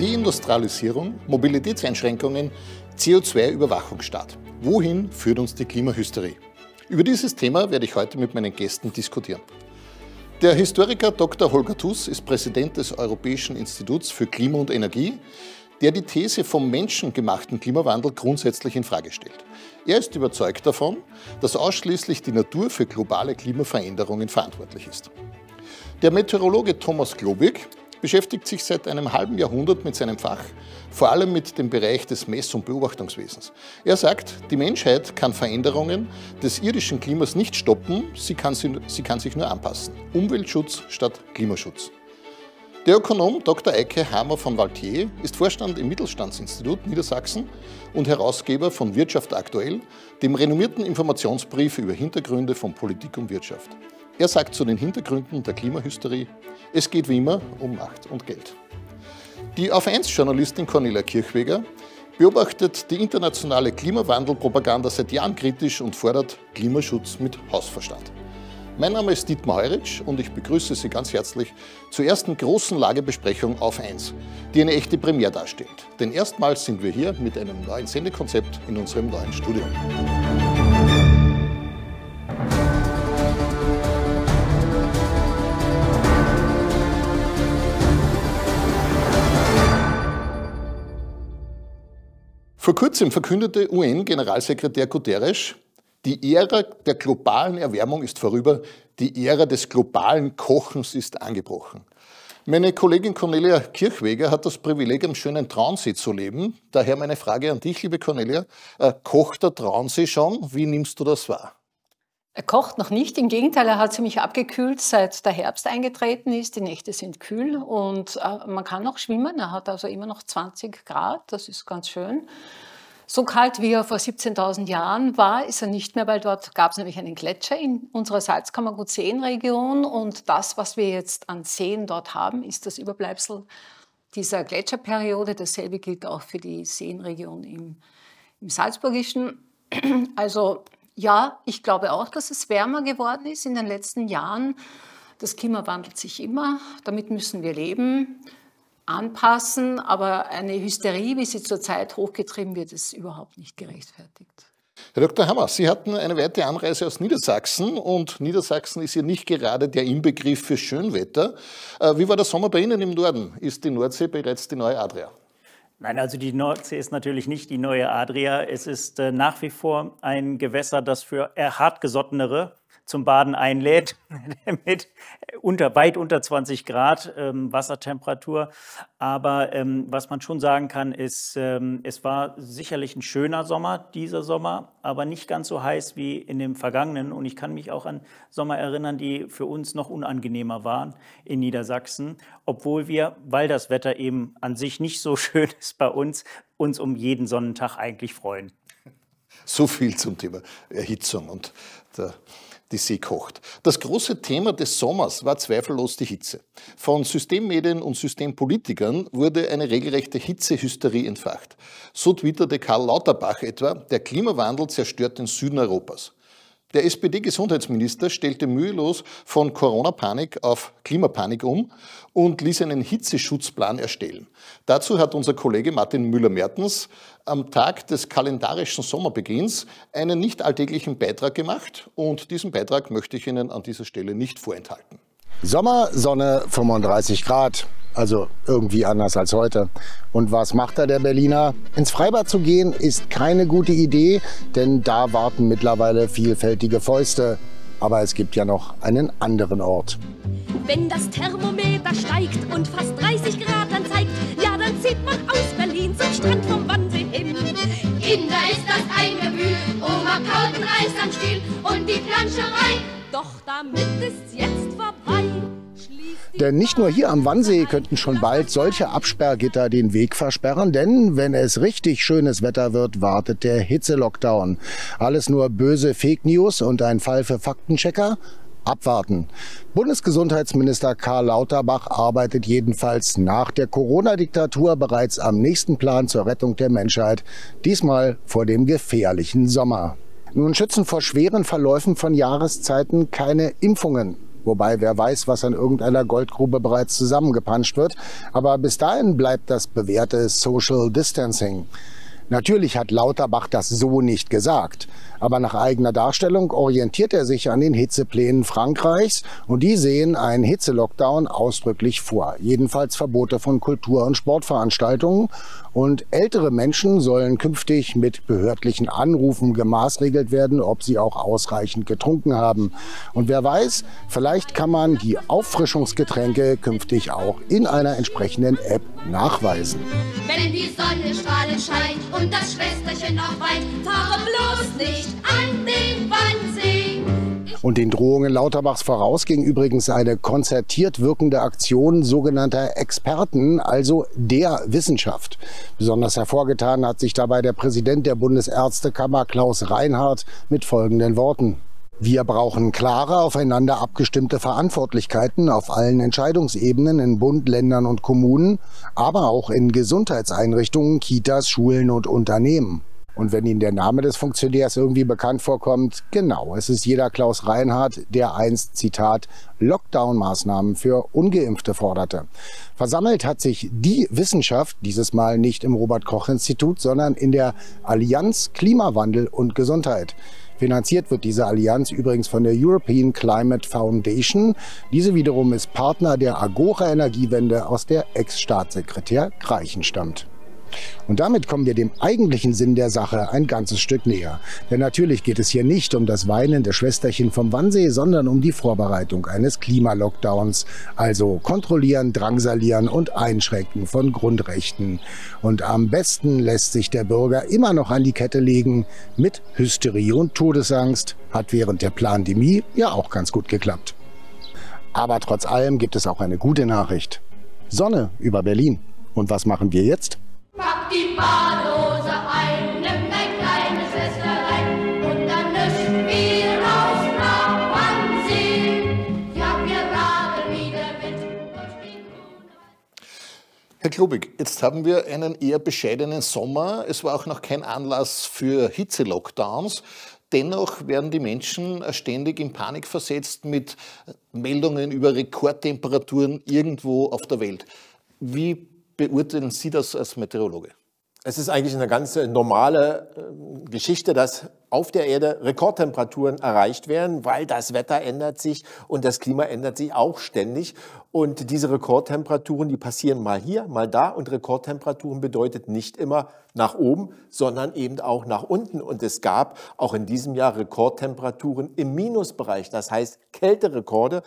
Deindustrialisierung, Mobilitätseinschränkungen, CO2-Überwachungsstaat. Wohin führt uns die Klimahysterie? Über dieses Thema werde ich heute mit meinen Gästen diskutieren. Der Historiker Dr. Holger Tuss ist Präsident des Europäischen Instituts für Klima und Energie, der die These vom menschengemachten Klimawandel grundsätzlich in Frage stellt. Er ist überzeugt davon, dass ausschließlich die Natur für globale Klimaveränderungen verantwortlich ist. Der Meteorologe Thomas Globig beschäftigt sich seit einem halben Jahrhundert mit seinem Fach, vor allem mit dem Bereich des Mess- und Beobachtungswesens. Er sagt, die Menschheit kann Veränderungen des irdischen Klimas nicht stoppen, sie kann, sie, sie kann sich nur anpassen. Umweltschutz statt Klimaschutz. Der Ökonom Dr. Eike Hammer von Valtier ist Vorstand im Mittelstandsinstitut Niedersachsen und Herausgeber von Wirtschaft aktuell, dem renommierten Informationsbrief über Hintergründe von Politik und Wirtschaft. Er sagt zu den Hintergründen der Klimahysterie, es geht wie immer um Macht und Geld. Die auf 1 Journalistin Cornelia Kirchweger beobachtet die internationale Klimawandelpropaganda seit Jahren kritisch und fordert Klimaschutz mit Hausverstand. Mein Name ist Dietmar Heuritsch und ich begrüße Sie ganz herzlich zur ersten großen Lagebesprechung auf 1, die eine echte Premiere darstellt. Denn erstmals sind wir hier mit einem neuen Sendekonzept in unserem neuen Studio. Vor kurzem verkündete UN-Generalsekretär Guterres, die Ära der globalen Erwärmung ist vorüber, die Ära des globalen Kochens ist angebrochen. Meine Kollegin Cornelia Kirchweger hat das Privileg, am schönen Traunsee zu leben. Daher meine Frage an dich, liebe Cornelia. Äh, kocht der Traunsee schon? Wie nimmst du das wahr? Er kocht noch nicht, im Gegenteil, er hat ziemlich abgekühlt, seit der Herbst eingetreten ist. Die Nächte sind kühl und äh, man kann noch schwimmen. Er hat also immer noch 20 Grad, das ist ganz schön. So kalt, wie er vor 17.000 Jahren war, ist er nicht mehr, weil dort gab es nämlich einen Gletscher in unserer Salzkammergut-Seenregion und das, was wir jetzt an Seen dort haben, ist das Überbleibsel dieser Gletscherperiode. Dasselbe gilt auch für die Seenregion im, im Salzburgischen. Also ja, ich glaube auch, dass es wärmer geworden ist in den letzten Jahren. Das Klima wandelt sich immer, damit müssen wir leben, anpassen, aber eine Hysterie, wie sie zurzeit hochgetrieben wird, ist überhaupt nicht gerechtfertigt. Herr Dr. Hammer, Sie hatten eine weite Anreise aus Niedersachsen und Niedersachsen ist ja nicht gerade der Inbegriff für Schönwetter. Äh, wie war der Sommer bei Ihnen im Norden? Ist die Nordsee bereits die neue Adria? Nein, also die Nordsee ist natürlich nicht die neue Adria. Es ist äh, nach wie vor ein Gewässer, das für eher äh, hartgesottenere zum Baden einlädt, mit äh, unter, weit unter 20 Grad ähm, Wassertemperatur. Aber ähm, was man schon sagen kann, ist, ähm, es war sicherlich ein schöner Sommer, dieser Sommer, aber nicht ganz so heiß wie in dem vergangenen. Und ich kann mich auch an Sommer erinnern, die für uns noch unangenehmer waren in Niedersachsen, obwohl wir, weil das Wetter eben an sich nicht so schön ist bei uns, uns um jeden Sonnentag eigentlich freuen. So viel zum Thema Erhitzung und der die See kocht. Das große Thema des Sommers war zweifellos die Hitze. Von Systemmedien und Systempolitikern wurde eine regelrechte Hitzehysterie entfacht. So twitterte Karl Lauterbach etwa, der Klimawandel zerstört den Süden Europas. Der SPD-Gesundheitsminister stellte mühelos von Corona-Panik auf Klimapanik um und ließ einen Hitzeschutzplan erstellen. Dazu hat unser Kollege Martin Müller-Mertens am Tag des kalendarischen Sommerbeginns einen nicht alltäglichen Beitrag gemacht und diesen Beitrag möchte ich Ihnen an dieser Stelle nicht vorenthalten. Sommer, Sonne, 35 Grad. Also irgendwie anders als heute. Und was macht da der Berliner? Ins Freibad zu gehen ist keine gute Idee, denn da warten mittlerweile vielfältige Fäuste. Aber es gibt ja noch einen anderen Ort. Wenn das Thermometer steigt und fast 30 Grad anzeigt, ja, dann zieht man aus Berlin zum Strand vom Wannsee hin. Kinder, ist das ein Gewühl, Oma kaut Reis am Stiel und die Planscherei. Doch damit ist jetzt vorbei. Denn nicht nur hier am Wannsee könnten schon bald solche Absperrgitter den Weg versperren, denn wenn es richtig schönes Wetter wird, wartet der Hitze-Lockdown. Alles nur böse Fake News und ein Fall für Faktenchecker? abwarten. Bundesgesundheitsminister Karl Lauterbach arbeitet jedenfalls nach der Corona-Diktatur bereits am nächsten Plan zur Rettung der Menschheit, diesmal vor dem gefährlichen Sommer. Nun schützen vor schweren Verläufen von Jahreszeiten keine Impfungen. Wobei, wer weiß, was an irgendeiner Goldgrube bereits zusammengepanscht wird. Aber bis dahin bleibt das bewährte Social Distancing. Natürlich hat Lauterbach das so nicht gesagt. Aber nach eigener Darstellung orientiert er sich an den Hitzeplänen Frankreichs und die sehen einen Hitzelockdown ausdrücklich vor. Jedenfalls Verbote von Kultur- und Sportveranstaltungen. Und ältere Menschen sollen künftig mit behördlichen Anrufen gemaßregelt werden, ob sie auch ausreichend getrunken haben. Und wer weiß, vielleicht kann man die Auffrischungsgetränke künftig auch in einer entsprechenden App nachweisen. Wenn die Sonne strahlend scheint und das Schwesterchen noch weint, fahre bloß nicht an den Wannsee. Und den Drohungen Lauterbachs voraus ging übrigens eine konzertiert wirkende Aktion sogenannter Experten, also der Wissenschaft. Besonders hervorgetan hat sich dabei der Präsident der Bundesärztekammer Klaus Reinhardt mit folgenden Worten. Wir brauchen klare, aufeinander abgestimmte Verantwortlichkeiten auf allen Entscheidungsebenen in Bund, Ländern und Kommunen, aber auch in Gesundheitseinrichtungen, Kitas, Schulen und Unternehmen. Und wenn Ihnen der Name des Funktionärs irgendwie bekannt vorkommt, genau, es ist jeder Klaus Reinhardt, der einst, Zitat, Lockdown-Maßnahmen für Ungeimpfte forderte. Versammelt hat sich die Wissenschaft, dieses Mal nicht im Robert-Koch-Institut, sondern in der Allianz Klimawandel und Gesundheit. Finanziert wird diese Allianz übrigens von der European Climate Foundation. Diese wiederum ist Partner der Agora Energiewende, aus der Ex-Staatssekretär Greichen stammt. Und damit kommen wir dem eigentlichen Sinn der Sache ein ganzes Stück näher. Denn natürlich geht es hier nicht um das Weinen der Schwesterchen vom Wannsee, sondern um die Vorbereitung eines Klimalockdowns, also kontrollieren, drangsalieren und einschränken von Grundrechten. Und am besten lässt sich der Bürger immer noch an die Kette legen mit Hysterie und Todesangst. Hat während der Pandemie ja auch ganz gut geklappt. Aber trotz allem gibt es auch eine gute Nachricht. Sonne über Berlin. Und was machen wir jetzt? Pack die Badehose ein, nimm dein kleines Schwesterlein und dann löschen wir raus nach Wannsee. Ja, gerade wieder mit Herr Klubig, jetzt haben wir einen eher bescheidenen Sommer. Es war auch noch kein Anlass für Hitze-Lockdowns. Dennoch werden die Menschen ständig in Panik versetzt mit Meldungen über Rekordtemperaturen irgendwo auf der Welt. Wie beurteilen Sie das als Meteorologe? Es ist eigentlich eine ganz äh, normale ähm, Geschichte, dass auf der Erde Rekordtemperaturen erreicht werden, weil das Wetter ändert sich und das Klima ändert sich auch ständig. Und diese Rekordtemperaturen, die passieren mal hier, mal da. Und Rekordtemperaturen bedeutet nicht immer nach oben, sondern eben auch nach unten. Und es gab auch in diesem Jahr Rekordtemperaturen im Minusbereich, das heißt Kälterekorde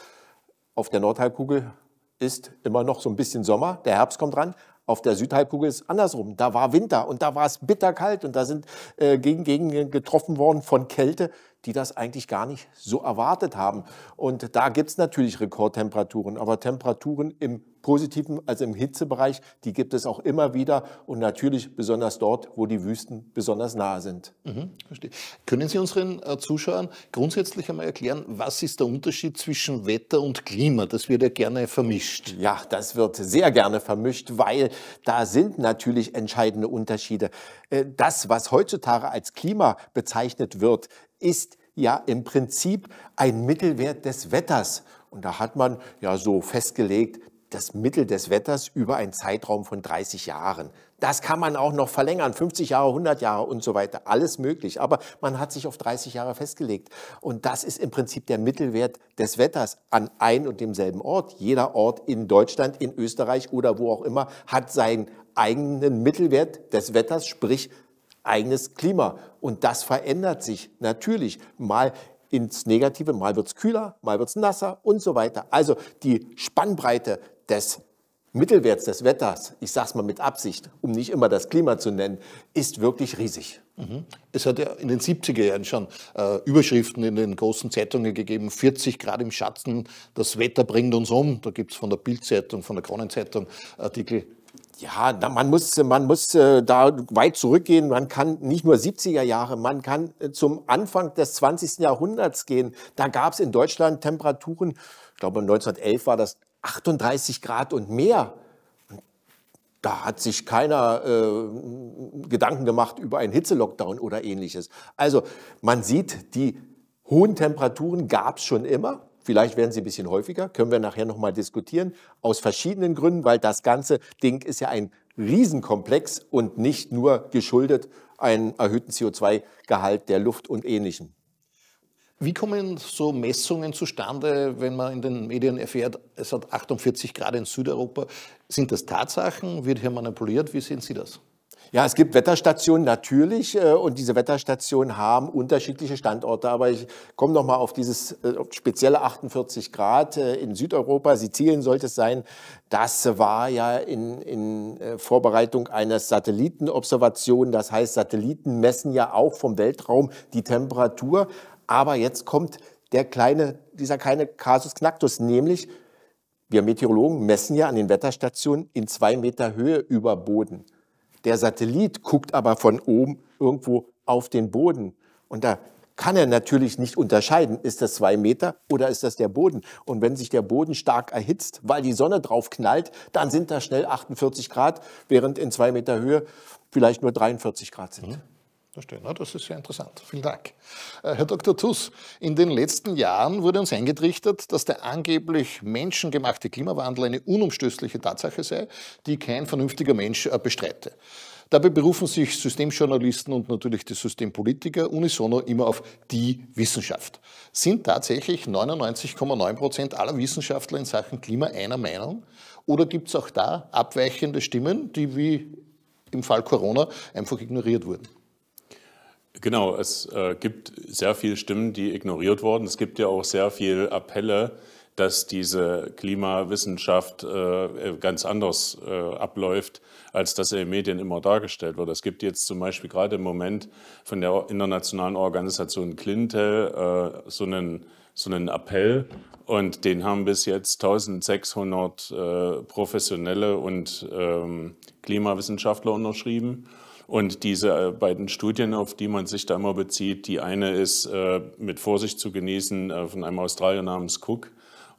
auf der Nordhalbkugel ist immer noch so ein bisschen Sommer, der Herbst kommt ran. Auf der Südhalbkugel ist andersrum. Da war Winter und da war es bitterkalt und da sind äh, gegen getroffen worden von Kälte die das eigentlich gar nicht so erwartet haben. Und da gibt es natürlich Rekordtemperaturen, aber Temperaturen im positiven, also im Hitzebereich, die gibt es auch immer wieder und natürlich besonders dort, wo die Wüsten besonders nahe sind. Mhm, verstehe. Können Sie unseren äh, Zuschauern grundsätzlich einmal erklären, was ist der Unterschied zwischen Wetter und Klima? Das wird ja gerne vermischt. Ja, das wird sehr gerne vermischt, weil da sind natürlich entscheidende Unterschiede. Äh, das, was heutzutage als Klima bezeichnet wird, ist ja im Prinzip ein Mittelwert des Wetters. Und da hat man ja so festgelegt, das Mittel des Wetters über einen Zeitraum von 30 Jahren. Das kann man auch noch verlängern, 50 Jahre, 100 Jahre und so weiter, alles möglich. Aber man hat sich auf 30 Jahre festgelegt. Und das ist im Prinzip der Mittelwert des Wetters an ein und demselben Ort. Jeder Ort in Deutschland, in Österreich oder wo auch immer hat seinen eigenen Mittelwert des Wetters, sprich eigenes Klima. Und das verändert sich natürlich. Mal ins Negative, mal wird es kühler, mal wird es nasser und so weiter. Also die Spannbreite des Mittelwerts des Wetters, ich sage es mal mit Absicht, um nicht immer das Klima zu nennen, ist wirklich riesig. Mhm. Es hat ja in den 70er Jahren schon äh, Überschriften in den großen Zeitungen gegeben, 40 Grad im Schatten, das Wetter bringt uns um. Da gibt es von der Bildzeitung, von der Kronenzeitung Artikel ja, man muss, man muss da weit zurückgehen. Man kann nicht nur 70er Jahre, man kann äh, zum Anfang des 20. Jahrhunderts gehen. Da gab es in Deutschland Temperaturen, ich glaube 1911 war das 38 Grad und mehr. Da hat sich keiner äh, Gedanken gemacht über einen Hitzelockdown oder ähnliches. Also man sieht, die hohen Temperaturen gab es schon immer. Vielleicht werden sie ein bisschen häufiger, können wir nachher nochmal diskutieren, aus verschiedenen Gründen, weil das ganze Ding ist ja ein Riesenkomplex und nicht nur geschuldet einen erhöhten CO2-Gehalt der Luft und Ähnlichem. Wie kommen so Messungen zustande, wenn man in den Medien erfährt, es hat 48 Grad in Südeuropa? Sind das Tatsachen? Wird hier manipuliert? Wie sehen Sie das? Ja, es gibt Wetterstationen natürlich äh, und diese Wetterstationen haben unterschiedliche Standorte. Aber ich komme noch mal auf dieses äh, spezielle 48 Grad äh, in Südeuropa. Sizilien sollte es sein. Das war ja in, in Vorbereitung eines Satellitenobservation. Das heißt, Satelliten messen ja auch vom Weltraum die Temperatur. Aber jetzt kommt der kleine, dieser kleine Casus Knactus, nämlich wir Meteorologen messen ja an den Wetterstationen in zwei Meter Höhe über Boden. Der Satellit guckt aber von oben irgendwo auf den Boden. Und da kann er natürlich nicht unterscheiden, ist das zwei Meter oder ist das der Boden. Und wenn sich der Boden stark erhitzt, weil die Sonne drauf knallt, dann sind da schnell 48 Grad, während in zwei Meter Höhe vielleicht nur 43 Grad sind. Mhm verstehen. Das ist sehr interessant. Vielen Dank. Äh, Herr Dr. Tuss, in den letzten Jahren wurde uns eingetrichtert, dass der angeblich menschengemachte Klimawandel eine unumstößliche Tatsache sei, die kein vernünftiger Mensch äh, bestreite. Dabei berufen sich Systemjournalisten und natürlich die Systempolitiker unisono immer auf die Wissenschaft. Sind tatsächlich 99,9 Prozent aller Wissenschaftler in Sachen Klima einer Meinung? Oder gibt es auch da abweichende Stimmen, die wie im Fall Corona einfach ignoriert wurden? Genau, es äh, gibt sehr viele Stimmen, die ignoriert wurden. Es gibt ja auch sehr viele Appelle, dass diese Klimawissenschaft äh, ganz anders äh, abläuft, als das in den Medien immer dargestellt wird. Es gibt jetzt zum Beispiel gerade im Moment von der internationalen Organisation Clintel äh, so einen so einen Appell und den haben bis jetzt 1600 äh, professionelle und ähm, Klimawissenschaftler unterschrieben. Und diese äh, beiden Studien, auf die man sich da immer bezieht, die eine ist äh, mit Vorsicht zu genießen äh, von einem Australier namens Cook.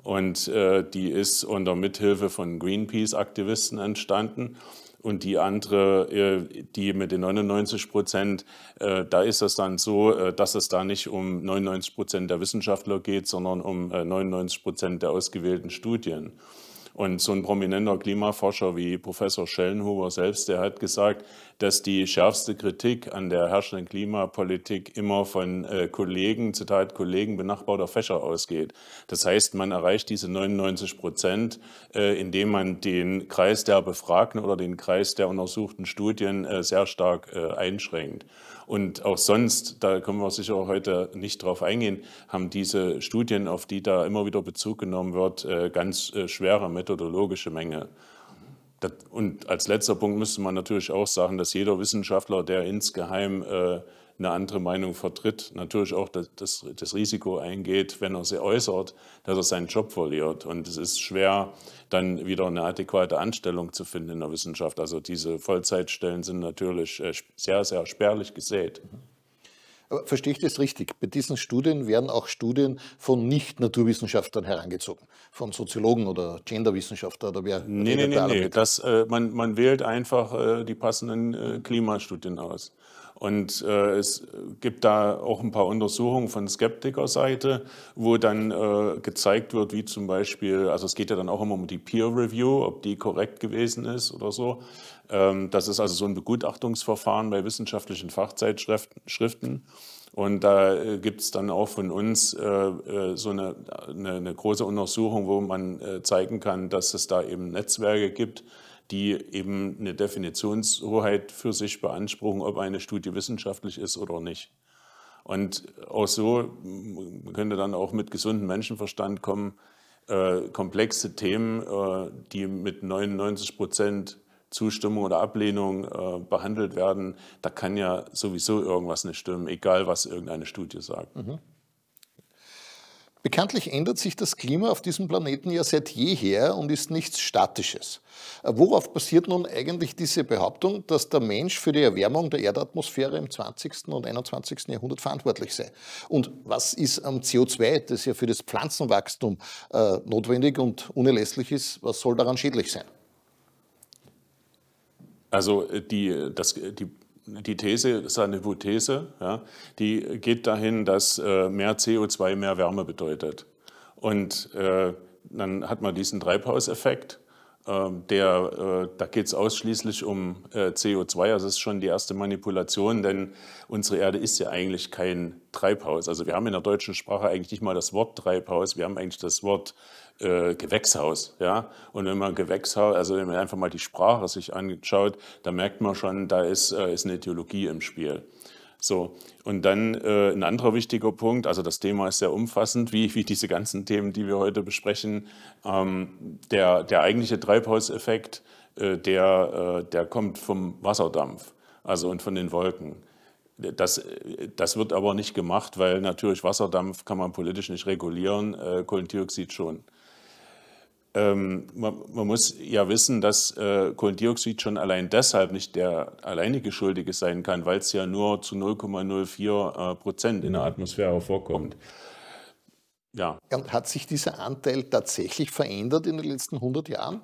Und die ist unter Mithilfe von Greenpeace-Aktivisten entstanden und die andere, die mit den 99 Prozent, da ist es dann so, dass es da nicht um 99 Prozent der Wissenschaftler geht, sondern um 99 Prozent der ausgewählten Studien. Und so ein prominenter Klimaforscher wie Professor Schellenhuber selbst, der hat gesagt, dass die schärfste Kritik an der herrschenden Klimapolitik immer von äh, Kollegen, Zitat Kollegen benachbarter Fächer ausgeht. Das heißt, man erreicht diese 99 Prozent, äh, indem man den Kreis der Befragten oder den Kreis der untersuchten Studien äh, sehr stark äh, einschränkt. Und auch sonst, da können wir sicher heute nicht drauf eingehen, haben diese Studien, auf die da immer wieder Bezug genommen wird, äh, ganz äh, schwere methodologische Mängel. Und als letzter Punkt müsste man natürlich auch sagen, dass jeder Wissenschaftler, der insgeheim äh, eine andere Meinung vertritt, natürlich auch das, das, das Risiko eingeht, wenn er sie äußert, dass er seinen Job verliert. Und es ist schwer, dann wieder eine adäquate Anstellung zu finden in der Wissenschaft. Also diese Vollzeitstellen sind natürlich äh, sehr, sehr spärlich gesät. Aber verstehe ich das richtig? Bei diesen Studien werden auch Studien von Nicht-Naturwissenschaftlern herangezogen, von Soziologen oder Genderwissenschaftlern oder wer? Nein, nein, nein. man, man wählt einfach äh, die passenden äh, Klimastudien aus. Und äh, es gibt da auch ein paar Untersuchungen von Skeptikerseite, wo dann äh, gezeigt wird, wie zum Beispiel, also es geht ja dann auch immer um die Peer Review, ob die korrekt gewesen ist oder so. Ähm, das ist also so ein Begutachtungsverfahren bei wissenschaftlichen Fachzeitschriften. Und da äh, gibt es dann auch von uns äh, äh, so eine, eine, eine, große Untersuchung, wo man äh, zeigen kann, dass es da eben Netzwerke gibt, die eben eine Definitionshoheit für sich beanspruchen, ob eine Studie wissenschaftlich ist oder nicht. Und auch so könnte dann auch mit gesundem Menschenverstand kommen, äh, komplexe Themen, äh, die mit 99 Prozent Zustimmung oder Ablehnung äh, behandelt werden, da kann ja sowieso irgendwas nicht stimmen, egal was irgendeine Studie sagt. Mhm. Bekanntlich ändert sich das Klima auf diesem Planeten ja seit jeher und ist nichts Statisches. Äh, worauf basiert nun eigentlich diese Behauptung, dass der Mensch für die Erwärmung der Erdatmosphäre im 20. und 21. Jahrhundert verantwortlich sei? Und was ist am CO2, das ja für das Pflanzenwachstum äh, notwendig und unerlässlich ist, was soll daran schädlich sein? Also äh, die, äh, das, die die These, das ist eine Hypothese, ja, die geht dahin, dass äh, mehr CO2 mehr Wärme bedeutet. Und äh, dann hat man diesen Treibhauseffekt. Ähm, äh, der, da geht es ausschließlich um äh, CO2, also das ist schon die erste Manipulation, denn unsere Erde ist ja eigentlich kein Treibhaus. Also wir haben in der deutschen Sprache eigentlich nicht mal das Wort Treibhaus, wir haben eigentlich das Wort äh, Gewächshaus. Ja? Und wenn man Gewächshaus, also wenn man einfach mal die Sprache sich anschaut, da merkt man schon, da ist, äh, ist eine Ideologie im Spiel. So, und dann äh, ein anderer wichtiger Punkt, also das Thema ist sehr umfassend, wie, wie diese ganzen Themen, die wir heute besprechen. Ähm, der, der eigentliche Treibhauseffekt, äh, der, äh, der kommt vom Wasserdampf, also und von den Wolken. Das, das, wird aber nicht gemacht, weil natürlich Wasserdampf kann man politisch nicht regulieren, äh, Kohlendioxid schon. Ähm, man, man, muss ja wissen, dass äh, Kohlendioxid schon allein deshalb nicht der alleinige Schuldige sein kann, weil es ja nur zu 0,04 äh, Prozent in der Atmosphäre vorkommt. Ja. Und hat sich dieser Anteil tatsächlich verändert in den letzten 100 Jahren?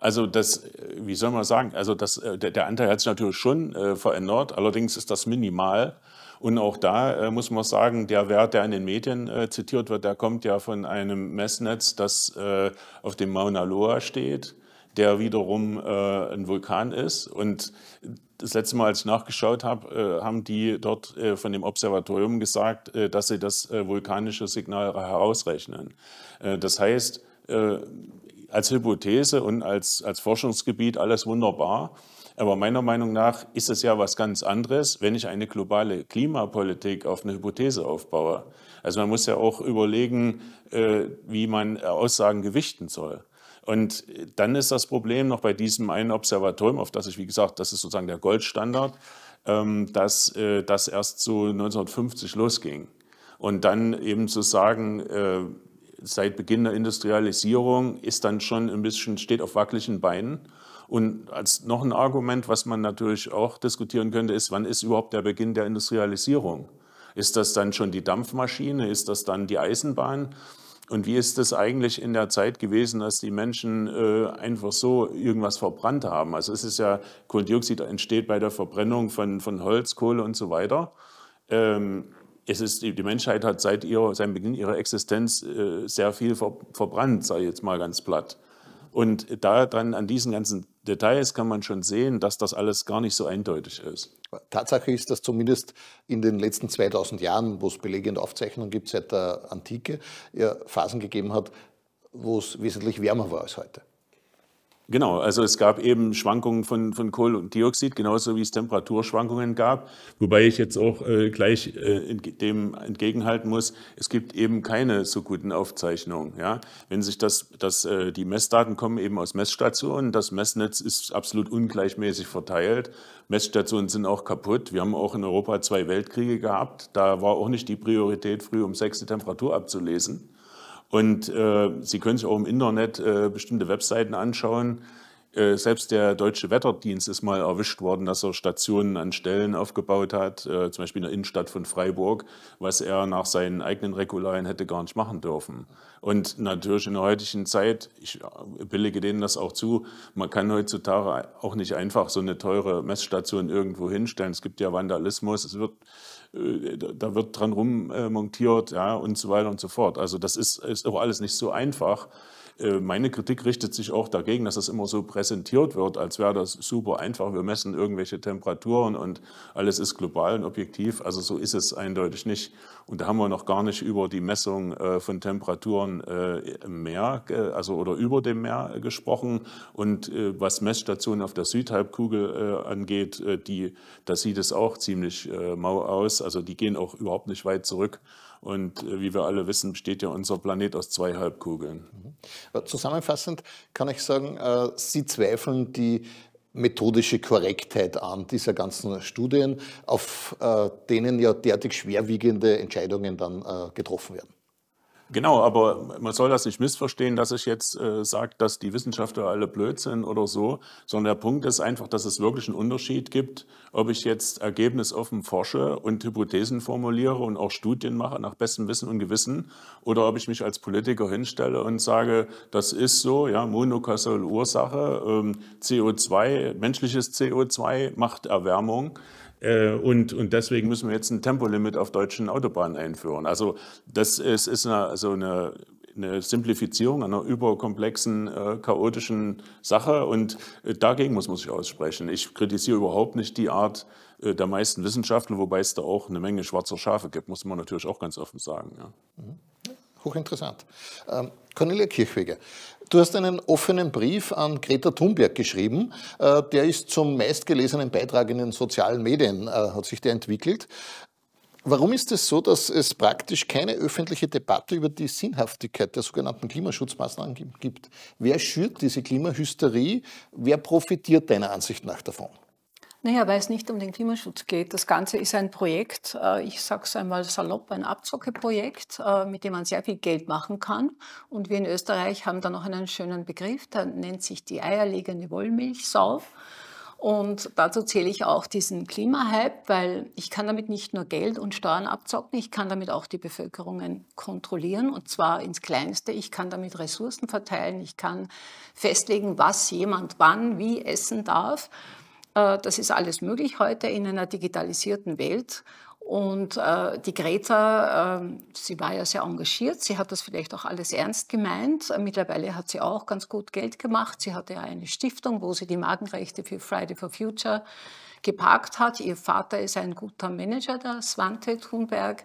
Also das, äh, wie soll man sagen, also das, äh, der, der Anteil hat sich natürlich schon äh, verändert, allerdings ist das minimal. Und auch da äh, muss man sagen, der Wert, der in den Medien äh, zitiert wird, der kommt ja von einem Messnetz, das äh, auf dem Mauna Loa steht, der wiederum äh, ein Vulkan ist. Und das letzte Mal, als ich nachgeschaut habe, äh, haben die dort äh, von dem Observatorium gesagt, dass sie das vulkanische Signal herausrechnen. das heißt, als Hypothese und als, als Forschungsgebiet alles wunderbar. Aber meiner Meinung nach ist es ja was ganz anderes, wenn ich eine globale Klimapolitik auf eine Hypothese aufbaue. Also man muss ja auch überlegen, äh, wie man äh, Aussagen gewichten soll. Und äh, dann ist das Problem noch bei diesem einen Observatorium, auf das ich, wie gesagt, das ist sozusagen der Goldstandard, ähm, dass das erst so 1950 losging. Und dann eben zu sagen, seit Beginn der Industrialisierung ist dann schon ein bisschen, steht auf wackeligen Beinen. Und als noch ein Argument, was man natürlich auch diskutieren könnte, ist, wann ist überhaupt der Beginn der Industrialisierung? Ist das dann schon die Dampfmaschine? Ist das dann die Eisenbahn? Und wie ist das eigentlich in der Zeit gewesen, dass die Menschen äh, einfach so irgendwas verbrannt haben? Also es ist ja, Kohlendioxid entsteht bei der Verbrennung von, von Holz, Kohle und so weiter. Ähm, es ist, die Menschheit hat seit ihrer, seinem Beginn ihrer Existenz äh, sehr viel ver, verbrannt, sage ich jetzt mal ganz platt. Und da dann an diesen ganzen Details kann man schon sehen, dass das alles gar nicht so eindeutig ist. Tatsache ist, dass zumindest in den letzten 2000 Jahren, wo es Belege und Aufzeichnungen gibt seit der Antike, Phasen gegeben hat, wo es wesentlich wärmer war als heute. Genau, also es gab eben Schwankungen von, von Kohlendioxid, genauso wie es Temperaturschwankungen gab. Wobei ich jetzt auch äh, gleich äh, dem entgegenhalten muss, es gibt eben keine so guten Aufzeichnungen. Ja? Wenn sich das, das äh, die Messdaten kommen eben aus Messstationen, das Messnetz ist absolut ungleichmäßig verteilt. Messstationen sind auch kaputt. Wir haben auch in Europa zwei Weltkriege gehabt. Da war auch nicht die Priorität, früh um sechs die Temperatur abzulesen. Und äh, Sie können sich auch im Internet äh, bestimmte Webseiten anschauen. Äh, selbst der Deutsche Wetterdienst ist mal erwischt worden, dass er Stationen an Stellen aufgebaut hat, äh, zum Beispiel in der Innenstadt von Freiburg, was er nach seinen eigenen Regularien hätte gar nicht machen dürfen. Und natürlich in der heutigen Zeit, ich äh, billige denen das auch zu, man kann heutzutage auch nicht einfach so eine teure Messstation irgendwo hinstellen. Es gibt ja Vandalismus, es wird äh, da wird dran rummontiert ja, und so weiter und so fort. Also das ist, ist auch alles nicht so einfach. Äh, meine Kritik richtet sich auch dagegen, dass das immer so präsentiert wird, als wäre das super einfach. Wir messen irgendwelche Temperaturen und alles ist global und objektiv. Also so ist es eindeutig nicht. Und da haben wir noch gar nicht über die Messung äh, von Temperaturen äh, im Meer, also oder über dem Meer gesprochen. Und was Messstationen auf der Südhalbkugel angeht, die, da sieht es auch ziemlich mau aus. Also die gehen auch überhaupt nicht weit zurück. Und äh, wie wir alle wissen, besteht ja unser Planet aus zwei Halbkugeln. Mhm. Zusammenfassend kann ich sagen, äh, Sie zweifeln die methodische Korrektheit an dieser ganzen Studien, auf äh, denen ja derartig schwerwiegende Entscheidungen dann getroffen werden. Genau, aber man soll das nicht missverstehen, dass ich jetzt äh, sage, dass die Wissenschaftler alle blöd sind oder so, sondern der Punkt ist einfach, dass es wirklich einen Unterschied gibt, ob ich jetzt ergebnisoffen forsche und Hypothesen formuliere und auch Studien mache nach bestem Wissen und Gewissen oder ob ich mich als Politiker hinstelle und sage, das ist so, ja, Monokausal Ursache, ähm, CO2, menschliches CO2 macht Erwärmung. Äh, und, und deswegen müssen wir jetzt ein Tempolimit auf deutschen Autobahnen einführen. Also das ist, ist eine, so eine, eine Simplifizierung einer überkomplexen, äh, chaotischen Sache und äh, dagegen muss man sich aussprechen. Ich kritisiere überhaupt nicht die Art äh, der meisten Wissenschaftler, wobei es da auch eine Menge schwarzer Schafe gibt, muss man natürlich auch ganz offen sagen. Ja. Mhm. Hochinteressant. Ähm, Cornelia Kirchwege, Du hast einen offenen Brief an Greta Thunberg geschrieben. Äh, der ist zum meistgelesenen Beitrag in den sozialen Medien, äh, hat sich der entwickelt. Warum ist es so, dass es praktisch keine öffentliche Debatte über die Sinnhaftigkeit der sogenannten Klimaschutzmaßnahmen gibt? Wer schürt diese Klimahysterie? Wer profitiert deiner Ansicht nach davon? Naja, weil es nicht um den Klimaschutz geht. Das Ganze ist ein Projekt, äh, ich sage es einmal salopp, ein Abzockeprojekt, äh, mit dem man sehr viel Geld machen kann. Und wir in Österreich haben da noch einen schönen Begriff, der nennt sich die eierlegende Wollmilchsau. Und dazu zähle ich auch diesen Klimahype, weil ich kann damit nicht nur Geld und Steuern abzocken, ich kann damit auch die Bevölkerungen kontrollieren und zwar ins Kleinste. Ich kann damit Ressourcen verteilen, ich kann festlegen, was jemand wann wie essen darf. Äh, das ist alles möglich heute in einer digitalisierten Welt. Und äh, die Greta, äh, sie war ja sehr engagiert, sie hat das vielleicht auch alles ernst gemeint. Mittlerweile hat sie auch ganz gut Geld gemacht. Sie hatte ja eine Stiftung, wo sie die Markenrechte für Friday for Future geparkt hat. Ihr Vater ist ein guter Manager, der Swante Thunberg.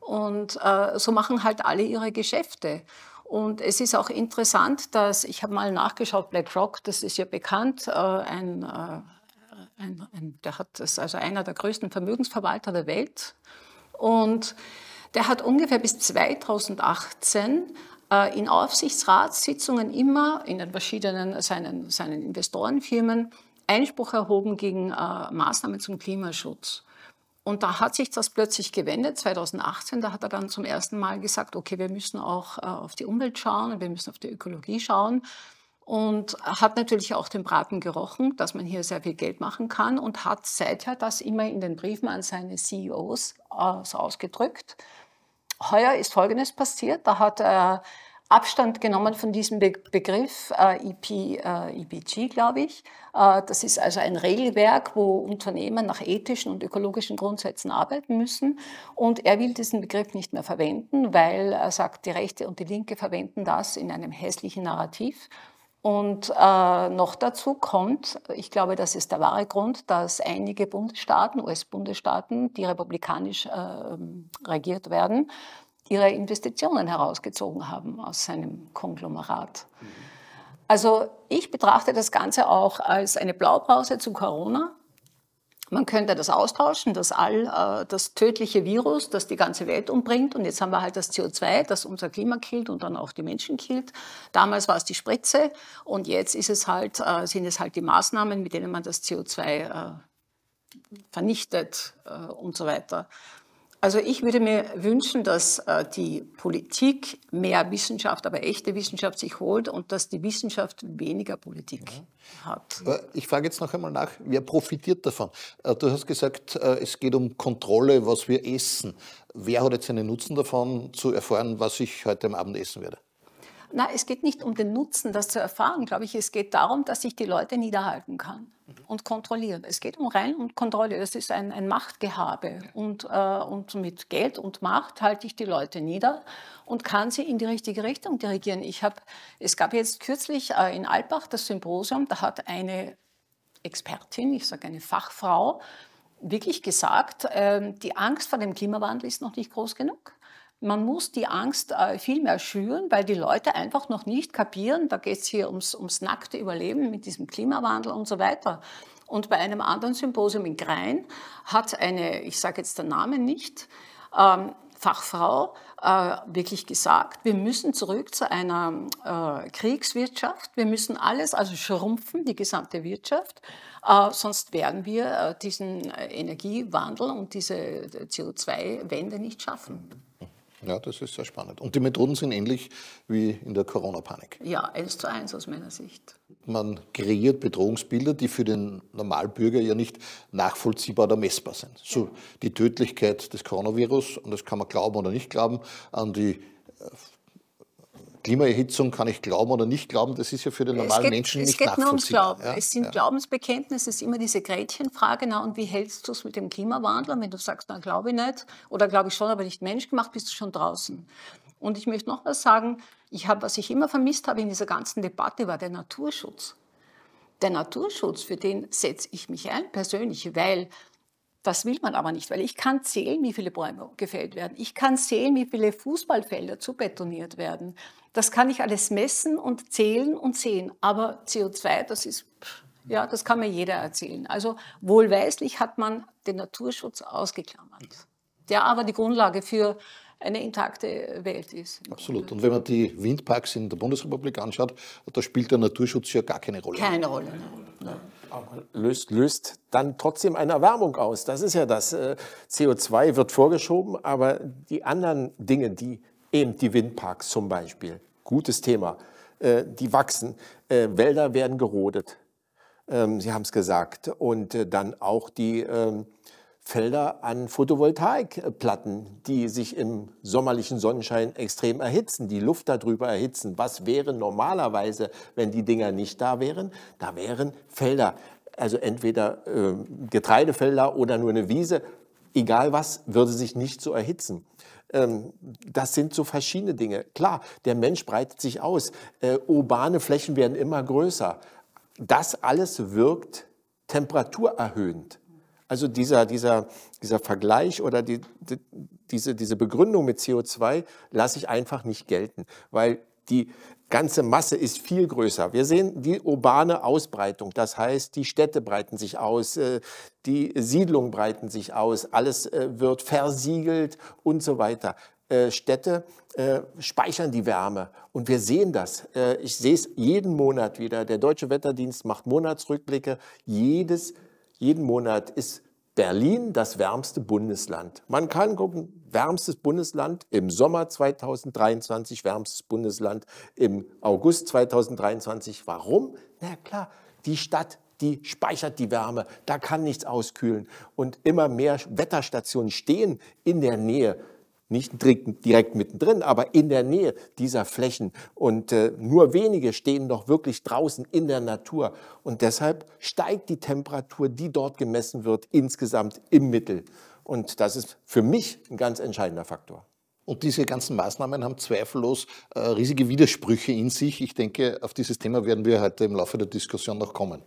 Und äh, so machen halt alle ihre Geschäfte. Und es ist auch interessant, dass, ich habe mal nachgeschaut, BlackRock, das ist ja bekannt, äh, ein äh, ein, ein, der hat, ist also einer der größten Vermögensverwalter der Welt. Und der hat ungefähr bis 2018 äh, in Aufsichtsratssitzungen immer in den verschiedenen seinen, seinen Investorenfirmen Einspruch erhoben gegen äh, Maßnahmen zum Klimaschutz. Und da hat sich das plötzlich gewendet, 2018, da hat er dann zum ersten Mal gesagt, okay, wir müssen auch äh, auf die Umwelt schauen und wir müssen auf die Ökologie schauen und hat natürlich auch den Braten gerochen, dass man hier sehr viel Geld machen kann und hat seither das immer in den Briefen an seine CEOs äh, so also ausgedrückt. Heuer ist Folgendes passiert, da hat er Abstand genommen von diesem Be Begriff äh, EP, äh, EPG, glaube ich. Äh, das ist also ein Regelwerk, wo Unternehmen nach ethischen und ökologischen Grundsätzen arbeiten müssen. Und er will diesen Begriff nicht mehr verwenden, weil er sagt, die Rechte und die Linke verwenden das in einem hässlichen Narrativ. Und äh, noch dazu kommt, ich glaube, das ist der wahre Grund, dass einige Bundesstaaten, US-Bundesstaaten, die republikanisch äh, regiert werden, ihre Investitionen herausgezogen haben aus seinem Konglomerat. Mhm. Also ich betrachte das Ganze auch als eine Blaupause zu Corona, man könnte das austauschen, das All, äh, das tödliche Virus, das die ganze Welt umbringt. Und jetzt haben wir halt das CO2, das unser Klima killt und dann auch die Menschen killt. Damals war es die Spritze und jetzt ist es halt, äh, sind es halt die Maßnahmen, mit denen man das CO2 äh, vernichtet und so weiter. Also ich würde mir wünschen, dass äh, die Politik mehr Wissenschaft, aber echte Wissenschaft sich holt und dass die Wissenschaft weniger Politik ja. hat. Äh, ich frage jetzt noch einmal nach, wer profitiert davon? Äh, du hast gesagt, es geht um Kontrolle, was wir essen. Wer hat jetzt einen Nutzen davon, zu erfahren, was ich heute am Abend essen werde? Na, es geht nicht um den Nutzen, das zu erfahren, glaube ich. Es geht darum, dass ich die Leute niederhalten kann und kontrollieren. Es geht um rein und Kontrolle. Das ist ein, ein Machtgehabe. Und, äh, und mit Geld und Macht halte ich die Leute nieder und kann sie in die richtige Richtung dirigieren. Ich hab, es gab jetzt kürzlich äh, in Alpbach das Symposium, da hat eine Expertin, ich sage eine Fachfrau, wirklich gesagt, äh, die Angst vor dem Klimawandel ist noch nicht groß genug man muss die Angst äh, viel mehr schüren, weil die Leute einfach noch nicht kapieren, da geht es hier ums, ums nackte Überleben mit diesem Klimawandel und so weiter. Und bei einem anderen Symposium in Grein hat eine, ich sage jetzt den Namen nicht, ähm, Fachfrau äh, wirklich gesagt, wir müssen zurück zu einer äh, Kriegswirtschaft, wir müssen alles, also schrumpfen, die gesamte Wirtschaft, äh, sonst werden wir äh, diesen äh, Energiewandel und diese CO2-Wende nicht schaffen. Ja, das ist sehr spannend. Und die Methoden sind ähnlich wie in der Corona-Panik. Ja, eins zu eins aus meiner Sicht. Man kreiert Bedrohungsbilder, die für den Normalbürger ja nicht nachvollziehbar oder messbar sind. So die Tödlichkeit des Coronavirus, und das kann man glauben oder nicht glauben, an die äh, Klimaerhitzung kann ich glauben oder nicht glauben, das ist ja für den normalen geht, Menschen nicht nachvollziehbar. Es geht nur ums Glauben. Ja? Es sind ja. Glaubensbekenntnisse, es ist immer diese Gretchenfrage, na und wie hältst du es mit dem Klimawandel? Und Wenn du sagst, dann glaube ich nicht oder glaube ich schon, aber nicht menschgemacht, bist du schon draußen. Und ich möchte noch was sagen, ich hab, was ich immer vermisst habe in dieser ganzen Debatte, war der Naturschutz. Der Naturschutz, für den setze ich mich ein persönlich, weil das will man aber nicht, weil ich kann zählen, wie viele Bäume gefällt werden. Ich kann zählen, wie viele Fußballfelder zubetoniert werden. Das kann ich alles messen und zählen und sehen. Aber CO2, das ist, ja, das kann mir jeder erzählen. Also wohlweislich hat man den Naturschutz ausgeklammert, der aber die Grundlage für eine intakte Welt ist. Absolut. Und wenn man die Windparks in der Bundesrepublik anschaut, da spielt der Naturschutz ja gar keine Rolle. Keine Rolle. Nein. Nein aber löst, löst dann trotzdem eine Erwärmung aus. Das ist ja das. Äh, CO2 wird vorgeschoben, aber die anderen Dinge, die eben die Windparks zum Beispiel, gutes Thema, äh, die wachsen. Äh, Wälder werden gerodet, ähm, Sie haben es gesagt. Und dann auch die ähm, Felder an Photovoltaikplatten, die sich im sommerlichen Sonnenschein extrem erhitzen, die Luft darüber erhitzen. Was wäre normalerweise, wenn die Dinger nicht da wären? Da wären Felder, also entweder äh, Getreidefelder oder nur eine Wiese, egal was, würde sich nicht so erhitzen ähm, das sind so verschiedene Dinge. Klar, der Mensch breitet sich aus, äh, urbane Flächen werden immer größer. Das alles wirkt temperaturerhöhend. Also dieser, dieser, dieser Vergleich oder die, die, diese, diese Begründung mit CO2 lasse ich einfach nicht gelten, weil die ganze Masse ist viel größer. Wir sehen die urbane Ausbreitung, das heißt, die Städte breiten sich aus, äh, die Siedlungen breiten sich aus, alles äh, wird versiegelt und so weiter. Äh, Städte speichern die Wärme. Und wir sehen das. ich sehe es jeden Monat wieder. Der Deutsche Wetterdienst macht Monatsrückblicke. Jedes Jahr jeden Monat ist Berlin das wärmste Bundesland. Man kann gucken, wärmstes Bundesland im Sommer 2023, wärmstes Bundesland im August 2023. Warum? Na klar, die Stadt die speichert die Wärme, da kann nichts auskühlen. Und immer mehr Wetterstationen stehen in der Nähe nicht direkt, mittendrin, aber in der Nähe dieser Flächen. Und äh, nur wenige stehen noch wirklich draußen in der Natur. Und deshalb steigt die Temperatur, die dort gemessen wird, insgesamt im Mittel. Und das ist für mich ein ganz entscheidender Faktor. Und diese ganzen Maßnahmen haben zweifellos äh, riesige Widersprüche in sich. Ich denke, auf dieses Thema werden wir heute im Laufe der Diskussion noch kommen.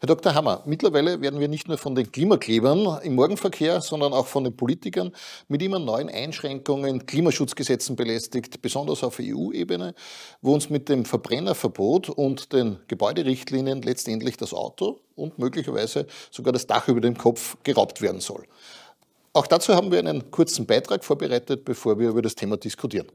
Herr Dr. Hammer, mittlerweile werden wir nicht nur von den Klimaklebern im Morgenverkehr, sondern auch von den Politikern mit immer neuen Einschränkungen, Klimaschutzgesetzen belästigt, besonders auf EU-Ebene, wo uns mit dem Verbrennerverbot und den Gebäuderichtlinien letztendlich das Auto und möglicherweise sogar das Dach über dem Kopf geraubt werden soll. Auch dazu haben wir einen kurzen Beitrag vorbereitet, bevor wir über das Thema diskutieren.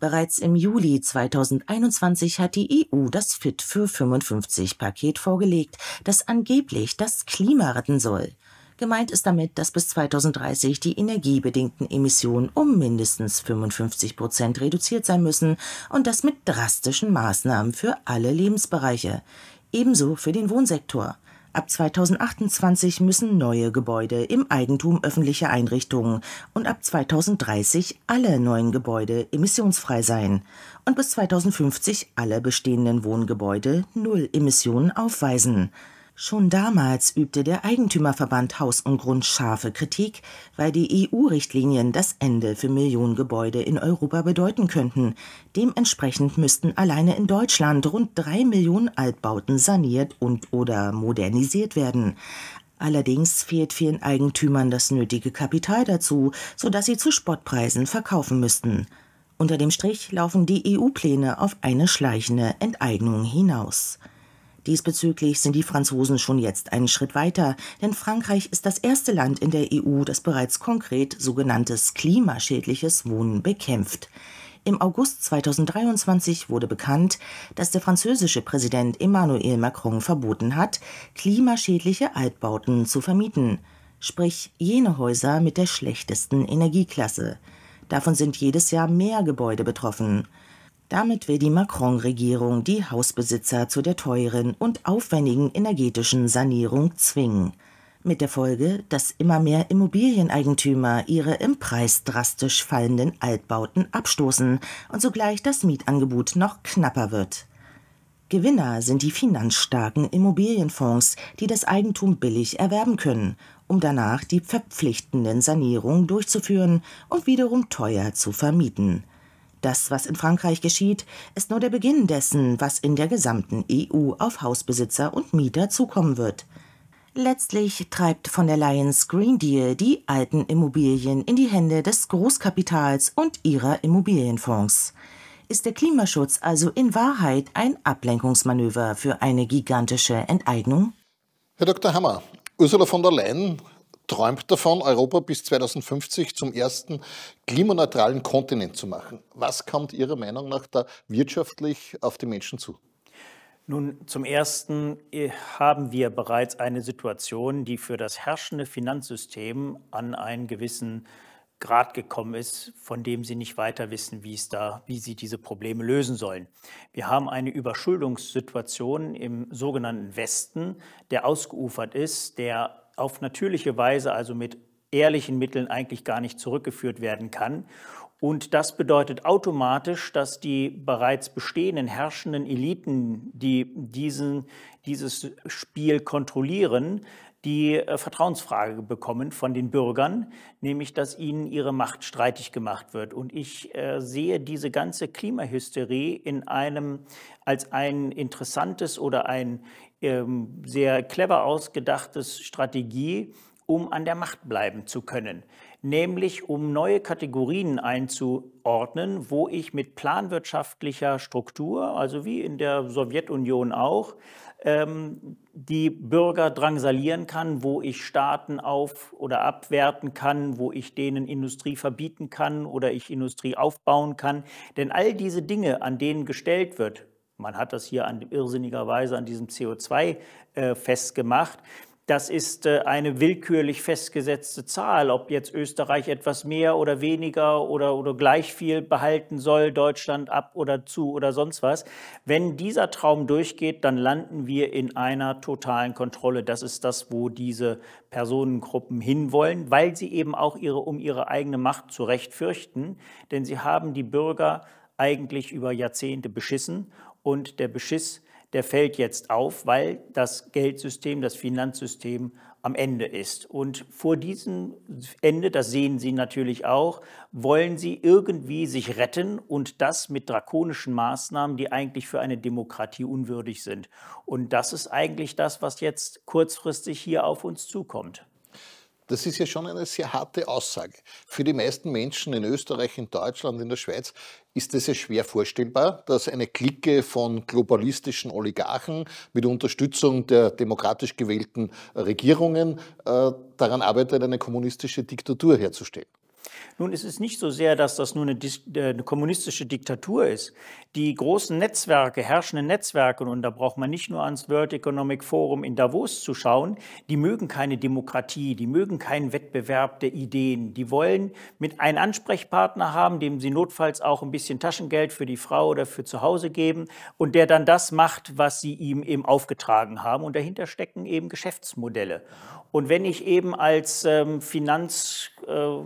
Bereits im Juli 2021 hat die EU das Fit für 55-Paket vorgelegt, das angeblich das Klima retten soll. Gemeint ist damit, dass bis 2030 die energiebedingten Emissionen um mindestens 55 Prozent reduziert sein müssen und das mit drastischen Maßnahmen für alle Lebensbereiche, ebenso für den Wohnsektor. Ab 2028 müssen neue Gebäude im Eigentum öffentlicher Einrichtungen und ab 2030 alle neuen Gebäude emissionsfrei sein und bis 2050 alle bestehenden Wohngebäude null Emissionen aufweisen. Schon damals übte der Eigentümerverband Haus und Grund scharfe Kritik, weil die EU-Richtlinien das Ende für Millionen Gebäude in Europa bedeuten könnten. Dementsprechend müssten alleine in Deutschland rund drei Millionen Altbauten saniert und oder modernisiert werden. Allerdings fehlt vielen Eigentümern das nötige Kapital dazu, sodass sie zu Spottpreisen verkaufen müssten. Unter dem Strich laufen die EU-Pläne auf eine schleichende Enteignung hinaus. Diesbezüglich sind die Franzosen schon jetzt einen Schritt weiter, denn Frankreich ist das erste Land in der EU, das bereits konkret sogenanntes klimaschädliches Wohnen bekämpft. Im August 2023 wurde bekannt, dass der französische Präsident Emmanuel Macron verboten hat, klimaschädliche Altbauten zu vermieten, sprich jene Häuser mit der schlechtesten Energieklasse. Davon sind jedes Jahr mehr Gebäude betroffen. Damit will die Macron-Regierung die Hausbesitzer zu der teuren und aufwendigen energetischen Sanierung zwingen. Mit der Folge, dass immer mehr Immobilieneigentümer ihre im Preis drastisch fallenden Altbauten abstoßen und sogleich das Mietangebot noch knapper wird. Gewinner sind die finanzstarken Immobilienfonds, die das Eigentum billig erwerben können, um danach die verpflichtenden Sanierungen durchzuführen und wiederum teuer zu vermieten. Das, was in Frankreich geschieht, ist nur der Beginn dessen, was in der gesamten EU auf Hausbesitzer und Mieter zukommen wird. Letztlich treibt von der Lions Green Deal die alten Immobilien in die Hände des Großkapitals und ihrer Immobilienfonds. Ist der Klimaschutz also in Wahrheit ein Ablenkungsmanöver für eine gigantische Enteignung? Herr Dr. Hammer, Ursula von der Leyen träumt davon, Europa bis 2050 zum ersten klimaneutralen Kontinent zu machen. Was kommt Ihrer Meinung nach da wirtschaftlich auf die Menschen zu? Nun, zum Ersten äh, haben wir bereits eine Situation, die für das herrschende Finanzsystem an einen gewissen Grad gekommen ist, von dem sie nicht weiter wissen, wie, es da, wie sie diese Probleme lösen sollen. Wir haben eine Überschuldungssituation im sogenannten Westen, der ausgeufert ist, der auf natürliche Weise, also mit ehrlichen Mitteln eigentlich gar nicht zurückgeführt werden kann. Und das bedeutet automatisch, dass die bereits bestehenden herrschenden Eliten, die diesen, dieses Spiel kontrollieren, die äh, Vertrauensfrage bekommen von den Bürgern, nämlich dass ihnen ihre Macht streitig gemacht wird. Und ich äh, sehe diese ganze Klimahysterie in einem, als ein interessantes oder ein ähm, sehr clever ausgedachtes Strategie, um an der Macht bleiben zu können. Nämlich um neue Kategorien einzuordnen, wo ich mit planwirtschaftlicher Struktur, also wie in der Sowjetunion auch, ähm, die Bürger drangsalieren kann, wo ich Staaten auf- oder abwerten kann, wo ich denen Industrie verbieten kann oder ich Industrie aufbauen kann. Denn all diese Dinge, an denen gestellt wird, man hat das hier an, irrsinnigerweise an diesem CO2 äh, festgemacht. Das ist äh, eine willkürlich festgesetzte Zahl, ob jetzt Österreich etwas mehr oder weniger oder, oder gleich viel behalten soll, Deutschland ab oder zu oder sonst was. Wenn dieser Traum durchgeht, dann landen wir in einer totalen Kontrolle. Das ist das, wo diese Personengruppen hinwollen, weil sie eben auch ihre, um ihre eigene Macht zu Recht fürchten, denn sie haben die Bürger eigentlich über Jahrzehnte beschissen und der Beschiss, der fällt jetzt auf, weil das Geldsystem, das Finanzsystem am Ende ist. Und vor diesem Ende, das sehen Sie natürlich auch, wollen Sie irgendwie sich retten und das mit drakonischen Maßnahmen, die eigentlich für eine Demokratie unwürdig sind. Und das ist eigentlich das, was jetzt kurzfristig hier auf uns zukommt. Das ist ja schon eine sehr harte Aussage. Für die meisten Menschen in Österreich, in Deutschland, in der Schweiz ist es ja schwer vorstellbar, dass eine Clique von globalistischen Oligarchen mit Unterstützung der demokratisch gewählten Regierungen äh, daran arbeitet, eine kommunistische Diktatur herzustellen. Nun, ist es nicht so sehr, dass das nur eine, äh, eine, kommunistische Diktatur ist. Die großen Netzwerke, herrschenden Netzwerke, und da braucht man nicht nur ans World Economic Forum in Davos zu schauen, die mögen keine Demokratie, die mögen keinen Wettbewerb der Ideen. Die wollen mit einem Ansprechpartner haben, dem sie notfalls auch ein bisschen Taschengeld für die Frau oder für zu Hause geben und der dann das macht, was sie ihm eben aufgetragen haben. Und dahinter stecken eben Geschäftsmodelle. Und wenn ich eben als ähm, Finanz... Äh,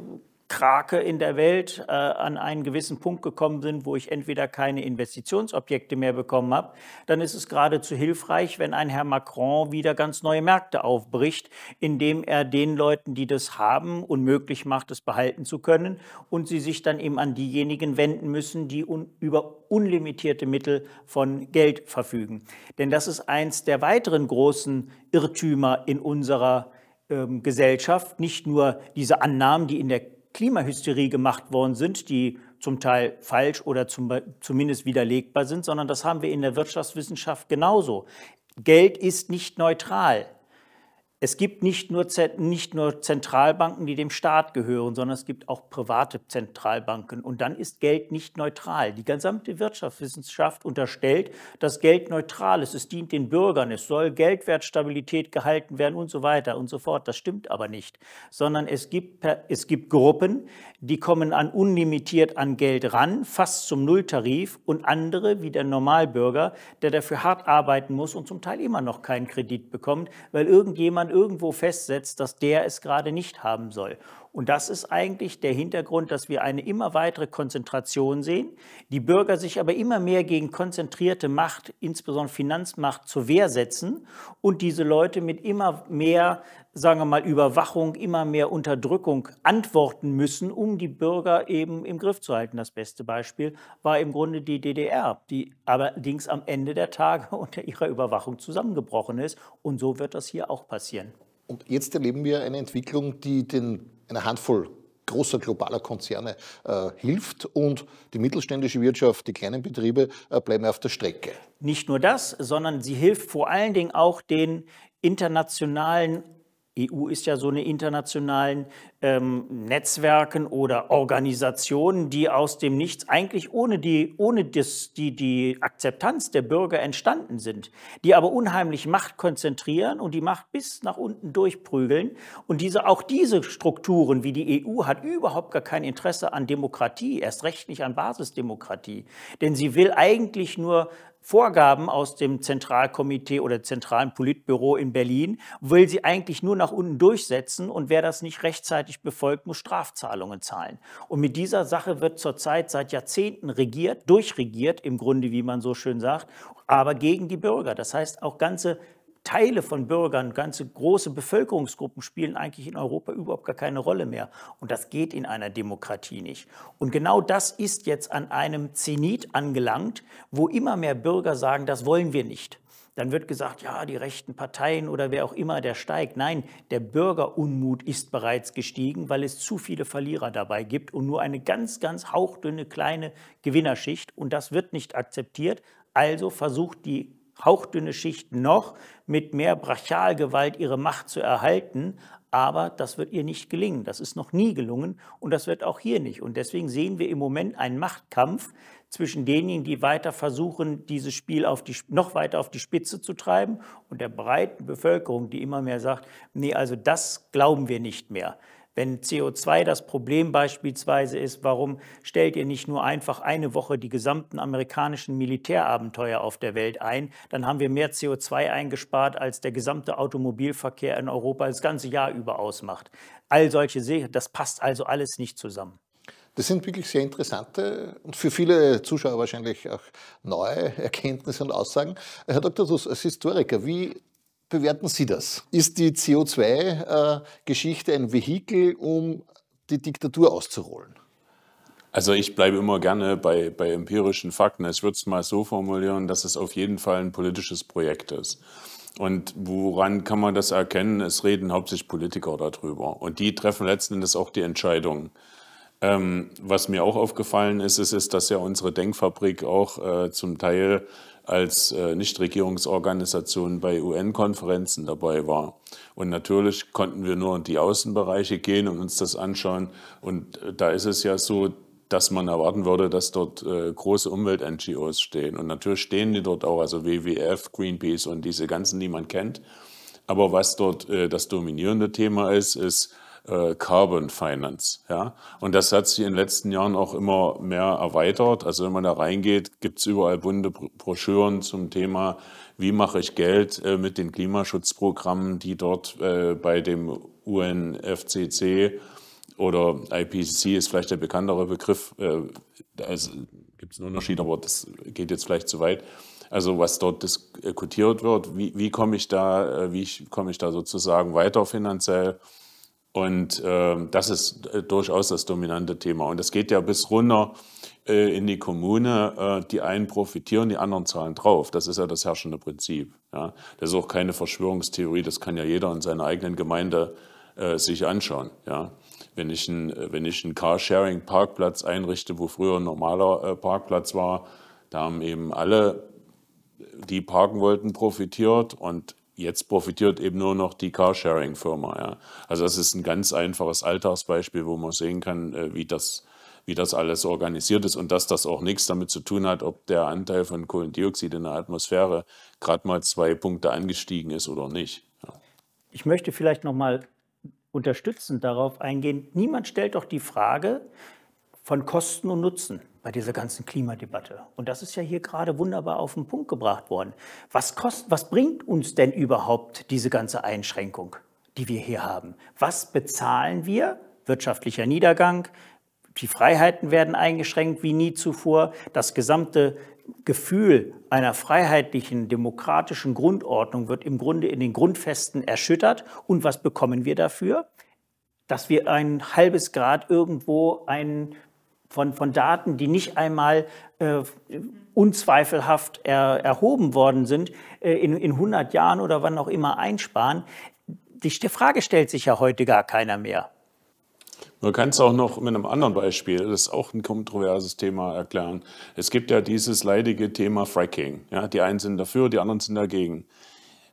Krake in der Welt äh, an einen gewissen Punkt gekommen sind, wo ich entweder keine Investitionsobjekte mehr bekommen habe, dann ist es geradezu hilfreich, wenn ein Herr Macron wieder ganz neue Märkte aufbricht, indem er den Leuten, die das haben, unmöglich macht, es behalten zu können und sie sich dann eben an diejenigen wenden müssen, die un über unlimitierte Mittel von Geld verfügen. Denn das ist eins der weiteren großen Irrtümer in unserer ähm, Gesellschaft, nicht nur diese Annahmen, die in der Klimahysterie gemacht worden sind, die zum Teil falsch oder zum, zumindest widerlegbar sind, sondern das haben wir in der Wirtschaftswissenschaft genauso. Geld ist nicht neutral. Es gibt nicht nur, nicht nur Zentralbanken, die dem Staat gehören, sondern es gibt auch private Zentralbanken. Und dann ist Geld nicht neutral. Die gesamte Wirtschaftswissenschaft unterstellt, dass Geld neutral ist. Es dient den Bürgern, es soll Geldwertstabilität gehalten werden und so weiter und so fort. Das stimmt aber nicht. Sondern es gibt, es gibt Gruppen, die kommen an unlimitiert an Geld ran, fast zum Nulltarif, und andere, wie der Normalbürger, der dafür hart arbeiten muss und zum Teil immer noch keinen Kredit bekommt, weil irgendjemand irgendwo festsetzt, dass der es gerade nicht haben soll. Und das ist eigentlich der Hintergrund, dass wir eine immer weitere Konzentration sehen, die Bürger sich aber immer mehr gegen konzentrierte Macht, insbesondere Finanzmacht, zur Wehr setzen und diese Leute mit immer mehr, sagen wir mal, Überwachung, immer mehr Unterdrückung antworten müssen, um die Bürger eben im Griff zu halten. Das beste Beispiel war im Grunde die DDR, die allerdings am Ende der Tage unter ihrer Überwachung zusammengebrochen ist. Und so wird das hier auch passieren. Und jetzt erleben wir eine Entwicklung, die den einer Handvoll großer globaler Konzerne äh, hilft und die mittelständische Wirtschaft, die kleinen Betriebe äh, bleiben auf der Strecke. Nicht nur das, sondern sie hilft vor allen Dingen auch den internationalen EU ist ja so eine internationalen ähm, Netzwerken oder Organisationen, die aus dem Nichts eigentlich ohne, die, ohne das, die, die Akzeptanz der Bürger entstanden sind, die aber unheimlich Macht konzentrieren und die Macht bis nach unten durchprügeln. Und diese, auch diese Strukturen wie die EU hat überhaupt gar kein Interesse an Demokratie, erst recht nicht an Basisdemokratie. Denn sie will eigentlich nur Vorgaben aus dem Zentralkomitee oder Zentralen Politbüro in Berlin, will sie eigentlich nur nach unten durchsetzen und wer das nicht rechtzeitig befolgt, muss Strafzahlungen zahlen. Und mit dieser Sache wird zurzeit seit Jahrzehnten regiert, durchregiert im Grunde, wie man so schön sagt, aber gegen die Bürger. Das heißt, auch ganze Teile von Bürgern, ganze große Bevölkerungsgruppen spielen eigentlich in Europa überhaupt gar keine Rolle mehr. Und das geht in einer Demokratie nicht. Und genau das ist jetzt an einem Zenit angelangt, wo immer mehr Bürger sagen, das wollen wir nicht. Dann wird gesagt, ja, die rechten Parteien oder wer auch immer, der steigt. Nein, der Bürgerunmut ist bereits gestiegen, weil es zu viele Verlierer dabei gibt und nur eine ganz, ganz hauchdünne kleine Gewinnerschicht. Und das wird nicht akzeptiert. Also versucht die hauchdünne Schicht noch mit mehr Brachialgewalt ihre Macht zu erhalten. Aber das wird ihr nicht gelingen. Das ist noch nie gelungen und das wird auch hier nicht. Und deswegen sehen wir im Moment einen Machtkampf zwischen denjenigen, die weiter versuchen, dieses Spiel die, noch weiter auf die Spitze zu treiben und der breiten Bevölkerung, die immer mehr sagt, nee, also das glauben wir nicht mehr. Wenn CO2 das Problem beispielsweise ist, warum stellt ihr nicht nur einfach eine Woche die gesamten amerikanischen Militärabenteuer auf der Welt ein? Dann haben wir mehr CO2 eingespart, als der gesamte Automobilverkehr in Europa das ganze Jahr über ausmacht. All solche Sachen, das passt also alles nicht zusammen. Das sind wirklich sehr interessante und für viele Zuschauer wahrscheinlich auch neue Erkenntnisse und Aussagen. Herr Dr. Dus, als Historiker, wie bewerten Sie das? Ist die CO2-Geschichte äh, ein Vehikel, um die Diktatur auszurollen? Also ich bleibe immer gerne bei, bei empirischen Fakten. Ich würde es mal so formulieren, dass es auf jeden Fall ein politisches Projekt ist. Und woran kann man das erkennen? Es reden hauptsächlich Politiker darüber. Und die treffen letzten Endes auch die Entscheidungen. Ähm, was mir auch aufgefallen ist, ist, ist, dass ja unsere Denkfabrik auch äh, zum Teil als äh, Nichtregierungsorganisation bei UN-Konferenzen dabei war. Und natürlich konnten wir nur in die Außenbereiche gehen und uns das anschauen. Und äh, da ist es ja so, dass man erwarten würde, dass dort äh, große Umwelt-NGOs stehen. Und natürlich stehen die dort auch, also WWF, Greenpeace und diese ganzen, die man kennt. Aber was dort äh, das dominierende Thema ist, ist äh, Carbon Finance. Ja? Und das hat sich in den letzten Jahren auch immer mehr erweitert. Also wenn man da reingeht, gibt es überall bunte Broschüren zum Thema, wie mache ich Geld äh, mit den Klimaschutzprogrammen, die dort äh, bei dem UNFCC oder IPCC ist vielleicht der bekanntere Begriff. Äh, also gibt es einen Unterschied, aber das geht jetzt vielleicht zu weit. Also was dort diskutiert wird, wie, wie komme ich da, äh, wie komme ich da sozusagen weiter finanziell? Und äh, das ist äh, durchaus das dominante Thema. Und das geht ja bis runter äh, in die Kommune. Äh, die einen profitieren, die anderen zahlen drauf. Das ist ja das herrschende Prinzip. Ja? Das ist auch keine Verschwörungstheorie. Das kann ja jeder in seiner eigenen Gemeinde äh, sich anschauen. Ja? Wenn ich einen, äh, wenn ich einen Carsharing-Parkplatz einrichte, wo früher ein normaler äh, Parkplatz war, da haben eben alle, die parken wollten, profitiert und jetzt profitiert eben nur noch die Carsharing-Firma. Ja. Also das ist ein ganz einfaches Alltagsbeispiel, wo man sehen kann, äh, wie das wie das alles organisiert ist und dass das auch nichts damit zu tun hat, ob der Anteil von Kohlendioxid in der Atmosphäre gerade mal zwei Punkte angestiegen ist oder nicht. Ja. Ich möchte vielleicht noch mal unterstützend darauf eingehen. Niemand stellt doch die Frage von Kosten und Nutzen bei dieser ganzen Klimadebatte. Und das ist ja hier gerade wunderbar auf den Punkt gebracht worden. Was, kost, was bringt uns denn überhaupt diese ganze Einschränkung, die wir hier haben? Was bezahlen wir? Wirtschaftlicher Niedergang, die Freiheiten werden eingeschränkt wie nie zuvor. Das gesamte Gefühl einer freiheitlichen, demokratischen Grundordnung wird im Grunde in den Grundfesten erschüttert. Und was bekommen wir dafür? Dass wir ein halbes Grad irgendwo einen von, von Daten, die nicht einmal äh, unzweifelhaft er, erhoben worden sind, äh, in, in 100 Jahren oder wann auch immer einsparen. Die Frage stellt sich ja heute gar keiner mehr. Man kann es auch noch mit einem anderen Beispiel, das ist auch ein kontroverses Thema, erklären. Es gibt ja dieses leidige Thema Fracking. Ja, die einen sind dafür, die anderen sind dagegen.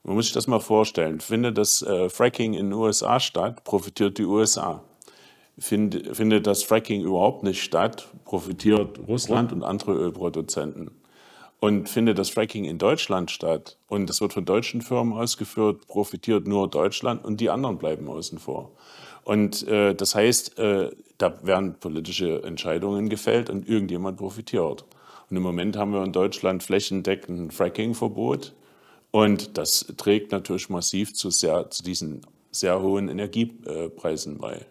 Man muss sich das mal vorstellen. Findet das äh, Fracking in den USA statt, profitiert die USA find, findet das Fracking überhaupt nicht statt, profitiert Russland und andere Ölproduzenten. Und findet das Fracking in Deutschland statt und es wird von deutschen Firmen ausgeführt, profitiert nur Deutschland und die anderen bleiben außen vor. Und äh, das heißt, äh, da werden politische Entscheidungen gefällt und irgendjemand profitiert. Und im Moment haben wir in Deutschland flächendeckend ein Fracking-Verbot. Und das trägt natürlich massiv zu, sehr, zu diesen sehr hohen Energiepreisen bei.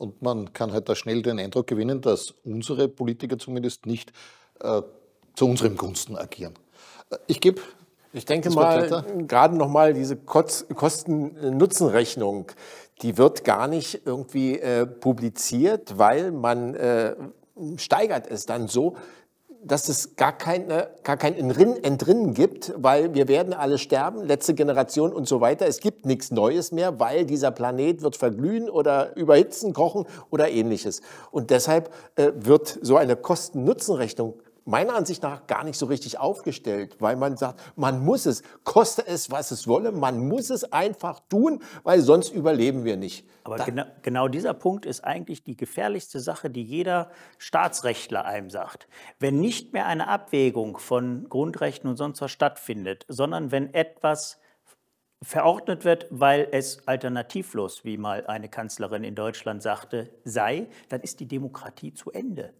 Und man kann halt da schnell den Eindruck gewinnen, dass unsere Politiker zumindest nicht äh, zu unserem Gunsten agieren. Äh, ich gebe ich denke mal, gerade nochmal diese Kosten-Nutzen-Rechnung, die wird gar nicht irgendwie äh, publiziert, weil man äh, steigert es dann so, dass es gar, kein, äh, gar kein Entrinnen, Entrinnen gibt, weil wir werden alle sterben, letzte Generation und so weiter. Es gibt nichts Neues mehr, weil dieser Planet wird verglühen oder überhitzen, kochen oder ähnliches. Und deshalb äh, wird so eine Kosten-Nutzen-Rechnung meiner Ansicht nach gar nicht so richtig aufgestellt, weil man sagt, man muss es, koste es, was es wolle, man muss es einfach tun, weil sonst überleben wir nicht. Aber Dann, genau, genau dieser Punkt ist eigentlich die gefährlichste Sache, die jeder Staatsrechtler einem sagt. Wenn nicht mehr eine Abwägung von Grundrechten und sonst was stattfindet, sondern wenn etwas verordnet wird, weil es alternativlos, wie mal eine Kanzlerin in Deutschland sagte, sei, dann ist die Demokratie zu Ende.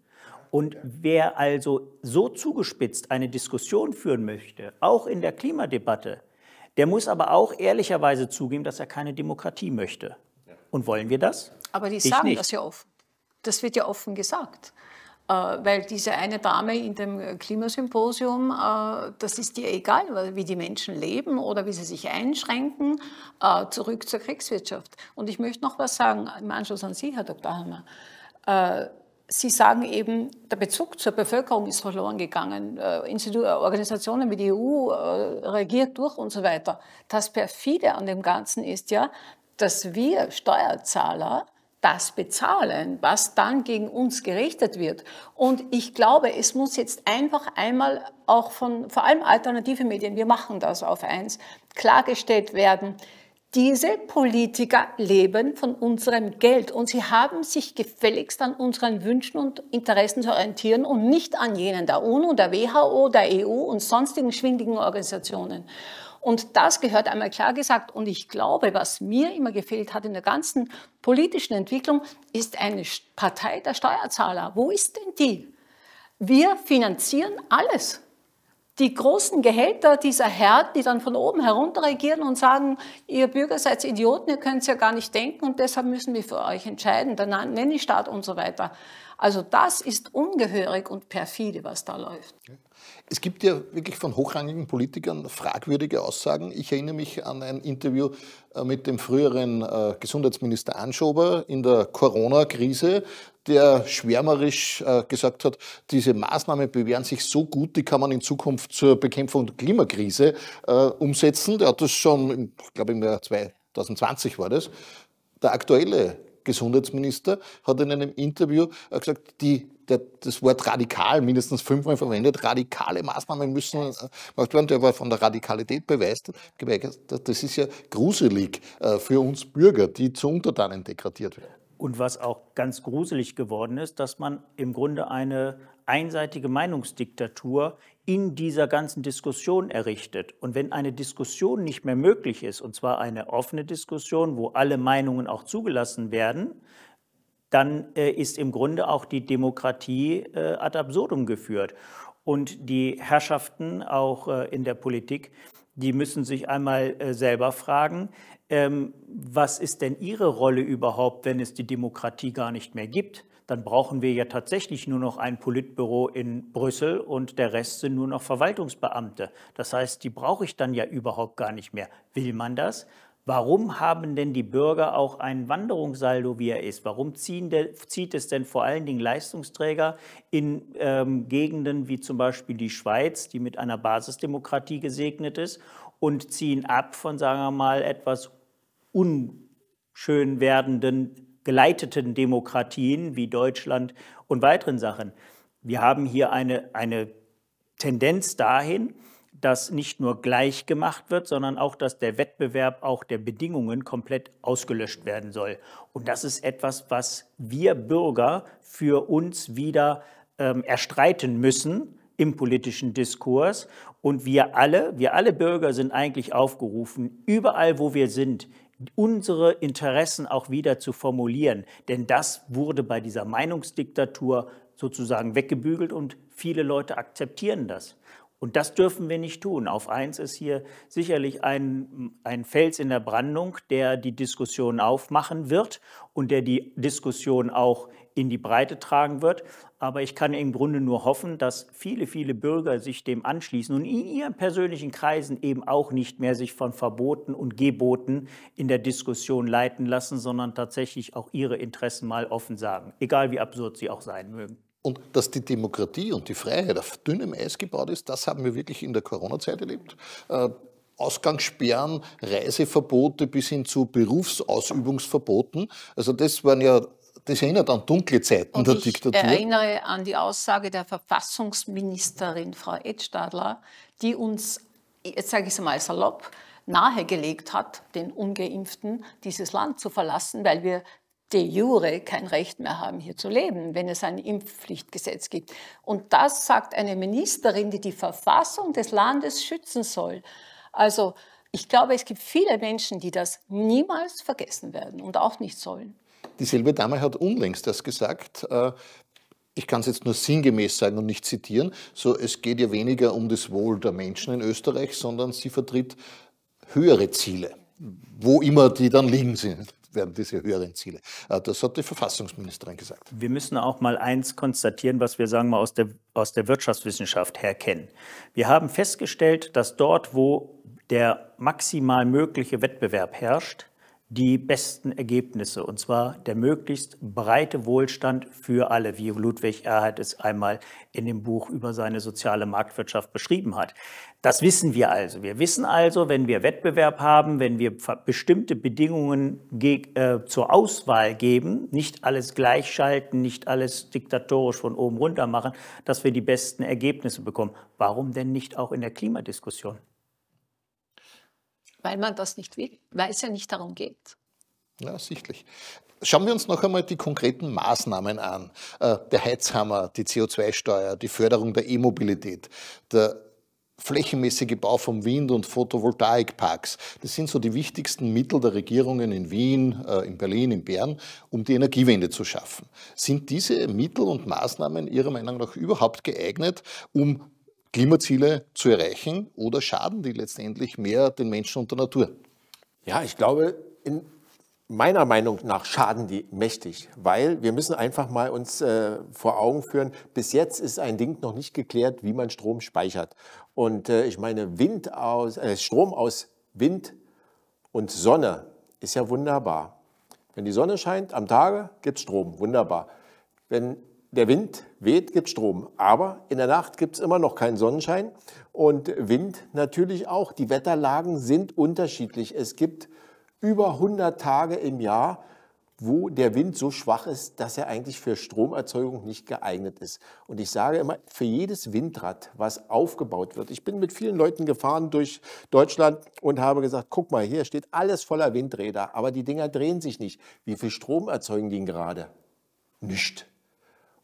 Und wer also so zugespitzt eine Diskussion führen möchte, auch in der Klimadebatte, der muss aber auch ehrlicherweise zugeben, dass er keine Demokratie möchte. Und wollen wir das? Aber die ich sagen nicht. das ja offen. Das wird ja offen gesagt äh, weil diese eine Dame in dem Klimasymposium, äh, das ist ihr egal, wie die Menschen leben oder wie sie sich einschränken, äh, zurück zur Kriegswirtschaft. Und ich möchte noch was sagen im Anschluss an Sie, Herr Dr. Hammer. Sie sagen eben, der Bezug zur Bevölkerung ist verloren gegangen. Äh, äh, Organisationen wie die EU äh, regiert durch und so weiter. Das perfide an dem Ganzen ist ja, dass wir Steuerzahler das bezahlen, was dann gegen uns gerichtet wird. Und ich glaube, es muss jetzt einfach einmal auch von vor allem alternative Medien, wir machen das auf eins, klargestellt werden, diese Politiker leben von unserem Geld und sie haben sich gefälligst an unseren Wünschen und Interessen zu orientieren und nicht an jenen der UNO, der WHO, der EU und sonstigen schwindigen Organisationen. Und das gehört einmal klar gesagt. Und ich glaube, was mir immer gefehlt hat in der ganzen politischen Entwicklung, ist eine Partei der Steuerzahler. Wo ist denn die? Wir finanzieren alles die großen Gehälter dieser Herren, die dann von oben herunter regieren und sagen, ihr Bürger seid Idioten, ihr könnt es ja gar nicht denken und deshalb müssen wir für euch entscheiden, der Nanny-Staat und so weiter. Also das ist ungehörig und perfide, was da läuft. Es gibt ja wirklich von hochrangigen Politikern fragwürdige Aussagen. Ich erinnere mich an ein Interview äh, mit dem früheren äh, Gesundheitsminister Anschober in der Corona-Krise der schwärmerisch äh, gesagt hat, diese Maßnahmen bewähren sich so gut, die kann man in Zukunft zur Bekämpfung der Klimakrise äh, umsetzen. Der hat das schon, ich glaube im Jahr 2020 war das. Der aktuelle Gesundheitsminister hat in einem Interview äh, gesagt, die, der, das Wort radikal mindestens fünfmal verwendet, radikale Maßnahmen müssen gemacht werden. Der war von der Radikalität beweist, das ist ja gruselig für uns Bürger, die zu Untertanen degradiert werden. Und was auch ganz gruselig geworden ist, dass man im Grunde eine einseitige Meinungsdiktatur in dieser ganzen Diskussion errichtet. Und wenn eine Diskussion nicht mehr möglich ist, und zwar eine offene Diskussion, wo alle Meinungen auch zugelassen werden, dann äh, ist im Grunde auch die Demokratie äh, ad absurdum geführt. Und die Herrschaften auch äh, in der Politik, die müssen sich einmal äh, selber fragen, ähm, was ist denn Ihre Rolle überhaupt, wenn es die Demokratie gar nicht mehr gibt? Dann brauchen wir ja tatsächlich nur noch ein Politbüro in Brüssel und der Rest sind nur noch Verwaltungsbeamte. Das heißt, die brauche ich dann ja überhaupt gar nicht mehr. Will man das? Warum haben denn die Bürger auch ein Wanderungssaldo, wie er ist? Warum de, zieht es denn vor allen Dingen Leistungsträger in ähm, Gegenden wie zum Beispiel die Schweiz, die mit einer Basisdemokratie gesegnet ist, und ziehen ab von, sagen wir mal, etwas unschön werdenden, geleiteten Demokratien wie Deutschland und weiteren Sachen. Wir haben hier eine, eine Tendenz dahin, dass nicht nur gleich gemacht wird, sondern auch, dass der Wettbewerb auch der Bedingungen komplett ausgelöscht werden soll. Und das ist etwas, was wir Bürger für uns wieder ähm, erstreiten müssen im politischen Diskurs. Und wir alle, wir alle Bürger sind eigentlich aufgerufen, überall, wo wir sind, unsere Interessen auch wieder zu formulieren. Denn das wurde bei dieser Meinungsdiktatur sozusagen weggebügelt und viele Leute akzeptieren das. Und das dürfen wir nicht tun. Auf eins ist hier sicherlich ein, ein Fels in der Brandung, der die Diskussion aufmachen wird und der die Diskussion auch in die Breite tragen wird. Aber ich kann im Grunde nur hoffen, dass viele, viele Bürger sich dem anschließen und in ihren persönlichen Kreisen eben auch nicht mehr sich von Verboten und Geboten in der Diskussion leiten lassen, sondern tatsächlich auch ihre Interessen mal offen sagen, egal wie absurd sie auch sein mögen. Und dass die Demokratie und die Freiheit auf dünnem Eis gebaut ist, das haben wir wirklich in der Corona-Zeit erlebt. Äh, Ausgangssperren, Reiseverbote bis hin zu Berufsausübungsverboten. Also das waren ja das erinnert an dunkle Zeiten Und der ich Diktatur. Ich erinnere an die Aussage der Verfassungsministerin Frau Edstadler, die uns, jetzt sage ich es mal salopp, nahegelegt hat, den Ungeimpften dieses Land zu verlassen, weil wir de jure kein Recht mehr haben, hier zu leben, wenn es ein Impfpflichtgesetz gibt. Und das sagt eine Ministerin, die die Verfassung des Landes schützen soll. Also ich glaube, es gibt viele Menschen, die das niemals vergessen werden und auch nicht sollen. Dieselbe Dame hat unlängst das gesagt. Äh, ich kann es jetzt nur sinngemäß sagen und nicht zitieren. So, es geht ja weniger um das Wohl der Menschen in Österreich, sondern sie vertritt höhere Ziele, wo immer die dann liegen sind werden diese höheren Ziele. Äh, das hat die Verfassungsministerin gesagt. Wir müssen auch mal eins konstatieren, was wir sagen mal aus der, aus der Wirtschaftswissenschaft her kennen. Wir haben festgestellt, dass dort, wo der maximal mögliche Wettbewerb herrscht, die besten Ergebnisse, und zwar der möglichst breite Wohlstand für alle, wie Ludwig Erhard es einmal in dem Buch über seine soziale Marktwirtschaft beschrieben hat. Das wissen wir also. Wir wissen also, wenn wir Wettbewerb haben, wenn wir bestimmte Bedingungen äh, zur Auswahl geben, nicht alles gleichschalten, nicht alles diktatorisch von oben runter machen, dass wir die besten Ergebnisse bekommen. Warum denn nicht auch in der Klimadiskussion? Weil man das nicht will, weil es ja nicht darum geht. Ja, sichtlich. Schauen wir uns noch einmal die konkreten Maßnahmen an. Äh, der Heizhammer, die CO2-Steuer, die Förderung der E-Mobilität, der flächenmäßige Bau von Wind- und Photovoltaikparks. Das sind so die wichtigsten Mittel der Regierungen in Wien, äh, in Berlin, in Bern, um die Energiewende zu schaffen. Sind diese Mittel und Maßnahmen Ihrer Meinung nach überhaupt geeignet, um Klimaziele zu erreichen oder schaden die letztendlich mehr den Menschen und der Natur? Ja, ich glaube, in meiner Meinung nach schaden die mächtig, weil wir müssen einfach mal uns äh, vor Augen führen, bis jetzt ist ein Ding noch nicht geklärt, wie man Strom speichert. Und äh, ich meine, Wind aus, äh, Strom aus Wind und Sonne ist ja wunderbar. Wenn die Sonne scheint am Tage, gibt es Strom, wunderbar. Wenn der Wind weht, gibt Strom. Aber in der Nacht gibt es immer noch keinen Sonnenschein und Wind natürlich auch. Die Wetterlagen sind unterschiedlich. Es gibt über 100 Tage im Jahr, wo der Wind so schwach ist, dass er eigentlich für Stromerzeugung nicht geeignet ist. Und ich sage immer, für jedes Windrad, was aufgebaut wird, ich bin mit vielen Leuten gefahren durch Deutschland und habe gesagt, guck mal, hier steht alles voller Windräder, aber die Dinger drehen sich nicht. Wie viel Strom erzeugen die gerade? Nichts.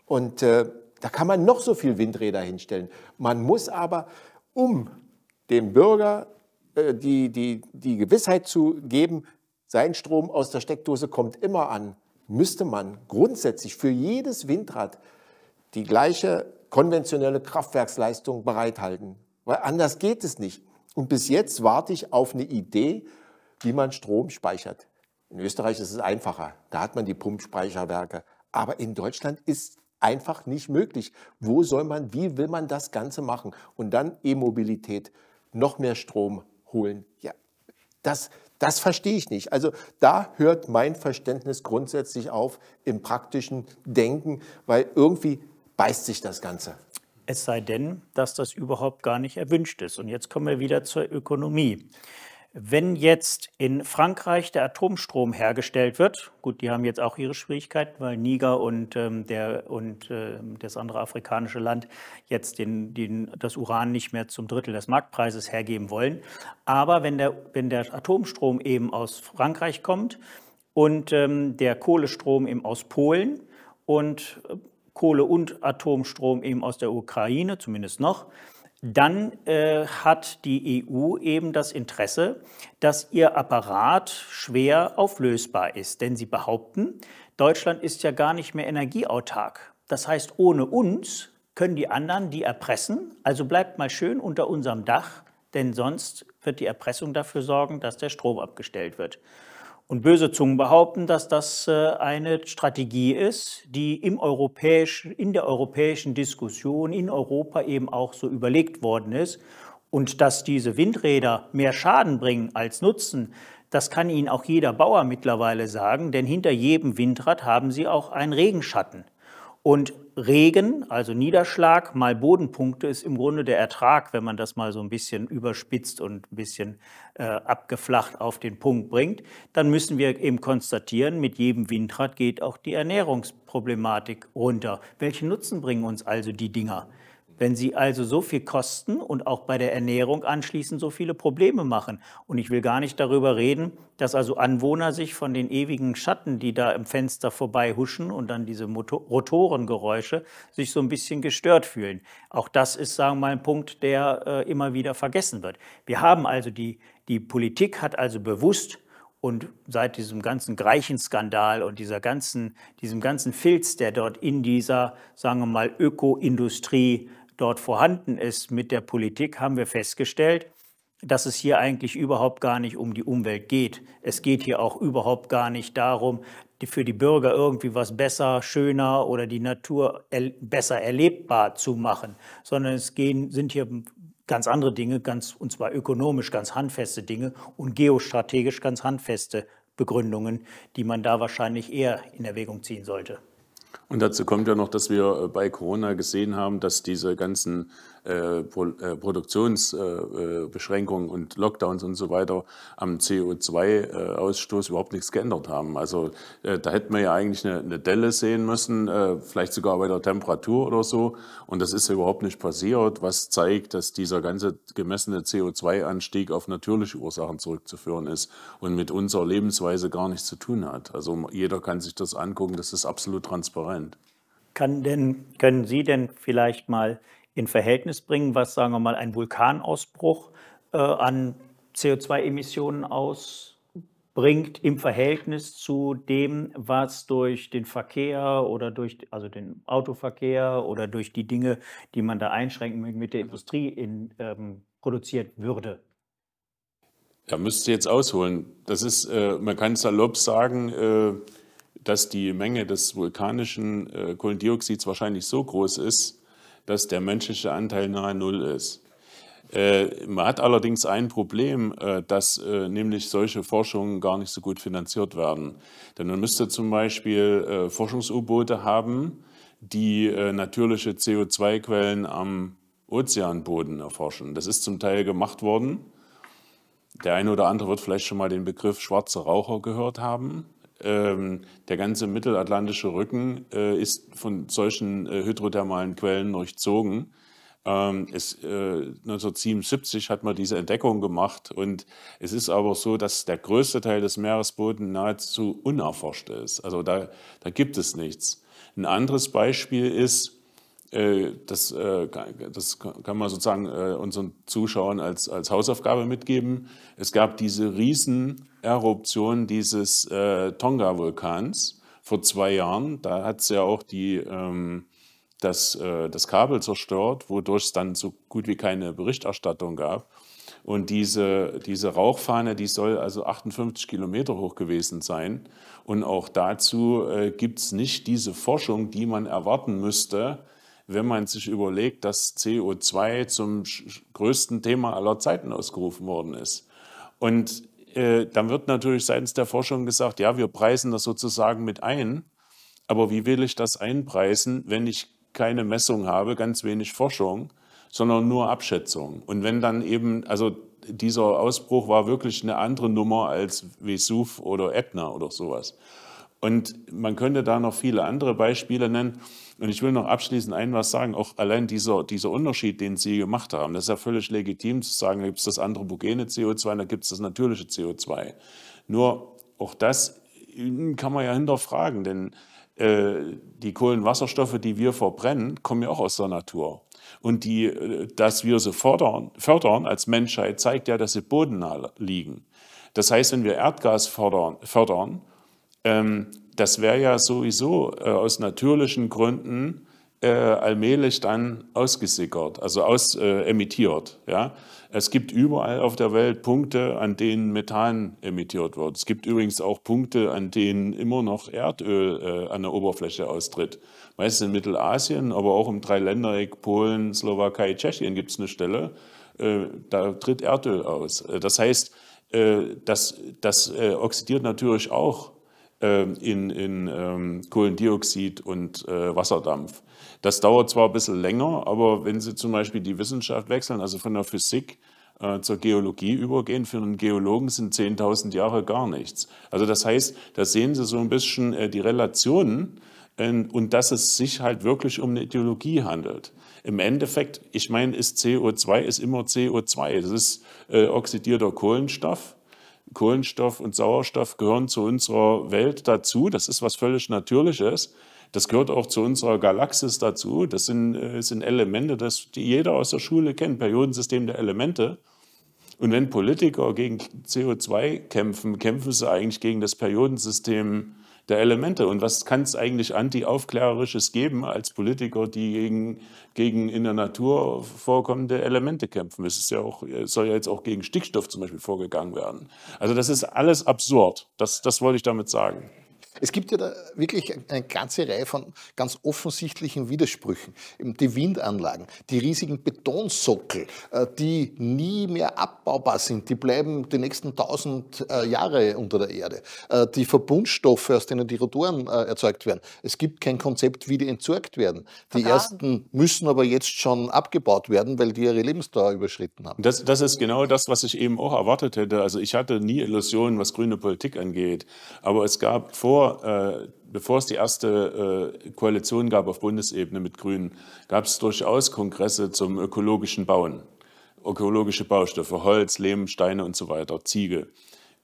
Und äh, da kann man noch so viel Windräder hinstellen. Man muss aber, um dem Bürger äh, die, die, die Gewissheit zu geben, sein Strom aus der Steckdose kommt immer an, müsste man grundsätzlich für jedes Windrad die gleiche konventionelle Kraftwerksleistung bereithalten. Weil anders geht es nicht. Und bis jetzt warte ich auf eine Idee, wie man Strom speichert. In Österreich ist es einfacher. Da hat man die Pumpspeicherwerke. Aber in Deutschland ist einfach nicht möglich. Wo soll man, wie will man das Ganze machen? Und dann E-Mobilität, noch mehr Strom holen. Ja, das, das verstehe ich nicht. Also da hört mein Verständnis grundsätzlich auf im praktischen Denken, weil irgendwie beißt sich das Ganze. Es sei denn, dass das überhaupt gar nicht erwünscht ist. Und jetzt kommen wir wieder zur Ökonomie. Wenn jetzt in Frankreich der Atomstrom hergestellt wird, gut, die haben jetzt auch ihre Schwierigkeiten, weil Niger und, ähm, der, und äh, das andere afrikanische Land jetzt den, den, das Uran nicht mehr zum Drittel des Marktpreises hergeben wollen. Aber wenn der, wenn der Atomstrom eben aus Frankreich kommt und ähm, der Kohlestrom eben aus Polen und äh, Kohle- und Atomstrom eben aus der Ukraine, zumindest noch, dann äh, hat die EU eben das Interesse, dass ihr Apparat schwer auflösbar ist. Denn sie behaupten, Deutschland ist ja gar nicht mehr energieautark. Das heißt, ohne uns können die anderen die erpressen. Also bleibt mal schön unter unserem Dach, denn sonst wird die Erpressung dafür sorgen, dass der Strom abgestellt wird. Und böse Zungen behaupten, dass das äh, eine Strategie ist, die im europäischen, in der europäischen Diskussion in Europa eben auch so überlegt worden ist. Und dass diese Windräder mehr Schaden bringen als Nutzen, das kann Ihnen auch jeder Bauer mittlerweile sagen, denn hinter jedem Windrad haben Sie auch einen Regenschatten. Und Regen, also Niederschlag mal Bodenpunkte, ist im Grunde der Ertrag, wenn man das mal so ein bisschen überspitzt und ein bisschen äh, abgeflacht auf den Punkt bringt. Dann müssen wir eben konstatieren, mit jedem Windrad geht auch die Ernährungsproblematik runter. Welchen Nutzen bringen uns also die Dinger? Wenn sie also so viel kosten und auch bei der Ernährung anschließend so viele Probleme machen. Und ich will gar nicht darüber reden, dass also Anwohner sich von den ewigen Schatten, die da im Fenster vorbei huschen und dann diese Motor Rotorengeräusche, sich so ein bisschen gestört fühlen. Auch das ist, sagen wir mal, ein Punkt, der äh, immer wieder vergessen wird. Wir haben also die, die Politik hat also bewusst und seit diesem ganzen Greichenskandal und dieser ganzen, diesem ganzen Filz, der dort in dieser, sagen wir mal, Ökoindustrie dort vorhanden ist mit der Politik, haben wir festgestellt, dass es hier eigentlich überhaupt gar nicht um die Umwelt geht. Es geht hier auch überhaupt gar nicht darum, für die Bürger irgendwie was besser, schöner oder die Natur er besser erlebbar zu machen, sondern es gehen, sind hier ganz andere Dinge, ganz, und zwar ökonomisch ganz handfeste Dinge und geostrategisch ganz handfeste Begründungen, die man da wahrscheinlich eher in Erwägung ziehen sollte. Und dazu kommt ja noch, dass wir äh, bei Corona gesehen haben, dass diese ganzen äh, Pro, äh, Produktionsbeschränkungen äh, äh, und Lockdowns und so weiter am CO2-Ausstoß überhaupt nichts geändert haben. Also da hätten wir ja eigentlich eine, eine Delle sehen müssen, vielleicht sogar bei der Temperatur oder so. Und das ist ja überhaupt nicht passiert, was zeigt, dass dieser ganze gemessene CO2-Anstieg auf natürliche Ursachen zurückzuführen ist und mit unserer Lebensweise gar nichts zu tun hat. Also jeder kann sich das angucken, das ist absolut transparent. Kann denn, können Sie denn vielleicht mal in Verhältnis bringen, was, sagen wir mal, ein Vulkanausbruch äh, an CO2-Emissionen ausbringt im Verhältnis zu dem, was durch den Verkehr oder durch also den Autoverkehr oder durch die Dinge, die man da einschränken mit der Industrie in, ähm, produziert würde. Da müsste jetzt ausholen. Das ist, äh, man kann salopp sagen, äh, dass die Menge des vulkanischen äh, Kohlendioxids wahrscheinlich so groß ist, dass der menschliche Anteil nahe Null ist. Äh, man hat allerdings ein Problem, äh, dass äh, nämlich solche Forschungen gar nicht so gut finanziert werden. Denn man müsste zum Beispiel äh, Forschungs-U-Boote haben, die äh, natürliche CO2-Quellen am Ozeanboden erforschen. Das ist zum Teil gemacht worden. Der eine oder andere wird vielleicht schon mal den Begriff schwarze Raucher gehört haben. Ähm, der ganze mittelatlantische Rücken äh, ist von solchen äh, hydrothermalen Quellen durchzogen. Ähm, es, 1977 äh, hat man diese Entdeckung gemacht und es ist aber so, dass der größte Teil des Meeresbodens nahezu unerforscht ist. Also da, da gibt es nichts. Ein anderes Beispiel ist, äh, das, äh, das kann man sozusagen äh, unseren Zuschauern als, als Hausaufgabe mitgeben. Es gab diese Rieseneruption dieses Tonga-Vulkans vor zwei Jahren. Da hat es ja auch die, ähm, das, das Kabel zerstört, wodurch es dann so gut wie keine Berichterstattung gab. Und diese, diese Rauchfahne, die soll also 58 Kilometer hoch gewesen sein. Und auch dazu gibt es nicht diese Forschung, die man erwarten müsste, wenn man sich überlegt, dass CO2 zum größten Thema aller Zeiten ausgerufen worden ist. Und äh, dann wird natürlich seitens der Forschung gesagt, ja, wir preisen das sozusagen mit ein. Aber wie will ich das einpreisen, wenn ich keine Messung habe, ganz wenig Forschung, sondern nur Abschätzung? Und wenn dann eben, also dieser Ausbruch war wirklich eine andere Nummer als Vesuv oder Ätna oder sowas. Und man könnte da noch viele andere Beispiele nennen. Und ich will noch abschließend ein was sagen, auch allein dieser, dieser Unterschied, den Sie gemacht haben, das ist ja völlig legitim zu sagen, da gibt es das anthropogene CO2 da gibt es das natürliche CO2. Nur auch das hm, kann man ja hinterfragen, denn äh, die Kohlenwasserstoffe, die wir verbrennen, kommen ja auch aus der Natur. Und die, äh, dass wir sie fördern, fördern als Menschheit, zeigt ja, dass sie bodennah liegen. Das heißt, wenn wir Erdgas fördern, fördern ähm, das wäre ja sowieso äh, aus natürlichen Gründen äh, allmählich dann ausgesickert, also aus äh, emittiert. Ja? Es gibt überall auf der Welt Punkte, an denen Methan emittiert wird. Es gibt übrigens auch Punkte, an denen immer noch Erdöl äh, an der Oberfläche austritt. Meistens in Mittelasien, aber auch im Dreiländereck Polen, Slowakei, Tschechien gibt es eine Stelle, äh, da tritt Erdöl aus. Äh, das heißt, äh, das, das oxidiert natürlich auch ähm, in, in ähm, Kohlendioxid und äh, Wasserdampf. Das dauert zwar ein bisschen länger, aber wenn Sie zum Beispiel die Wissenschaft wechseln, also von der Physik äh, zur Geologie übergehen, für einen Geologen sind 10.000 Jahre gar nichts. Also das heißt, da sehen Sie so ein bisschen äh, die Relationen äh, und dass es sich halt wirklich um eine Ideologie handelt. Im Endeffekt, ich meine, ist CO2 ist immer CO2. Das ist äh, oxidierter Kohlenstoff Kohlenstoff und Sauerstoff gehören zu unserer Welt dazu. Das ist was völlig Natürliches. Das gehört auch zu unserer Galaxis dazu. Das sind, äh, sind Elemente, das, die jeder aus der Schule kennt, Periodensystem der Elemente. Und wenn Politiker gegen CO2 kämpfen, kämpfen sie eigentlich gegen das Periodensystem der Elemente. Und was kann es eigentlich anti-aufklärerisches geben als Politiker, die gegen, gegen in der Natur vorkommende Elemente kämpfen? Es ist ja auch, soll ja jetzt auch gegen Stickstoff zum Beispiel vorgegangen werden. Also das ist alles absurd. Das, das wollte ich damit sagen. Es gibt ja da wirklich eine ganze Reihe von ganz offensichtlichen Widersprüchen. Die Windanlagen, die riesigen Betonsockel, äh, die nie mehr abbaubar sind, die bleiben die nächsten tausend äh, Jahre unter der Erde. Äh, die Verbundstoffe, aus denen die Rotoren erzeugt werden. Es gibt kein Konzept, wie die entsorgt werden. Die Aha. ersten müssen aber jetzt schon abgebaut werden, weil die ihre Lebensdauer überschritten haben. Das, das ist genau das, was ich eben auch erwartet hätte. Also ich hatte nie Illusionen, was grüne Politik angeht. Aber es gab vor bevor, äh, bevor es die erste äh, Koalition gab auf Bundesebene mit Grünen, gab es durchaus Kongresse zum ökologischen Bauen. Ökologische Baustoffe, Holz, Lehm, Steine und so weiter, Ziegel.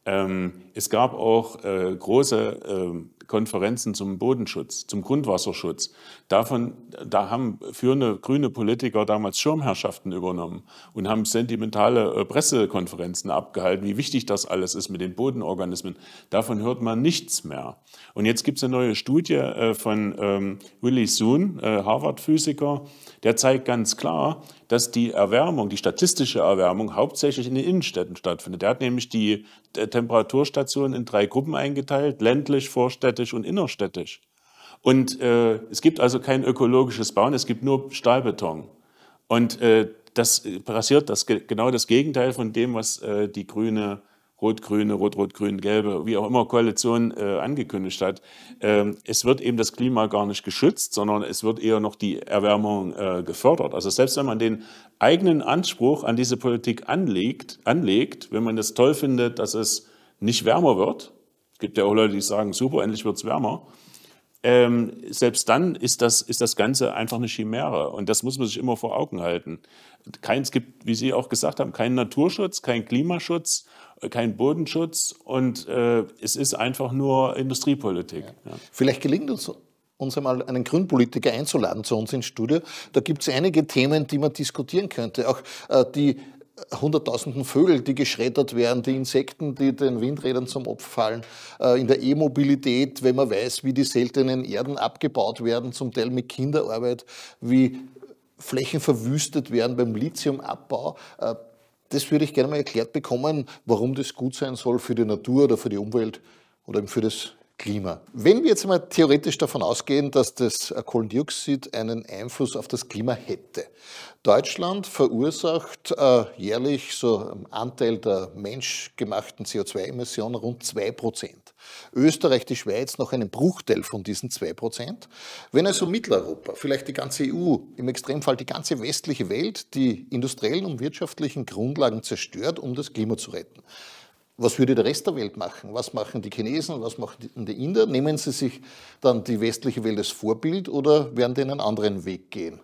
Ähm, es gab auch äh, große ähm, Konferenzen zum Bodenschutz, zum Grundwasserschutz. Davon, da haben führende grüne Politiker damals Schirmherrschaften übernommen und haben sentimentale äh, Pressekonferenzen abgehalten, wie wichtig das alles ist mit den Bodenorganismen. Davon hört man nichts mehr. Und jetzt gibt es eine neue Studie äh, von ähm, Soon, äh, Harvard-Physiker, der zeigt ganz klar, dass die Erwärmung, die statistische Erwärmung hauptsächlich in den Innenstädten stattfindet. Der hat nämlich die äh, Temperaturstationen in drei Gruppen eingeteilt, ländlich, vorstädtisch und innerstädtisch. Und äh, es gibt also kein ökologisches Bauen, es gibt nur Stahlbeton. Und äh, das äh, passiert das, genau das Gegenteil von dem, was äh, die grüne rot-grüne, rot-rot-grün-gelbe, wie auch immer Koalition äh, angekündigt hat. Ähm, es wird eben das Klima gar nicht geschützt, sondern es wird eher noch die Erwärmung äh, gefördert. Also selbst wenn man den eigenen Anspruch an diese Politik anlegt, anlegt, wenn man das toll findet, dass es nicht wärmer wird, gibt ja auch Leute, die sagen, super, endlich wird es wärmer, ähm, selbst dann ist das, ist das Ganze einfach eine Chimäre. Und das muss man sich immer vor Augen halten. Kein, es gibt, wie Sie auch gesagt haben, keinen Naturschutz, keinen Klimaschutz kein Bodenschutz und äh, es ist einfach nur Industriepolitik. Ja. Ja. Vielleicht gelingt uns uns einmal einen Grünpolitiker einzuladen zu uns ins Studio. Da gibt es einige Themen, die man diskutieren könnte. Auch äh, die hunderttausenden Vögel, die geschreddert werden, die Insekten, die den Windrädern zum Opfer fallen, äh, in der E-Mobilität, wenn man weiß, wie die seltenen Erden abgebaut werden, zum Teil mit Kinderarbeit, wie Flächen verwüstet werden beim Lithiumabbau. Äh, das würde ich gerne mal erklärt bekommen, warum das gut sein soll für die Natur oder für die Umwelt oder eben für das Klima. Wenn wir jetzt mal theoretisch davon ausgehen, dass das Kohlendioxid einen Einfluss auf das Klima hätte. Deutschland verursacht äh, jährlich so im Anteil der menschgemachten CO2-Emissionen rund 2%. Österreich, die Schweiz noch einen Bruchteil von diesen 2%. Wenn also Mitteleuropa, vielleicht die ganze EU, im Extremfall die ganze westliche Welt, die industriellen und wirtschaftlichen Grundlagen zerstört, um das Klima zu retten. Was würde der Rest der Welt machen? Was machen die Chinesen? Was machen die Inder? Nehmen sie sich dann die westliche Welt als Vorbild oder werden die einen anderen Weg gehen?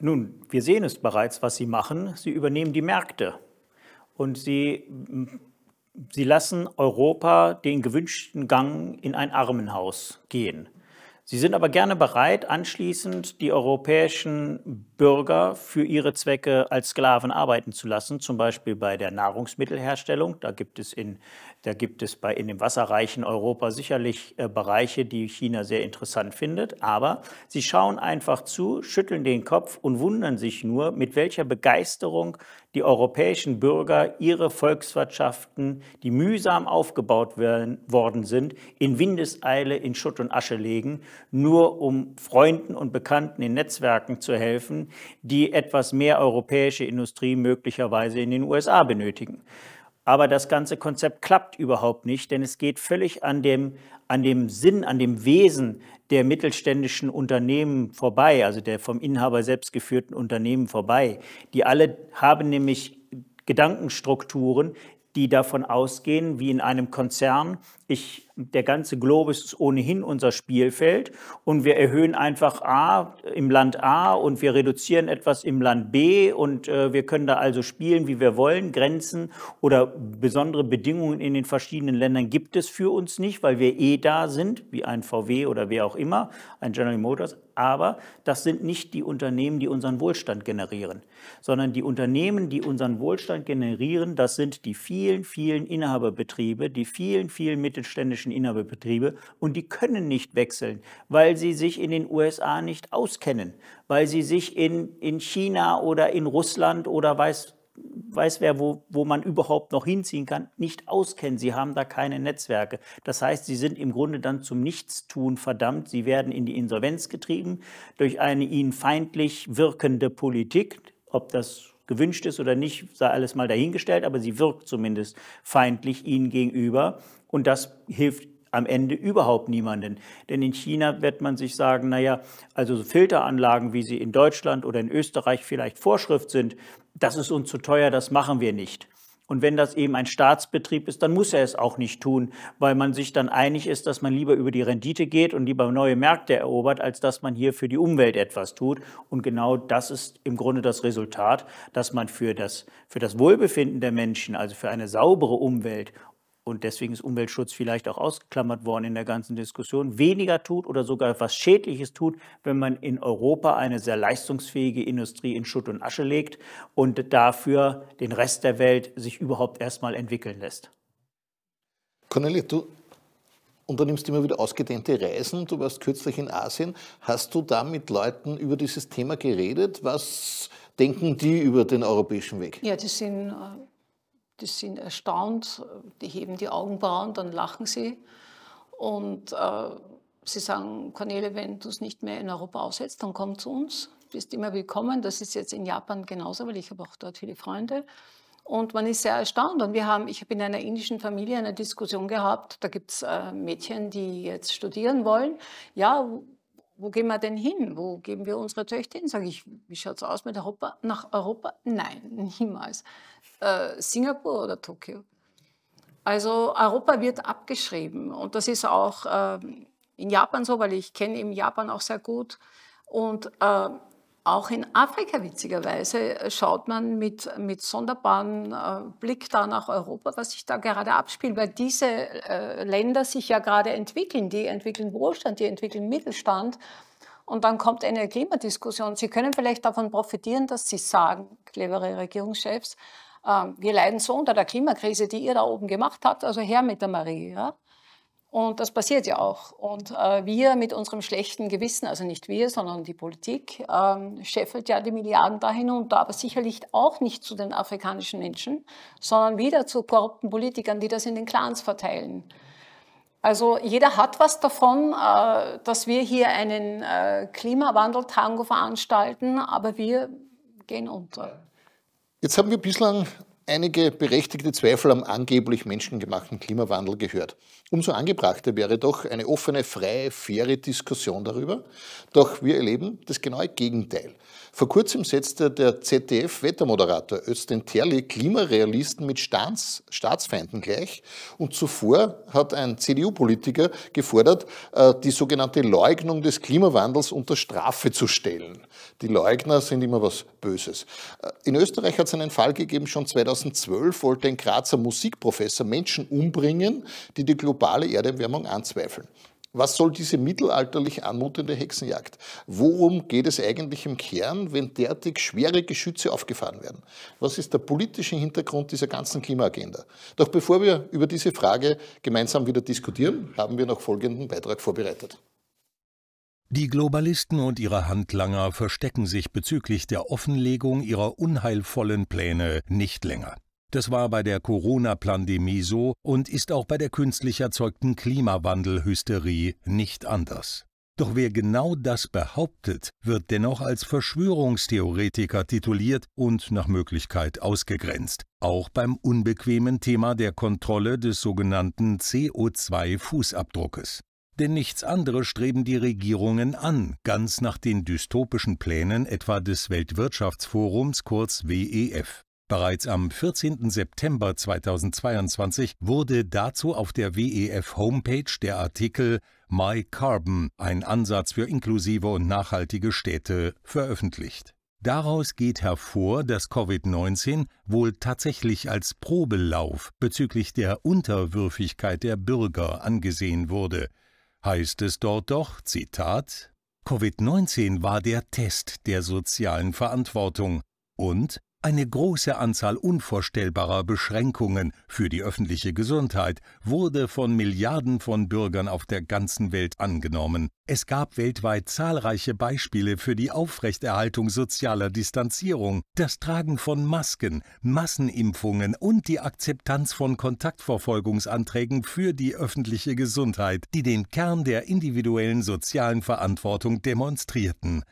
Nun, wir sehen es bereits, was sie machen. Sie übernehmen die Märkte und sie Sie lassen Europa den gewünschten Gang in ein Armenhaus gehen. Sie sind aber gerne bereit, anschließend die europäischen Bürger für ihre Zwecke als Sklaven arbeiten zu lassen, zum Beispiel bei der Nahrungsmittelherstellung. Da gibt es in da gibt es bei, in dem wasserreichen Europa sicherlich äh, Bereiche, die China sehr interessant findet. Aber sie schauen einfach zu, schütteln den Kopf und wundern sich nur, mit welcher Begeisterung die europäischen Bürger ihre Volkswirtschaften, die mühsam aufgebaut werden, worden sind, in Windeseile in Schutt und Asche legen, nur um Freunden und Bekannten in Netzwerken zu helfen, die etwas mehr europäische Industrie möglicherweise in den USA benötigen. Aber das ganze Konzept klappt überhaupt nicht, denn es geht völlig an dem, an dem Sinn, an dem Wesen der mittelständischen Unternehmen vorbei, also der vom Inhaber selbst geführten Unternehmen vorbei. Die alle haben nämlich Gedankenstrukturen, die davon ausgehen, wie in einem Konzern, ich, der ganze Globus ist ohnehin unser Spielfeld und wir erhöhen einfach A im Land A und wir reduzieren etwas im Land B und äh, wir können da also spielen, wie wir wollen. Grenzen oder besondere Bedingungen in den verschiedenen Ländern gibt es für uns nicht, weil wir eh da sind, wie ein VW oder wer auch immer, ein General Motors. Aber das sind nicht die Unternehmen, die unseren Wohlstand generieren, sondern die Unternehmen, die unseren Wohlstand generieren, das sind die vielen, vielen Inhaberbetriebe, die vielen, vielen Mittel mittelständischen Inhaberbetriebe und die können nicht wechseln, weil sie sich in den USA nicht auskennen, weil sie sich in, in China oder in Russland oder weiß, weiß wer, wo, wo man überhaupt noch hinziehen kann, nicht auskennen. Sie haben da keine Netzwerke. Das heißt, sie sind im Grunde dann zum Nichtstun verdammt. Sie werden in die Insolvenz getrieben durch eine ihnen feindlich wirkende Politik, ob das gewünscht ist oder nicht, sei alles mal dahingestellt, aber sie wirkt zumindest feindlich ihnen gegenüber. Und das hilft am Ende überhaupt niemanden. Denn in China wird man sich sagen, naja, also so Filteranlagen, wie sie in Deutschland oder in Österreich vielleicht Vorschrift sind, das ist uns zu teuer, das machen wir nicht. Und wenn das eben ein Staatsbetrieb ist, dann muss er es auch nicht tun, weil man sich dann einig ist, dass man lieber über die Rendite geht und lieber neue Märkte erobert, als dass man hier für die Umwelt etwas tut. Und genau das ist im Grunde das Resultat, dass man für das, für das Wohlbefinden der Menschen, also für eine saubere Umwelt und deswegen ist Umweltschutz vielleicht auch ausgeklammert worden in der ganzen Diskussion, weniger tut oder sogar etwas Schädliches tut, wenn man in Europa eine sehr leistungsfähige Industrie in Schutt und Asche legt und dafür den Rest der Welt sich überhaupt erstmal entwickeln lässt. Cornelia, du unternimmst immer wieder ausgedehnte Reisen, du warst kürzlich in Asien. Hast du da mit Leuten über dieses Thema geredet? Was denken die über den europäischen Weg? Ja, das sind äh, die sind erstaunt, die heben die Augenbrauen, dann lachen sie und äh, sie sagen, Cornelia, wenn du es nicht mehr in Europa aussetzt, dann komm zu uns, Du bist immer willkommen. Das ist jetzt in Japan genauso, weil ich habe auch dort viele Freunde. Und man ist sehr erstaunt. Und wir haben, ich habe in einer indischen Familie eine Diskussion gehabt. Da gibt es äh, Mädchen, die jetzt studieren wollen. Ja, wo gehen wir denn hin? Wo geben wir unsere Töchter hin? Sage ich, wie schaut es aus mit Europa? Nach Europa? Nein, niemals. Äh, Singapur oder Tokio. Also Europa wird abgeschrieben und das ist auch äh, in Japan so, weil ich kenne eben Japan auch sehr gut. Und äh, auch in Afrika witzigerweise äh, schaut man mit, mit sonderbaren äh, Blick da nach Europa, was sich da gerade abspielt, weil diese äh, Länder sich ja gerade entwickeln. Die entwickeln Wohlstand, die entwickeln Mittelstand. Und dann kommt eine Klimadiskussion. Sie können vielleicht davon profitieren, dass Sie sagen, clevere Regierungschefs, ähm, wir leiden so unter der Klimakrise, die ihr da oben gemacht habt, also her mit der Marie. Ja? Und das passiert ja auch. Und äh, wir mit unserem schlechten Gewissen, also nicht wir, sondern die Politik, ähm, scheffelt ja die Milliarden da hinunter, aber sicherlich auch nicht zu den afrikanischen Menschen, sondern wieder zu korrupten Politikern, die das in den Clans verteilen. Also jeder hat was davon, äh, dass wir hier einen äh, Klimawandel-Tango veranstalten, aber wir gehen unter. Jetzt haben wir bislang einige berechtigte Zweifel am angeblich menschengemachten Klimawandel gehört. Umso angebrachter wäre doch eine offene, freie, faire Diskussion darüber. Doch wir erleben das genaue Gegenteil. Vor kurzem setzte der ZDF-Wettermoderator Özden Terli Klimarealisten mit Staats Staatsfeinden gleich. Und zuvor hat ein CDU-Politiker gefordert, äh, die sogenannte Leugnung des Klimawandels unter Strafe zu stellen. Die Leugner sind immer was Böses. Äh, in Österreich hat es einen Fall gegeben, schon 2012 wollte ein Grazer Musikprofessor Menschen umbringen, die die globale Erderwärmung anzweifeln. Was soll diese mittelalterlich anmutende Hexenjagd? Worum geht es eigentlich im Kern, wenn derartig schwere Geschütze aufgefahren werden? Was ist der politische Hintergrund dieser ganzen Klimaagenda? Doch bevor wir über diese Frage gemeinsam wieder diskutieren, haben wir noch folgenden Beitrag vorbereitet. Die Globalisten und ihre Handlanger verstecken sich bezüglich der Offenlegung ihrer unheilvollen Pläne nicht länger. Das war bei der Corona-Pandemie so und ist auch bei der künstlich erzeugten Klimawandelhysterie nicht anders. Doch wer genau das behauptet, wird dennoch als Verschwörungstheoretiker tituliert und nach Möglichkeit ausgegrenzt, auch beim unbequemen Thema der Kontrolle des sogenannten CO2-Fußabdruckes. Denn nichts anderes streben die Regierungen an, ganz nach den dystopischen Plänen etwa des Weltwirtschaftsforums kurz WEF. Bereits am 14. September 2022 wurde dazu auf der WEF-Homepage der Artikel My Carbon, ein Ansatz für inklusive und nachhaltige Städte, veröffentlicht. Daraus geht hervor, dass Covid-19 wohl tatsächlich als Probelauf bezüglich der Unterwürfigkeit der Bürger angesehen wurde. Heißt es dort doch, Zitat, Covid-19 war der Test der sozialen Verantwortung und eine große Anzahl unvorstellbarer Beschränkungen für die öffentliche Gesundheit wurde von Milliarden von Bürgern auf der ganzen Welt angenommen. Es gab weltweit zahlreiche Beispiele für die Aufrechterhaltung sozialer Distanzierung, das Tragen von Masken, Massenimpfungen und die Akzeptanz von Kontaktverfolgungsanträgen für die öffentliche Gesundheit, die den Kern der individuellen sozialen Verantwortung demonstrierten.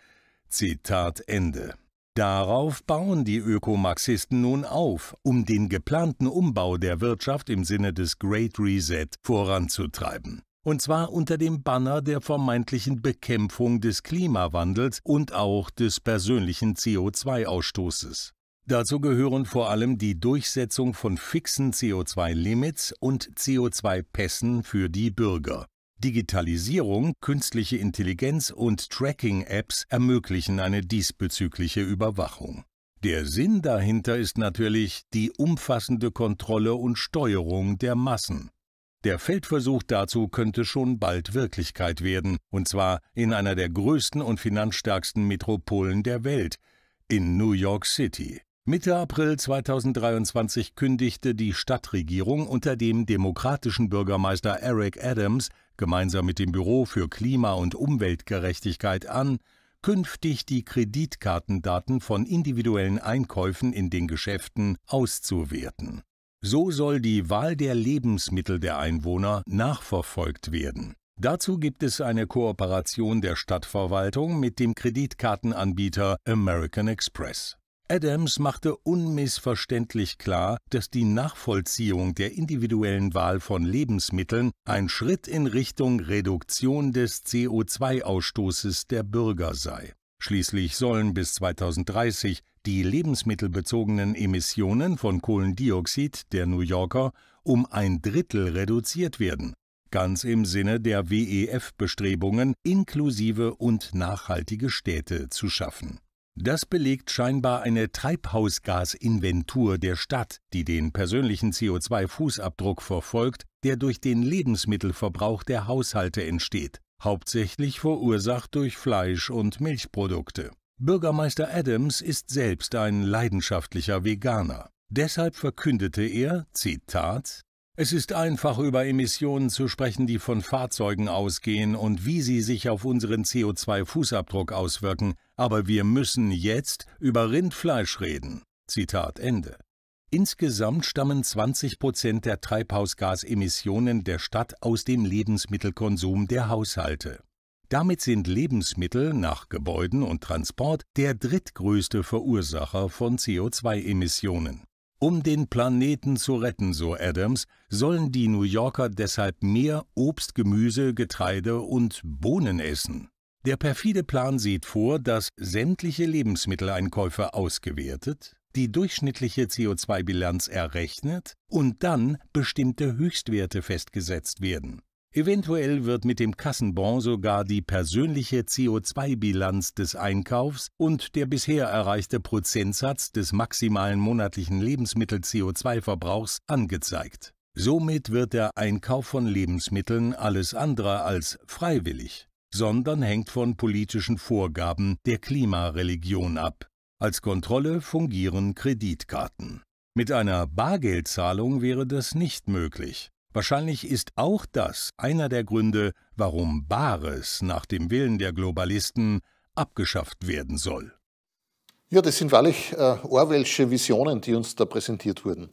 Zitat Ende. Darauf bauen die Ökomarxisten nun auf, um den geplanten Umbau der Wirtschaft im Sinne des Great Reset voranzutreiben. Und zwar unter dem Banner der vermeintlichen Bekämpfung des Klimawandels und auch des persönlichen CO2-Ausstoßes. Dazu gehören vor allem die Durchsetzung von fixen CO2-Limits und CO2-Pässen für die Bürger. Digitalisierung, künstliche Intelligenz und Tracking-Apps ermöglichen eine diesbezügliche Überwachung. Der Sinn dahinter ist natürlich die umfassende Kontrolle und Steuerung der Massen. Der Feldversuch dazu könnte schon bald Wirklichkeit werden, und zwar in einer der größten und finanzstärksten Metropolen der Welt, in New York City. Mitte April 2023 kündigte die Stadtregierung unter dem demokratischen Bürgermeister Eric Adams gemeinsam mit dem Büro für Klima- und Umweltgerechtigkeit an, künftig die Kreditkartendaten von individuellen Einkäufen in den Geschäften auszuwerten. So soll die Wahl der Lebensmittel der Einwohner nachverfolgt werden. Dazu gibt es eine Kooperation der Stadtverwaltung mit dem Kreditkartenanbieter American Express. Adams machte unmissverständlich klar, dass die Nachvollziehung der individuellen Wahl von Lebensmitteln ein Schritt in Richtung Reduktion des CO2-Ausstoßes der Bürger sei. Schließlich sollen bis 2030 die lebensmittelbezogenen Emissionen von Kohlendioxid der New Yorker um ein Drittel reduziert werden, ganz im Sinne der WEF-Bestrebungen, inklusive und nachhaltige Städte zu schaffen. Das belegt scheinbar eine Treibhausgasinventur der Stadt, die den persönlichen CO2-Fußabdruck verfolgt, der durch den Lebensmittelverbrauch der Haushalte entsteht, hauptsächlich verursacht durch Fleisch- und Milchprodukte. Bürgermeister Adams ist selbst ein leidenschaftlicher Veganer. Deshalb verkündete er, Zitat, es ist einfach, über Emissionen zu sprechen, die von Fahrzeugen ausgehen und wie sie sich auf unseren CO2-Fußabdruck auswirken, aber wir müssen jetzt über Rindfleisch reden. Zitat Ende. Insgesamt stammen 20 Prozent der Treibhausgasemissionen der Stadt aus dem Lebensmittelkonsum der Haushalte. Damit sind Lebensmittel nach Gebäuden und Transport der drittgrößte Verursacher von CO2-Emissionen. Um den Planeten zu retten, so Adams, sollen die New Yorker deshalb mehr Obst, Gemüse, Getreide und Bohnen essen. Der perfide Plan sieht vor, dass sämtliche Lebensmitteleinkäufe ausgewertet, die durchschnittliche CO2-Bilanz errechnet und dann bestimmte Höchstwerte festgesetzt werden. Eventuell wird mit dem Kassenbon sogar die persönliche CO2-Bilanz des Einkaufs und der bisher erreichte Prozentsatz des maximalen monatlichen Lebensmittel-CO2-Verbrauchs angezeigt. Somit wird der Einkauf von Lebensmitteln alles andere als freiwillig, sondern hängt von politischen Vorgaben der Klimareligion ab. Als Kontrolle fungieren Kreditkarten. Mit einer Bargeldzahlung wäre das nicht möglich. Wahrscheinlich ist auch das einer der Gründe, warum Bares nach dem Willen der Globalisten abgeschafft werden soll. Ja, das sind wahrlich äh, Orwellsche Visionen, die uns da präsentiert wurden.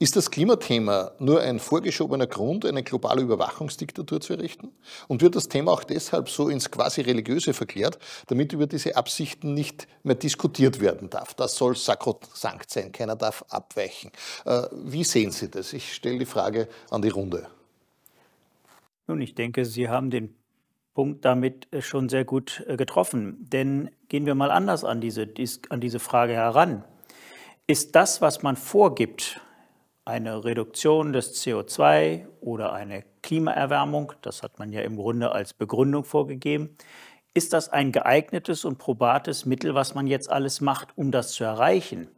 Ist das Klimathema nur ein vorgeschobener Grund, eine globale Überwachungsdiktatur zu errichten? Und wird das Thema auch deshalb so ins quasi religiöse verklärt, damit über diese Absichten nicht mehr diskutiert werden darf? Das soll sakrosankt sein, keiner darf abweichen. Äh, wie sehen Sie das? Ich stelle die Frage an die Runde. Nun, ich denke, Sie haben den Punkt damit äh, schon sehr gut äh, getroffen. Denn gehen wir mal anders an diese, an diese Frage heran. Ist das, was man vorgibt, eine Reduktion des CO2 oder eine Klimaerwärmung, das hat man ja im Grunde als Begründung vorgegeben, ist das ein geeignetes und probates Mittel, was man jetzt alles macht, um das zu erreichen?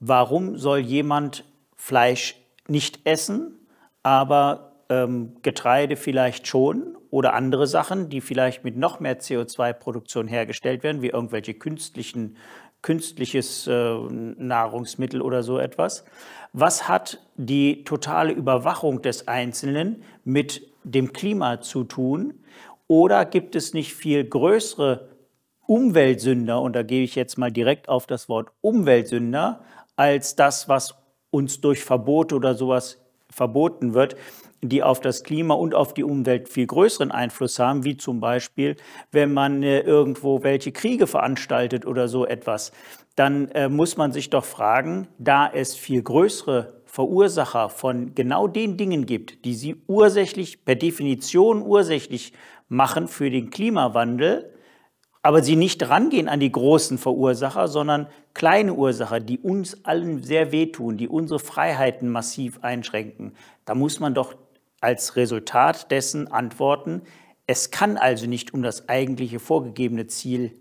Warum soll jemand Fleisch nicht essen, aber ähm, Getreide vielleicht schon oder andere Sachen, die vielleicht mit noch mehr CO2-Produktion hergestellt werden, wie irgendwelche künstlichen künstliches äh, Nahrungsmittel oder so etwas. Was hat die totale Überwachung des Einzelnen mit dem Klima zu tun? Oder gibt es nicht viel größere Umweltsünder, und da gehe ich jetzt mal direkt auf das Wort Umweltsünder, als das, was uns durch Verbote oder sowas verboten wird die auf das Klima und auf die Umwelt viel größeren Einfluss haben, wie zum Beispiel, wenn man äh, irgendwo welche Kriege veranstaltet oder so etwas, dann äh, muss man sich doch fragen, da es viel größere Verursacher von genau den Dingen gibt, die sie ursächlich, per Definition ursächlich machen für den Klimawandel, aber sie nicht rangehen an die großen Verursacher, sondern kleine Ursacher, die uns allen sehr wehtun, die unsere Freiheiten massiv einschränken. Da muss man doch als Resultat dessen antworten, es kann also nicht um das eigentliche vorgegebene Ziel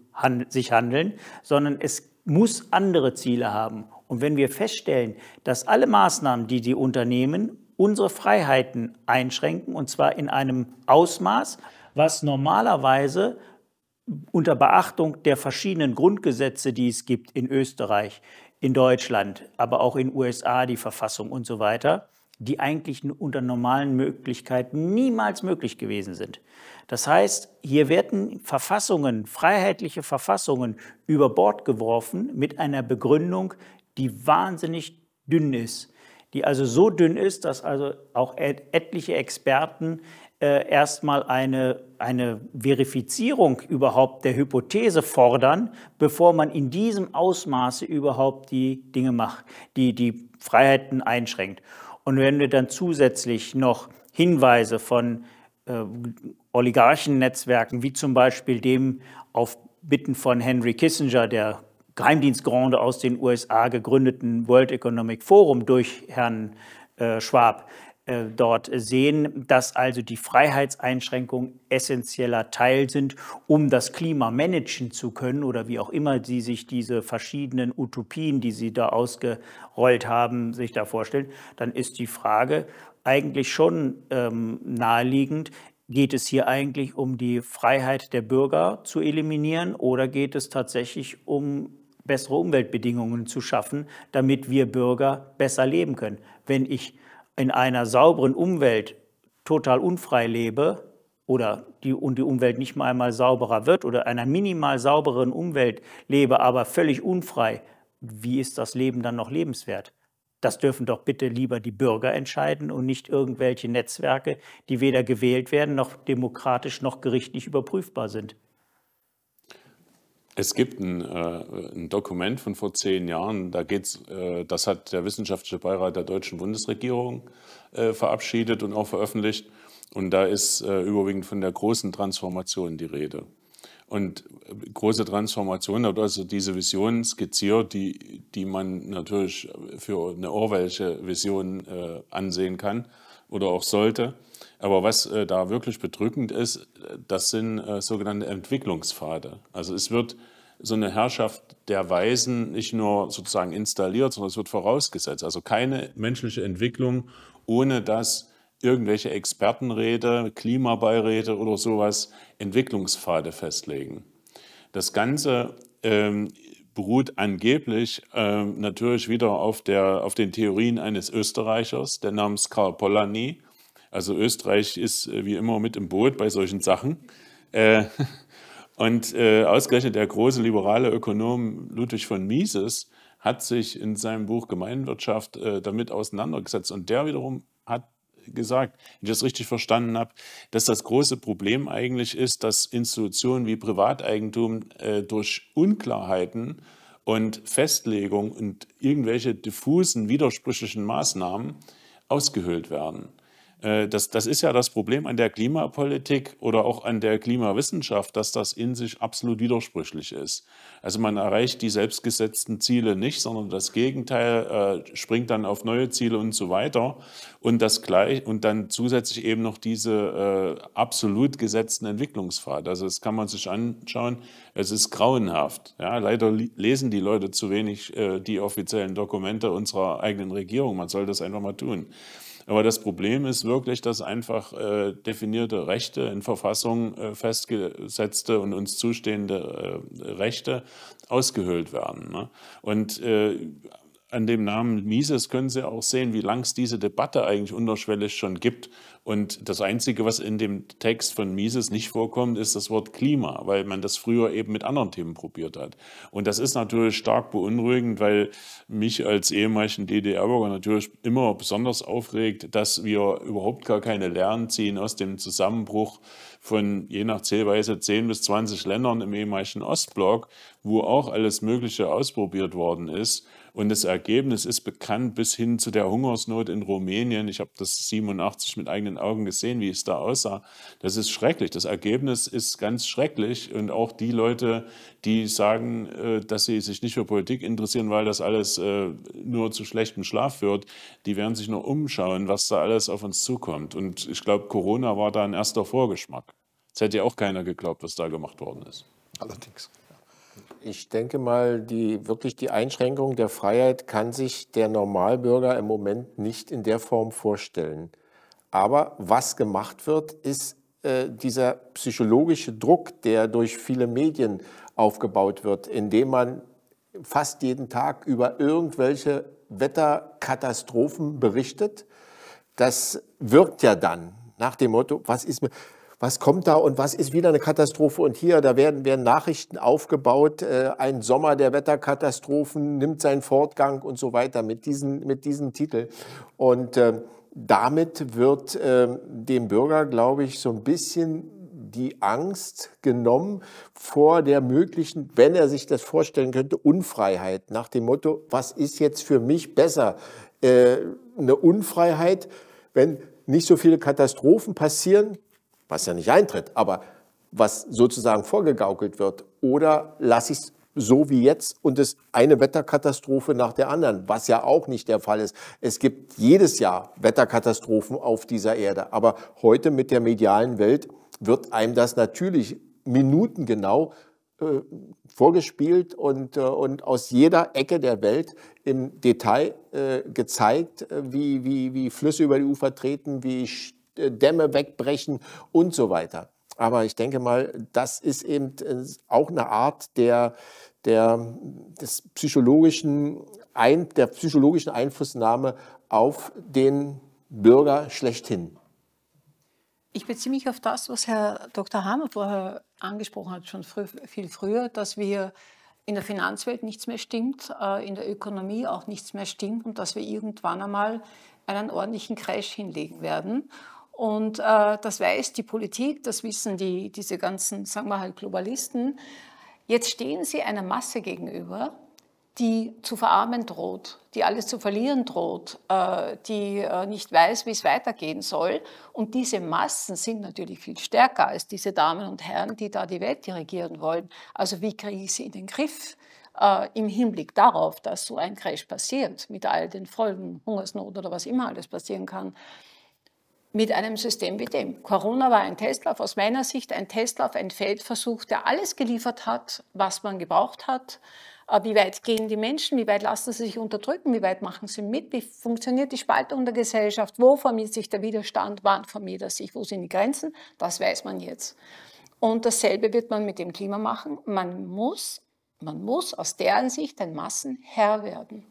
sich handeln, sondern es muss andere Ziele haben. Und wenn wir feststellen, dass alle Maßnahmen, die die unternehmen, unsere Freiheiten einschränken, und zwar in einem Ausmaß, was normalerweise unter Beachtung der verschiedenen Grundgesetze, die es gibt in Österreich, in Deutschland, aber auch in den USA, die Verfassung und so weiter, die eigentlich unter normalen Möglichkeiten niemals möglich gewesen sind. Das heißt, hier werden Verfassungen, freiheitliche Verfassungen über Bord geworfen mit einer Begründung, die wahnsinnig dünn ist. Die also so dünn ist, dass also auch etliche Experten äh, erstmal eine, eine Verifizierung überhaupt der Hypothese fordern, bevor man in diesem Ausmaße überhaupt die Dinge macht, die die Freiheiten einschränkt. Und wenn wir dann zusätzlich noch Hinweise von äh, Oligarchennetzwerken, wie zum Beispiel dem auf Bitten von Henry Kissinger, der Geheimdienstgrande aus den USA gegründeten World Economic Forum durch Herrn äh, Schwab, äh, dort sehen, dass also die Freiheitseinschränkungen essentieller Teil sind, um das Klima managen zu können oder wie auch immer Sie sich diese verschiedenen Utopien, die Sie da ausgerollt haben, sich da vorstellen, dann ist die Frage eigentlich schon ähm, naheliegend, geht es hier eigentlich um die Freiheit der Bürger zu eliminieren oder geht es tatsächlich um bessere Umweltbedingungen zu schaffen, damit wir Bürger besser leben können? Wenn ich in einer sauberen Umwelt total unfrei lebe oder die, und die Umwelt nicht mal einmal sauberer wird oder einer minimal sauberen Umwelt lebe, aber völlig unfrei, wie ist das Leben dann noch lebenswert? Das dürfen doch bitte lieber die Bürger entscheiden und nicht irgendwelche Netzwerke, die weder gewählt werden noch demokratisch noch gerichtlich überprüfbar sind. Es gibt ein, äh, ein, Dokument von vor zehn Jahren, da geht's, äh, das hat der Wissenschaftliche Beirat der deutschen Bundesregierung äh, verabschiedet und auch veröffentlicht. Und da ist äh, überwiegend von der großen Transformation die Rede. Und äh, große Transformation hat also diese Vision skizziert, die, die man natürlich für eine Orwellsche Vision äh, ansehen kann oder auch sollte. Aber was äh, da wirklich bedrückend ist, das sind äh, sogenannte Entwicklungspfade. Also es wird so eine Herrschaft der Weisen nicht nur sozusagen installiert, sondern es wird vorausgesetzt. Also keine menschliche Entwicklung, ohne dass irgendwelche Expertenräte, Klimabeiräte oder sowas Entwicklungspfade festlegen. Das Ganze ähm, beruht angeblich ähm, natürlich wieder auf, der, auf den Theorien eines Österreichers, der namens Karl Polanyi, also Österreich ist äh, wie immer mit im Boot bei solchen Sachen. Äh, und äh, ausgerechnet der große liberale Ökonom Ludwig von Mises hat sich in seinem Buch Gemeinwirtschaft damit auseinandergesetzt. Und der wiederum hat gesagt, wenn ich das richtig verstanden habe, dass das große Problem eigentlich ist, dass Institutionen wie Privateigentum durch Unklarheiten und Festlegung und irgendwelche diffusen, widersprüchlichen Maßnahmen ausgehöhlt werden. Äh, das, das ist ja das Problem an der Klimapolitik oder auch an der Klimawissenschaft, dass das in sich absolut widersprüchlich ist. Also man erreicht die selbstgesetzten Ziele nicht, sondern das Gegenteil äh, springt dann auf neue Ziele und so weiter. Und das gleich und dann zusätzlich eben noch diese äh, absolut gesetzten Entwicklungspfad. Also das kann man sich anschauen. Es ist grauenhaft. Ja, leider lesen die Leute zu wenig äh, die offiziellen Dokumente unserer eigenen Regierung. Man soll das einfach mal tun. Aber das Problem ist wirklich, dass einfach äh, definierte Rechte in Verfassung äh, festgesetzte und uns zustehende äh, Rechte ausgehöhlt werden. Ne? Und äh, an dem Namen Mises können Sie auch sehen, wie lang es diese Debatte eigentlich unterschwellig schon gibt und das Einzige, was in dem Text von Mises nicht vorkommt, ist das Wort Klima, weil man das früher eben mit anderen Themen probiert hat. Und das ist natürlich stark beunruhigend, weil mich als ehemaligen DDR-Bürger natürlich immer besonders aufregt, dass wir überhaupt gar keine Lernen ziehen aus dem Zusammenbruch von je nach Zählweise 10 bis 20 Ländern im ehemaligen Ostblock, wo auch alles Mögliche ausprobiert worden ist und das Ergebnis ist bekannt bis hin zu der Hungersnot in Rumänien. Ich habe das 87 mit eigenen Augen gesehen, wie es da aussah. Das ist schrecklich. Das Ergebnis ist ganz schrecklich. Und auch die Leute, die sagen, äh, dass sie sich nicht für Politik interessieren, weil das alles äh, nur zu schlechtem Schlaf führt, die werden sich nur umschauen, was da alles auf uns zukommt. Und ich glaube, Corona war da ein erster Vorgeschmack. Es hätte ja auch keiner geglaubt, was da gemacht worden ist. Allerdings. Ich denke mal, die, wirklich die Einschränkung der Freiheit kann sich der Normalbürger im Moment nicht in der Form vorstellen. Aber was gemacht wird, ist äh, dieser psychologische Druck, der durch viele Medien aufgebaut wird, indem man fast jeden Tag über irgendwelche Wetterkatastrophen berichtet. Das wirkt ja dann nach dem Motto, was ist mir was kommt da und was ist wieder eine Katastrophe. Und hier, da werden, werden Nachrichten aufgebaut, äh, ein Sommer der Wetterkatastrophen nimmt seinen Fortgang und so weiter mit, diesem mit diesem Titel. Und äh, damit wird äh, dem Bürger, glaube ich, so ein bisschen die Angst genommen vor der möglichen, wenn er sich das vorstellen könnte, Unfreiheit nach dem Motto, was ist jetzt für mich besser? Äh, eine Unfreiheit, wenn nicht so viele Katastrophen passieren, was ja nicht eintritt, aber was sozusagen vorgegaukelt wird. Oder lasse ich es so wie jetzt und es eine Wetterkatastrophe nach der anderen, was ja auch nicht der Fall ist. Es gibt jedes Jahr Wetterkatastrophen auf dieser Erde, aber heute mit der medialen Welt wird einem das natürlich minutengenau äh, vorgespielt und, äh, und aus jeder Ecke der Welt im Detail äh, gezeigt, äh, wie, wie, wie Flüsse über die Ufer treten, wie äh, Dämme wegbrechen und so weiter. Aber ich denke mal, das ist eben äh, auch eine Art der, der, des psychologischen Ein, der psychologischen Einflussnahme auf den Bürger schlechthin. Ich beziehe mich auf das, was Herr Dr. Hammer vorher angesprochen hat, schon früh, viel früher, dass wir in der Finanzwelt nichts mehr stimmt, äh, in der Ökonomie auch nichts mehr stimmt und dass wir irgendwann einmal einen ordentlichen Crash hinlegen werden. Und äh, das weiß die Politik, das wissen die, diese ganzen, sagen wir halt, Globalisten. Jetzt stehen sie einer Masse gegenüber, die zu verarmen droht, die alles zu verlieren droht, äh, die äh, nicht weiß, wie es weitergehen soll. Und diese Massen sind natürlich viel stärker als diese Damen und Herren, die da die Welt dirigieren wollen. Also wie kriege ich sie in den Griff? Äh, Im Hinblick darauf, dass so ein Crash passiert, mit all den Folgen, Hungersnot oder was immer alles passieren kann mit einem System wie dem. Corona war ein Testlauf, aus meiner Sicht ein Testlauf, ein Feldversuch, der alles geliefert hat, was man gebraucht hat. Äh, wie weit gehen die Menschen? Wie weit lassen sie sich unterdrücken? Wie weit machen sie mit? Wie funktioniert die Spaltung der Gesellschaft? Wo formiert sich der Widerstand? Wann formiert er sich? Wo sind die Grenzen? Das weiß man jetzt. Und dasselbe wird man mit dem Klima machen. Man muss, man muss aus deren Sicht ein Massenherr werden.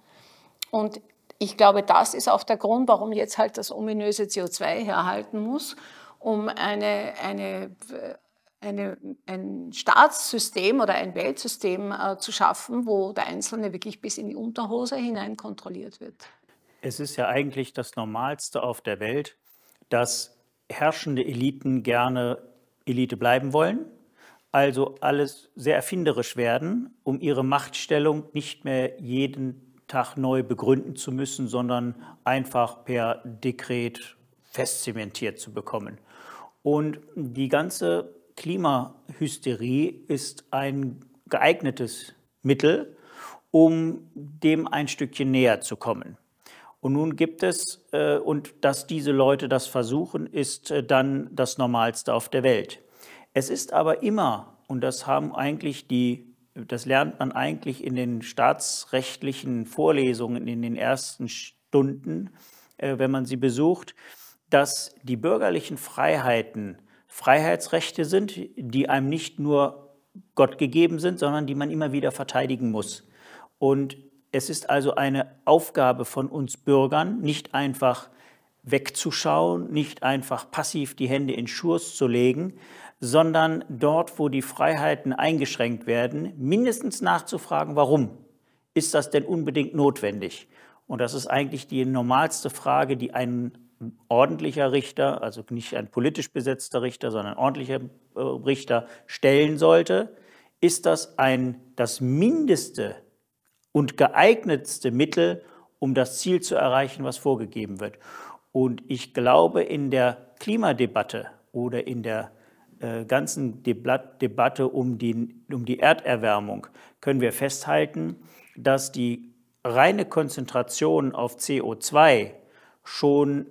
Und ich glaube, das ist auch der Grund, warum jetzt halt das ominöse CO2 herhalten muss, um eine, eine, eine, ein Staatssystem oder ein Weltsystem äh, zu schaffen, wo der Einzelne wirklich bis in die Unterhose hinein kontrolliert wird. Es ist ja eigentlich das Normalste auf der Welt, dass herrschende Eliten gerne Elite bleiben wollen, also alles sehr erfinderisch werden, um ihre Machtstellung nicht mehr jeden Tag neu begründen zu müssen, sondern einfach per Dekret festzementiert zu bekommen. Und die ganze Klimahysterie ist ein geeignetes Mittel, um dem ein Stückchen näher zu kommen. Und nun gibt es, äh, und dass diese Leute das versuchen, ist äh, dann das Normalste auf der Welt. Es ist aber immer, und das haben eigentlich die das lernt man eigentlich in den staatsrechtlichen Vorlesungen in den ersten Stunden, äh, wenn man sie besucht, dass die bürgerlichen Freiheiten Freiheitsrechte sind, die einem nicht nur Gott gegeben sind, sondern die man immer wieder verteidigen muss. Und es ist also eine Aufgabe von uns Bürgern, nicht einfach wegzuschauen, nicht einfach passiv die Hände in Schurz zu legen, sondern dort, wo die Freiheiten eingeschränkt werden, mindestens nachzufragen, warum ist das denn unbedingt notwendig? Und das ist eigentlich die normalste Frage, die ein ordentlicher Richter, also nicht ein politisch besetzter Richter, sondern ein ordentlicher äh, Richter stellen sollte. Ist das ein, das mindeste und geeignetste Mittel, um das Ziel zu erreichen, was vorgegeben wird? Und ich glaube, in der Klimadebatte oder in der äh, ganzen Debatte um die, um die Erderwärmung können wir festhalten, dass die reine Konzentration auf CO2 schon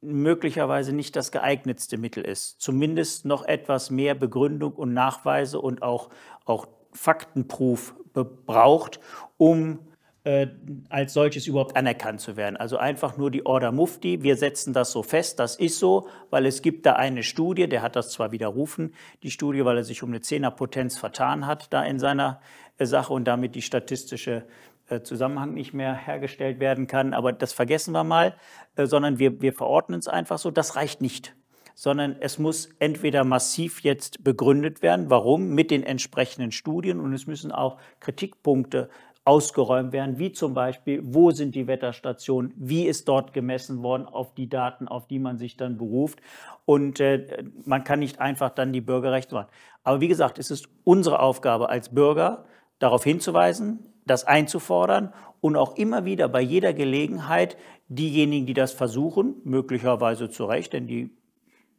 möglicherweise nicht das geeignetste Mittel ist. Zumindest noch etwas mehr Begründung und Nachweise und auch, auch Faktenproof braucht, um äh, als solches überhaupt anerkannt zu werden. Also einfach nur die Order Mufti, wir setzen das so fest, das ist so, weil es gibt da eine Studie, der hat das zwar widerrufen, die Studie, weil er sich um eine Zehnerpotenz vertan hat da in seiner äh, Sache und damit die statistische äh, Zusammenhang nicht mehr hergestellt werden kann, aber das vergessen wir mal, äh, sondern wir, wir verordnen es einfach so, das reicht nicht sondern es muss entweder massiv jetzt begründet werden, warum, mit den entsprechenden Studien und es müssen auch Kritikpunkte ausgeräumt werden, wie zum Beispiel, wo sind die Wetterstationen, wie ist dort gemessen worden auf die Daten, auf die man sich dann beruft. Und äh, man kann nicht einfach dann die Bürgerrechte machen. Aber wie gesagt, es ist unsere Aufgabe als Bürger, darauf hinzuweisen, das einzufordern und auch immer wieder bei jeder Gelegenheit diejenigen, die das versuchen, möglicherweise zu Recht, denn die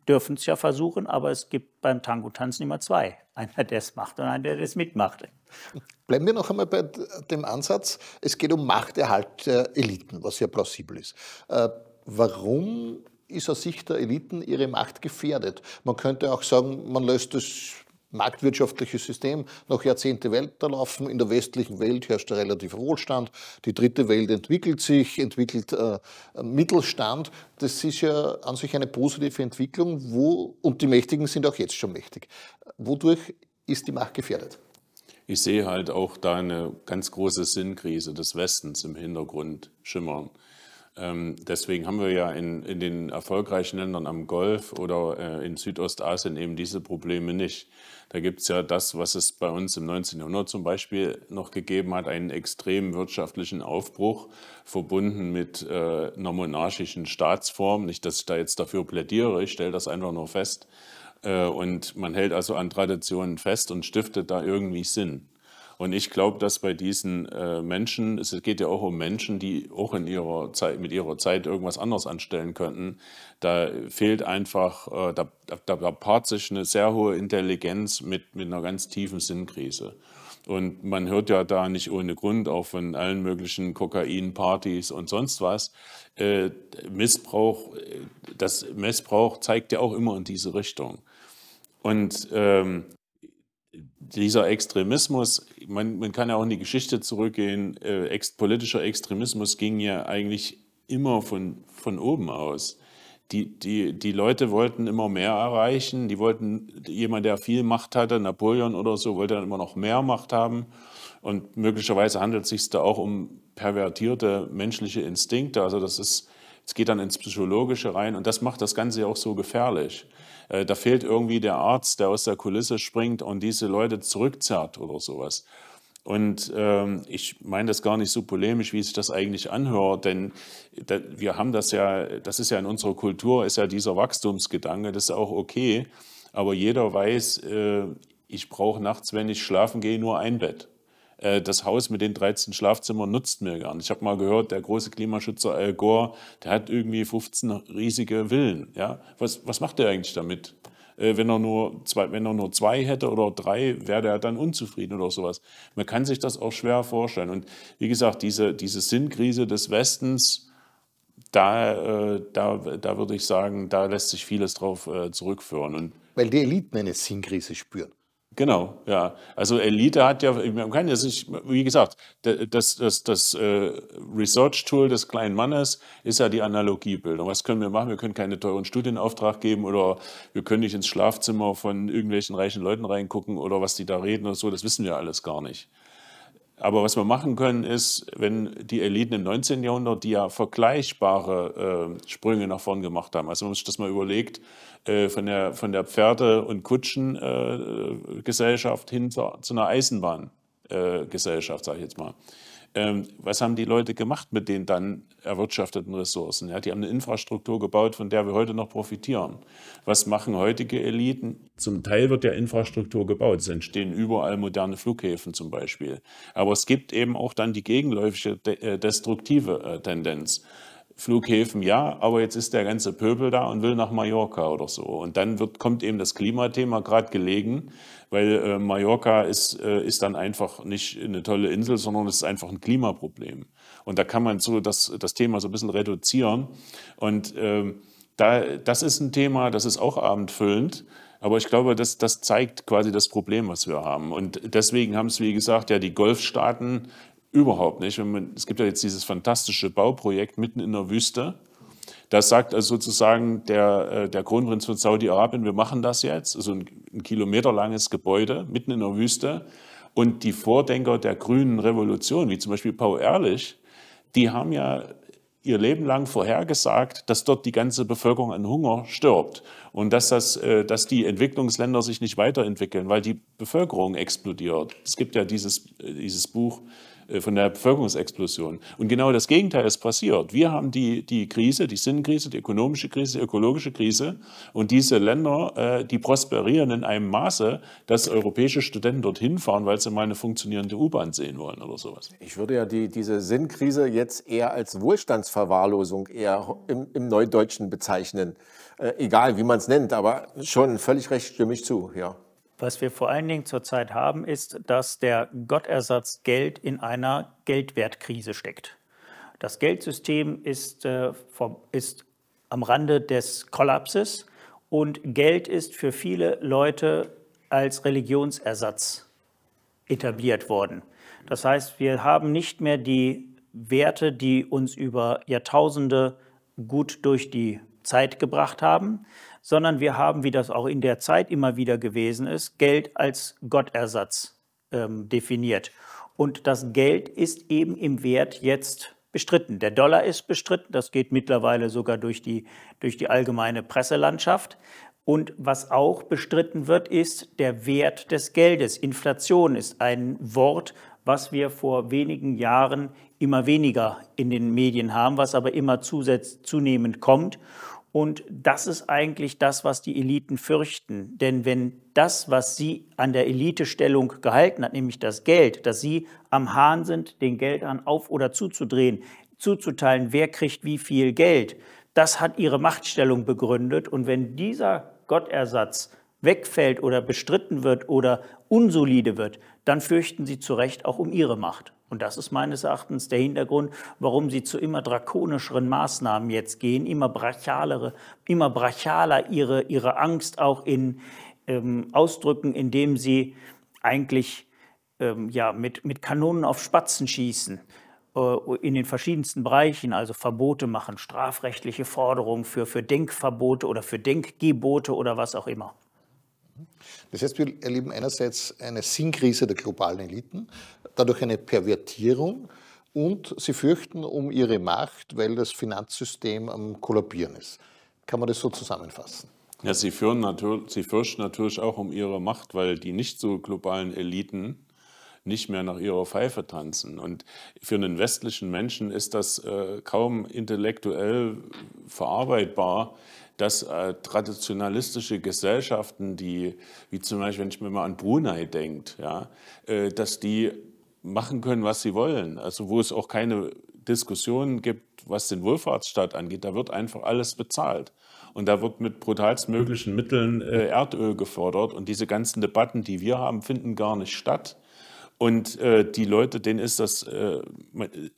dürfen es ja versuchen, aber es gibt beim Tango-Tanzen immer zwei. Einer, der es macht und einer, der es mitmacht. Bleiben wir noch einmal bei dem Ansatz, es geht um Machterhalt der Eliten, was ja plausibel ist. Äh, warum ist aus Sicht der Eliten ihre Macht gefährdet? Man könnte auch sagen, man löst das marktwirtschaftliches System noch Jahrzehnte weiterlaufen. In der westlichen Welt herrscht relativ Wohlstand. Die dritte Welt entwickelt sich, entwickelt äh, Mittelstand. Das ist ja an sich eine positive Entwicklung, wo, und die Mächtigen sind auch jetzt schon mächtig. Wodurch ist die Macht gefährdet? Ich sehe halt auch da eine ganz große Sinnkrise des Westens im Hintergrund schimmern. Ähm, deswegen haben wir ja in, in den erfolgreichen Ländern am Golf oder äh, in Südostasien eben diese Probleme nicht. Da gibt es ja das, was es bei uns im 19. Jahrhundert zum Beispiel noch gegeben hat, einen extremen wirtschaftlichen Aufbruch, verbunden mit äh, einer monarchischen Staatsform. Nicht, dass ich da jetzt dafür plädiere, ich stelle das einfach nur fest. Äh, und man hält also an Traditionen fest und stiftet da irgendwie Sinn. Und ich glaube, dass bei diesen äh, Menschen, es geht ja auch um Menschen, die auch in ihrer Zeit, mit ihrer Zeit irgendwas anderes anstellen könnten, da fehlt einfach, äh, da, da, da paart sich eine sehr hohe Intelligenz mit, mit einer ganz tiefen Sinnkrise. Und man hört ja da nicht ohne Grund, auch von allen möglichen Kokainpartys und sonst was, äh, Missbrauch, äh, das Missbrauch zeigt ja auch immer in diese Richtung. Und ähm, dieser Extremismus, man, man kann ja auch in die Geschichte zurückgehen, äh, ex, politischer Extremismus ging ja eigentlich immer von, von oben aus. Die, die, die Leute wollten immer mehr erreichen, die wollten, jemand, der viel Macht hatte, Napoleon oder so, wollte dann immer noch mehr Macht haben. Und möglicherweise handelt es sich da auch um pervertierte menschliche Instinkte. Also das ist es geht dann ins Psychologische rein und das macht das Ganze ja auch so gefährlich. Äh, da fehlt irgendwie der Arzt, der aus der Kulisse springt und diese Leute zurückzerrt oder sowas. Und ähm, ich meine das gar nicht so polemisch, wie sich das eigentlich anhört, denn da, wir haben das ja, das ist ja in unserer Kultur, ist ja dieser Wachstumsgedanke, das ist auch okay. Aber jeder weiß, äh, ich brauche nachts, wenn ich schlafen gehe, nur ein Bett. Äh, das Haus mit den 13 Schlafzimmern nutzt mir gar nicht. Ich habe mal gehört, der große Klimaschützer Al Gore, der hat irgendwie 15 riesige Villen. Ja? Was, was macht er eigentlich damit? Äh, wenn, er nur zwei, wenn er nur zwei hätte oder drei, wäre er dann unzufrieden oder sowas. Man kann sich das auch schwer vorstellen. Und wie gesagt, diese, diese Sinnkrise des Westens, da, äh, da, da würde ich sagen, da lässt sich vieles drauf zurückführen. Und Weil die Eliten eine Sinnkrise spüren. Genau, ja. Also Elite hat ja, man kann ja sich, wie gesagt, das, das, das äh, Research-Tool des kleinen Mannes ist ja die Analogiebildung. Was können wir machen? Wir können keine teuren Studienauftrag geben oder wir können nicht ins Schlafzimmer von irgendwelchen reichen Leuten reingucken oder was die da reden oder so, das wissen wir alles gar nicht. Aber was wir machen können, ist, wenn die Eliten im 19. Jahrhundert, die ja vergleichbare äh, Sprünge nach vorn gemacht haben, also wenn man sich das mal überlegt, äh, von der, von der Pferde- und Kutschengesellschaft hin zu, zu einer Eisenbahngesellschaft, sage ich jetzt mal. Ähm, was haben die Leute gemacht mit den dann erwirtschafteten Ressourcen? Ja, die haben eine Infrastruktur gebaut, von der wir heute noch profitieren. Was machen heutige Eliten? Zum Teil wird ja Infrastruktur gebaut. Es entstehen überall moderne Flughäfen zum Beispiel. Aber es gibt eben auch dann die gegenläufige äh, destruktive äh, Tendenz. Flughäfen ja, aber jetzt ist der ganze Pöbel da und will nach Mallorca oder so. Und dann wird, kommt eben das Klimathema gerade gelegen, weil äh, Mallorca ist, äh, ist dann einfach nicht eine tolle Insel, sondern es ist einfach ein Klimaproblem. Und da kann man so das, das Thema so ein bisschen reduzieren. Und äh, da, das ist ein Thema, das ist auch abendfüllend. Aber ich glaube, das, das zeigt quasi das Problem, was wir haben. Und deswegen haben es, wie gesagt, ja die Golfstaaten Überhaupt nicht. Man, es gibt ja jetzt dieses fantastische Bauprojekt mitten in der Wüste. Das sagt also sozusagen der, äh, der Kronprinz von Saudi-Arabien, wir machen das jetzt, also ein, ein kilometerlanges Gebäude mitten in der Wüste. Und die Vordenker der grünen Revolution, wie zum Beispiel Paul Ehrlich, die haben ja ihr Leben lang vorhergesagt, dass dort die ganze Bevölkerung an Hunger stirbt und dass, das, äh, dass die Entwicklungsländer sich nicht weiterentwickeln, weil die Bevölkerung explodiert. Es gibt ja dieses, äh, dieses Buch äh, von der Bevölkerungsexplosion. Und genau das Gegenteil ist passiert. Wir haben die, die Krise, die Sinnkrise, die ökonomische Krise, die ökologische Krise. Und diese Länder, äh, die prosperieren in einem Maße, dass europäische Studenten dorthin fahren, weil sie mal eine funktionierende U-Bahn sehen wollen oder sowas. Ich würde ja die, diese Sinnkrise jetzt eher als Wohlstandsverwahrlosung eher im, im Neudeutschen bezeichnen. Äh, egal, wie man es nennt, aber schon völlig recht stimme ich zu, ja. Was wir vor allen Dingen zurzeit haben, ist, dass der Gottersatz Geld in einer Geldwertkrise steckt. Das Geldsystem ist, äh, vom, ist am Rande des Kollapses und Geld ist für viele Leute als Religionsersatz etabliert worden. Das heißt, wir haben nicht mehr die Werte, die uns über Jahrtausende gut durch die Zeit gebracht haben, sondern wir haben, wie das auch in der Zeit immer wieder gewesen ist, Geld als Gottersatz ähm, definiert. Und das Geld ist eben im Wert jetzt bestritten. Der Dollar ist bestritten, das geht mittlerweile sogar durch die, durch die allgemeine Presselandschaft. Und was auch bestritten wird, ist der Wert des Geldes. Inflation ist ein Wort, was wir vor wenigen Jahren immer weniger in den Medien haben, was aber immer zunehmend kommt. Und das ist eigentlich das, was die Eliten fürchten. Denn wenn das, was sie an der Elitestellung gehalten hat, nämlich das Geld, dass sie am Hahn sind, den Geldern auf oder zuzudrehen, zuzuteilen, wer kriegt wie viel Geld, das hat ihre Machtstellung begründet. Und wenn dieser Gottersatz wegfällt oder bestritten wird oder unsolide wird, dann fürchten sie zu Recht auch um ihre Macht. Und das ist meines Erachtens der Hintergrund, warum sie zu immer drakonischeren Maßnahmen jetzt gehen, immer brachalere, immer brachaler ihre, ihre Angst auch in, ähm, ausdrücken, indem sie eigentlich ähm, ja, mit, mit Kanonen auf Spatzen schießen äh, in den verschiedensten Bereichen, also Verbote machen, strafrechtliche Forderungen für, für Denkverbote oder für Denkgebote oder was auch immer. Das heißt, wir erleben einerseits eine Sinnkrise der globalen Eliten, dadurch eine Pervertierung und sie fürchten um ihre Macht, weil das Finanzsystem am Kollabieren ist. Kann man das so zusammenfassen? Ja, sie, sie fürchten natürlich auch um ihre Macht, weil die nicht so globalen Eliten nicht mehr nach ihrer Pfeife tanzen. Und für einen westlichen Menschen ist das äh, kaum intellektuell verarbeitbar, dass äh, traditionalistische Gesellschaften, die, wie zum Beispiel, wenn ich mir mal an Brunei denke, ja, äh, dass die machen können, was sie wollen. Also wo es auch keine Diskussionen gibt, was den Wohlfahrtsstaat angeht. Da wird einfach alles bezahlt. Und da wird mit brutalstmöglichen Mitteln äh, Erdöl gefördert. Und diese ganzen Debatten, die wir haben, finden gar nicht statt. Und äh, die Leute, denen ist das, äh,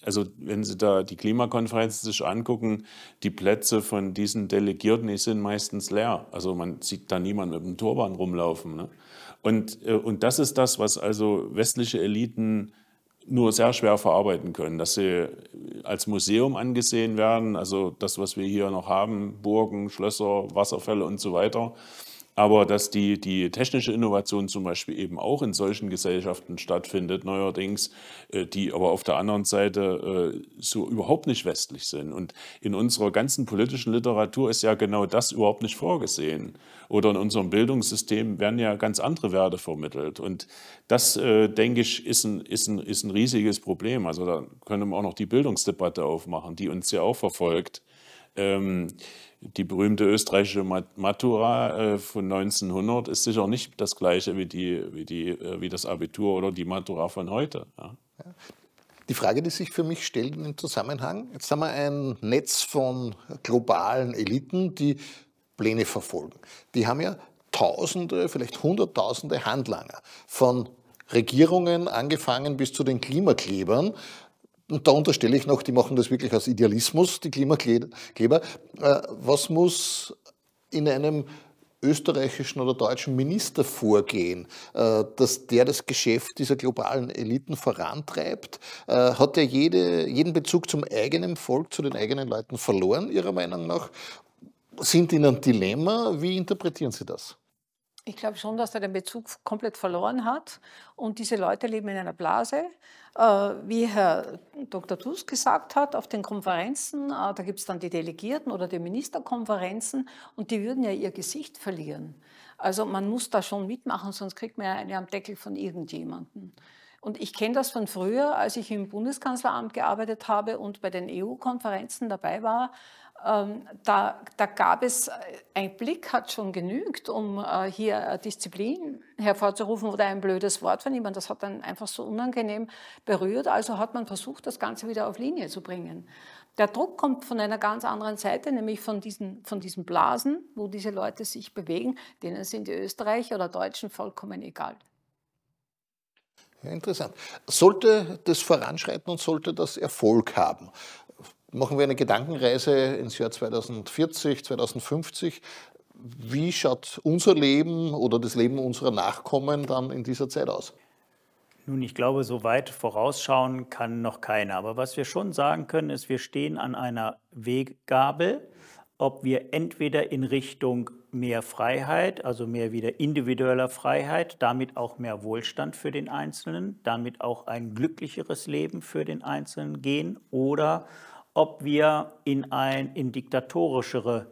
also wenn Sie da die Klimakonferenz sich angucken, die Plätze von diesen Delegierten, die sind meistens leer. Also man sieht da niemanden mit dem Turban rumlaufen. Ne? Und, äh, und das ist das, was also westliche Eliten nur sehr schwer verarbeiten können, dass sie als Museum angesehen werden, also das, was wir hier noch haben, Burgen, Schlösser, Wasserfälle und so weiter, aber dass die, die technische Innovation zum Beispiel eben auch in solchen Gesellschaften stattfindet, neuerdings, äh, die aber auf der anderen Seite äh, so überhaupt nicht westlich sind. Und in unserer ganzen politischen Literatur ist ja genau das überhaupt nicht vorgesehen. Oder in unserem Bildungssystem werden ja ganz andere Werte vermittelt. Und das, äh, denke ich, ist ein, ist ein, ist ein riesiges Problem. Also da können wir auch noch die Bildungsdebatte aufmachen, die uns ja auch verfolgt. Ähm, die berühmte österreichische Matura äh, von 1900 ist sicher nicht das gleiche wie, die, wie, die, äh, wie das Abitur oder die Matura von heute. Ja. Die Frage, die sich für mich stellt im Zusammenhang, jetzt haben wir ein Netz von globalen Eliten, die Pläne verfolgen. Die haben ja Tausende, vielleicht Hunderttausende Handlanger von Regierungen angefangen bis zu den Klimaklebern und da unterstelle ich noch, die machen das wirklich aus Idealismus, die Klimakleber. Äh, was muss in einem österreichischen oder deutschen Minister vorgehen, äh, dass der das Geschäft dieser globalen Eliten vorantreibt? Äh, hat er jede, jeden Bezug zum eigenen Volk, zu den eigenen Leuten verloren, Ihrer Meinung nach? Sind die in einem Dilemma? Wie interpretieren Sie das? Ich glaube schon, dass er den Bezug komplett verloren hat. Und diese Leute leben in einer Blase. Äh, wie Herr Dr. Tusk gesagt hat, auf den Konferenzen, äh, da gibt es dann die Delegierten oder die Ministerkonferenzen und die würden ja ihr Gesicht verlieren. Also man muss da schon mitmachen, sonst kriegt man ja eine am Deckel von irgendjemandem. Und ich kenne das von früher, als ich im Bundeskanzleramt gearbeitet habe und bei den EU-Konferenzen dabei war, ähm, da, da, gab es, äh, ein Blick hat schon genügt, um äh, hier äh, Disziplin hervorzurufen oder ein blödes Wort von jemandem. Das hat dann einfach so unangenehm berührt. Also hat man versucht, das Ganze wieder auf Linie zu bringen. Der Druck kommt von einer ganz anderen Seite, nämlich von diesen, von diesen Blasen, wo diese Leute sich bewegen. Denen sind die Österreicher oder Deutschen vollkommen egal. Ja, interessant. Sollte das voranschreiten und sollte das Erfolg haben, Machen wir eine Gedankenreise ins Jahr 2040, 2050. Wie schaut unser Leben oder das Leben unserer Nachkommen dann in dieser Zeit aus? Nun, ich glaube, so weit vorausschauen kann noch keiner. Aber was wir schon sagen können, ist, wir stehen an einer Weggabel, ob wir entweder in Richtung mehr Freiheit, also mehr wieder individueller Freiheit, damit auch mehr Wohlstand für den Einzelnen, damit auch ein glücklicheres Leben für den Einzelnen gehen oder ob wir in ein in diktatorischere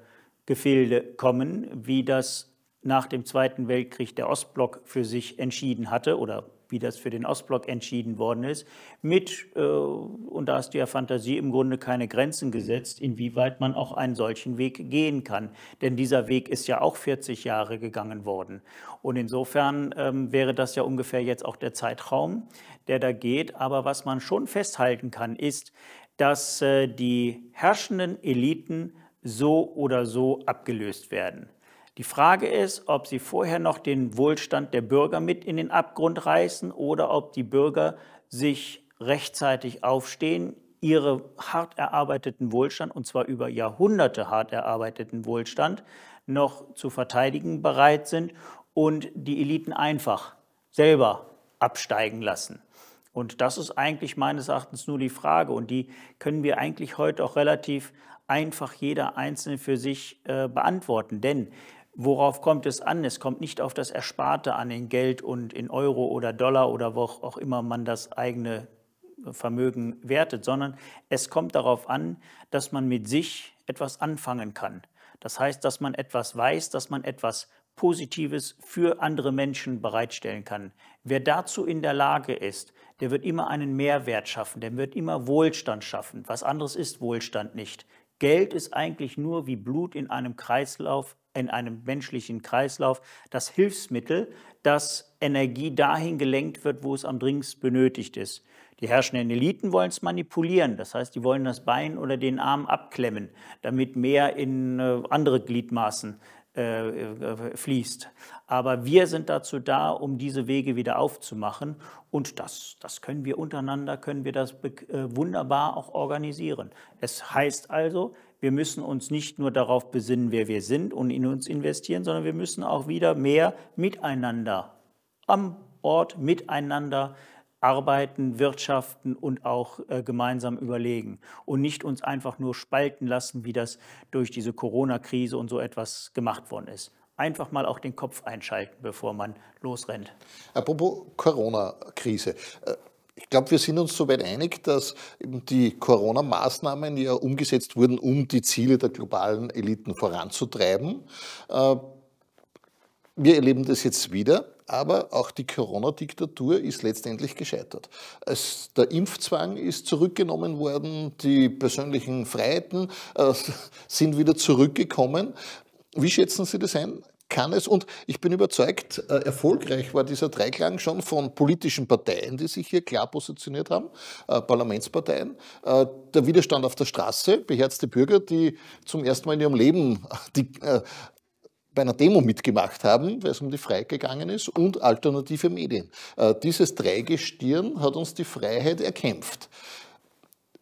Gefilde kommen, wie das nach dem Zweiten Weltkrieg der Ostblock für sich entschieden hatte oder wie das für den Ostblock entschieden worden ist, mit, äh, und da ist der Fantasie im Grunde keine Grenzen gesetzt, inwieweit man auch einen solchen Weg gehen kann. Denn dieser Weg ist ja auch 40 Jahre gegangen worden. Und insofern ähm, wäre das ja ungefähr jetzt auch der Zeitraum, der da geht. Aber was man schon festhalten kann, ist, dass äh, die herrschenden Eliten so oder so abgelöst werden. Die Frage ist, ob sie vorher noch den Wohlstand der Bürger mit in den Abgrund reißen oder ob die Bürger sich rechtzeitig aufstehen, ihre hart erarbeiteten Wohlstand, und zwar über Jahrhunderte hart erarbeiteten Wohlstand, noch zu verteidigen bereit sind und die Eliten einfach selber absteigen lassen. Und das ist eigentlich meines Erachtens nur die Frage. Und die können wir eigentlich heute auch relativ einfach jeder Einzelne für sich äh, beantworten. Denn worauf kommt es an? Es kommt nicht auf das Ersparte an in Geld und in Euro oder Dollar oder wo auch immer man das eigene Vermögen wertet, sondern es kommt darauf an, dass man mit sich etwas anfangen kann. Das heißt, dass man etwas weiß, dass man etwas Positives für andere Menschen bereitstellen kann. Wer dazu in der Lage ist, der wird immer einen Mehrwert schaffen, der wird immer Wohlstand schaffen. Was anderes ist Wohlstand nicht. Geld ist eigentlich nur wie Blut in einem Kreislauf, in einem menschlichen Kreislauf, das Hilfsmittel, dass Energie dahin gelenkt wird, wo es am dringendsten benötigt ist. Die herrschenden Eliten wollen es manipulieren, das heißt, die wollen das Bein oder den Arm abklemmen, damit mehr in äh, andere Gliedmaßen äh, äh, fließt. Aber wir sind dazu da, um diese Wege wieder aufzumachen. Und das, das können wir untereinander, können wir das äh, wunderbar auch organisieren. Es heißt also, wir müssen uns nicht nur darauf besinnen, wer wir sind und in uns investieren, sondern wir müssen auch wieder mehr miteinander am Ort miteinander investieren arbeiten, wirtschaften und auch äh, gemeinsam überlegen und nicht uns einfach nur spalten lassen, wie das durch diese Corona-Krise und so etwas gemacht worden ist. Einfach mal auch den Kopf einschalten, bevor man losrennt. Apropos Corona-Krise. Äh, ich glaube, wir sind uns soweit einig, dass die Corona-Maßnahmen ja umgesetzt wurden, um die Ziele der globalen Eliten voranzutreiben. Äh, wir erleben das jetzt wieder. Aber auch die Corona-Diktatur ist letztendlich gescheitert. Es, der Impfzwang ist zurückgenommen worden, die persönlichen Freiheiten äh, sind wieder zurückgekommen. Wie schätzen Sie das ein? kann es und ich bin überzeugt, äh, erfolgreich war dieser Dreiklang schon von politischen Parteien, die sich hier klar positioniert haben, äh, Parlamentsparteien, äh, der Widerstand auf der Straße, beherzte Bürger, die zum ersten Mal in ihrem Leben äh, die, äh, bei einer Demo mitgemacht haben, weil es um die Freiheit gegangen ist, und alternative Medien. Äh, dieses Dreigestirn hat uns die Freiheit erkämpft.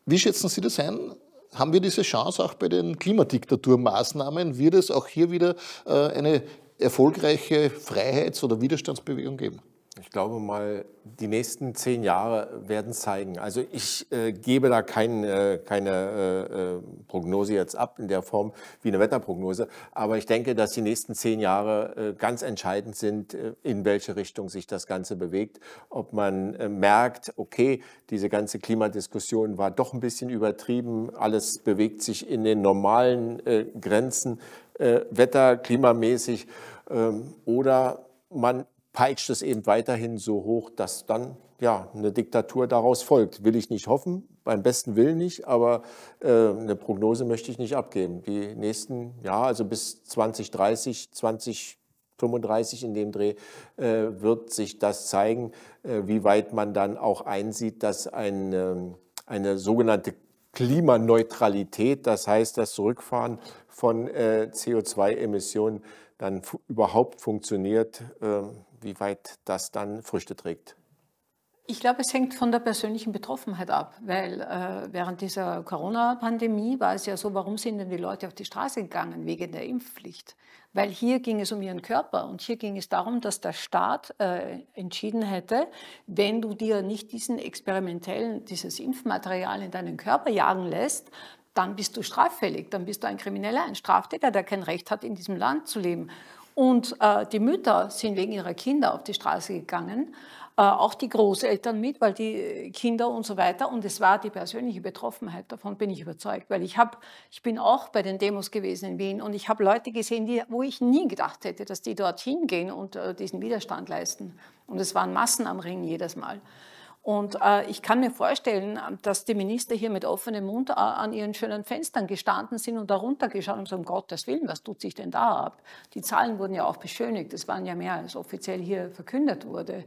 Wie schätzen Sie das ein? Haben wir diese Chance auch bei den Klimadiktaturmaßnahmen? Wird es auch hier wieder äh, eine erfolgreiche Freiheits- oder Widerstandsbewegung geben? Ich glaube mal, die nächsten zehn Jahre werden zeigen. Also ich äh, gebe da kein, äh, keine äh, äh Prognose jetzt ab in der Form wie eine Wetterprognose, aber ich denke, dass die nächsten zehn Jahre äh, ganz entscheidend sind, äh, in welche Richtung sich das Ganze bewegt. Ob man merkt, okay, diese ganze Klimadiskussion war doch ein bisschen übertrieben, alles bewegt sich in den normalen Grenzen, Wetter, klimamäßig, ähm, oder man peitscht es eben weiterhin so hoch, dass dann ja, eine Diktatur daraus folgt. Will ich nicht hoffen, beim besten Willen nicht, aber äh, eine Prognose möchte ich nicht abgeben. Die nächsten, ja, also bis 2030, 2035 in dem Dreh, äh, wird sich das zeigen, äh, wie weit man dann auch einsieht, dass eine, eine sogenannte Klimaneutralität, das heißt das Zurückfahren von äh, CO2-Emissionen, dann überhaupt funktioniert. Ähm, wie weit das dann Früchte trägt? Ich glaube, es hängt von der persönlichen Betroffenheit ab, weil äh, während dieser Corona-Pandemie war es ja so, warum sind denn die Leute auf die Straße gegangen wegen der Impfpflicht? Weil hier ging es um ihren Körper und hier ging es darum, dass der Staat äh, entschieden hätte, wenn du dir nicht diesen experimentellen, dieses Impfmaterial in deinen Körper jagen lässt, dann bist du straffällig, dann bist du ein Krimineller, ein Straftäter, der kein Recht hat, in diesem Land zu leben. Und äh, die Mütter sind wegen ihrer Kinder auf die Straße gegangen, äh, auch die Großeltern mit, weil die äh, Kinder und so weiter. Und es war die persönliche Betroffenheit, davon bin ich überzeugt, weil ich, hab, ich bin auch bei den Demos gewesen in Wien und ich habe Leute gesehen, die, wo ich nie gedacht hätte, dass die dorthin gehen und äh, diesen Widerstand leisten. Und es waren Massen am Ring jedes Mal. Und äh, ich kann mir vorstellen, dass die Minister hier mit offenem Mund äh, an ihren schönen Fenstern gestanden sind und darunter geschaut und so, um Gottes Willen, was tut sich denn da ab? Die Zahlen wurden ja auch beschönigt, es waren ja mehr, als offiziell hier verkündet wurde.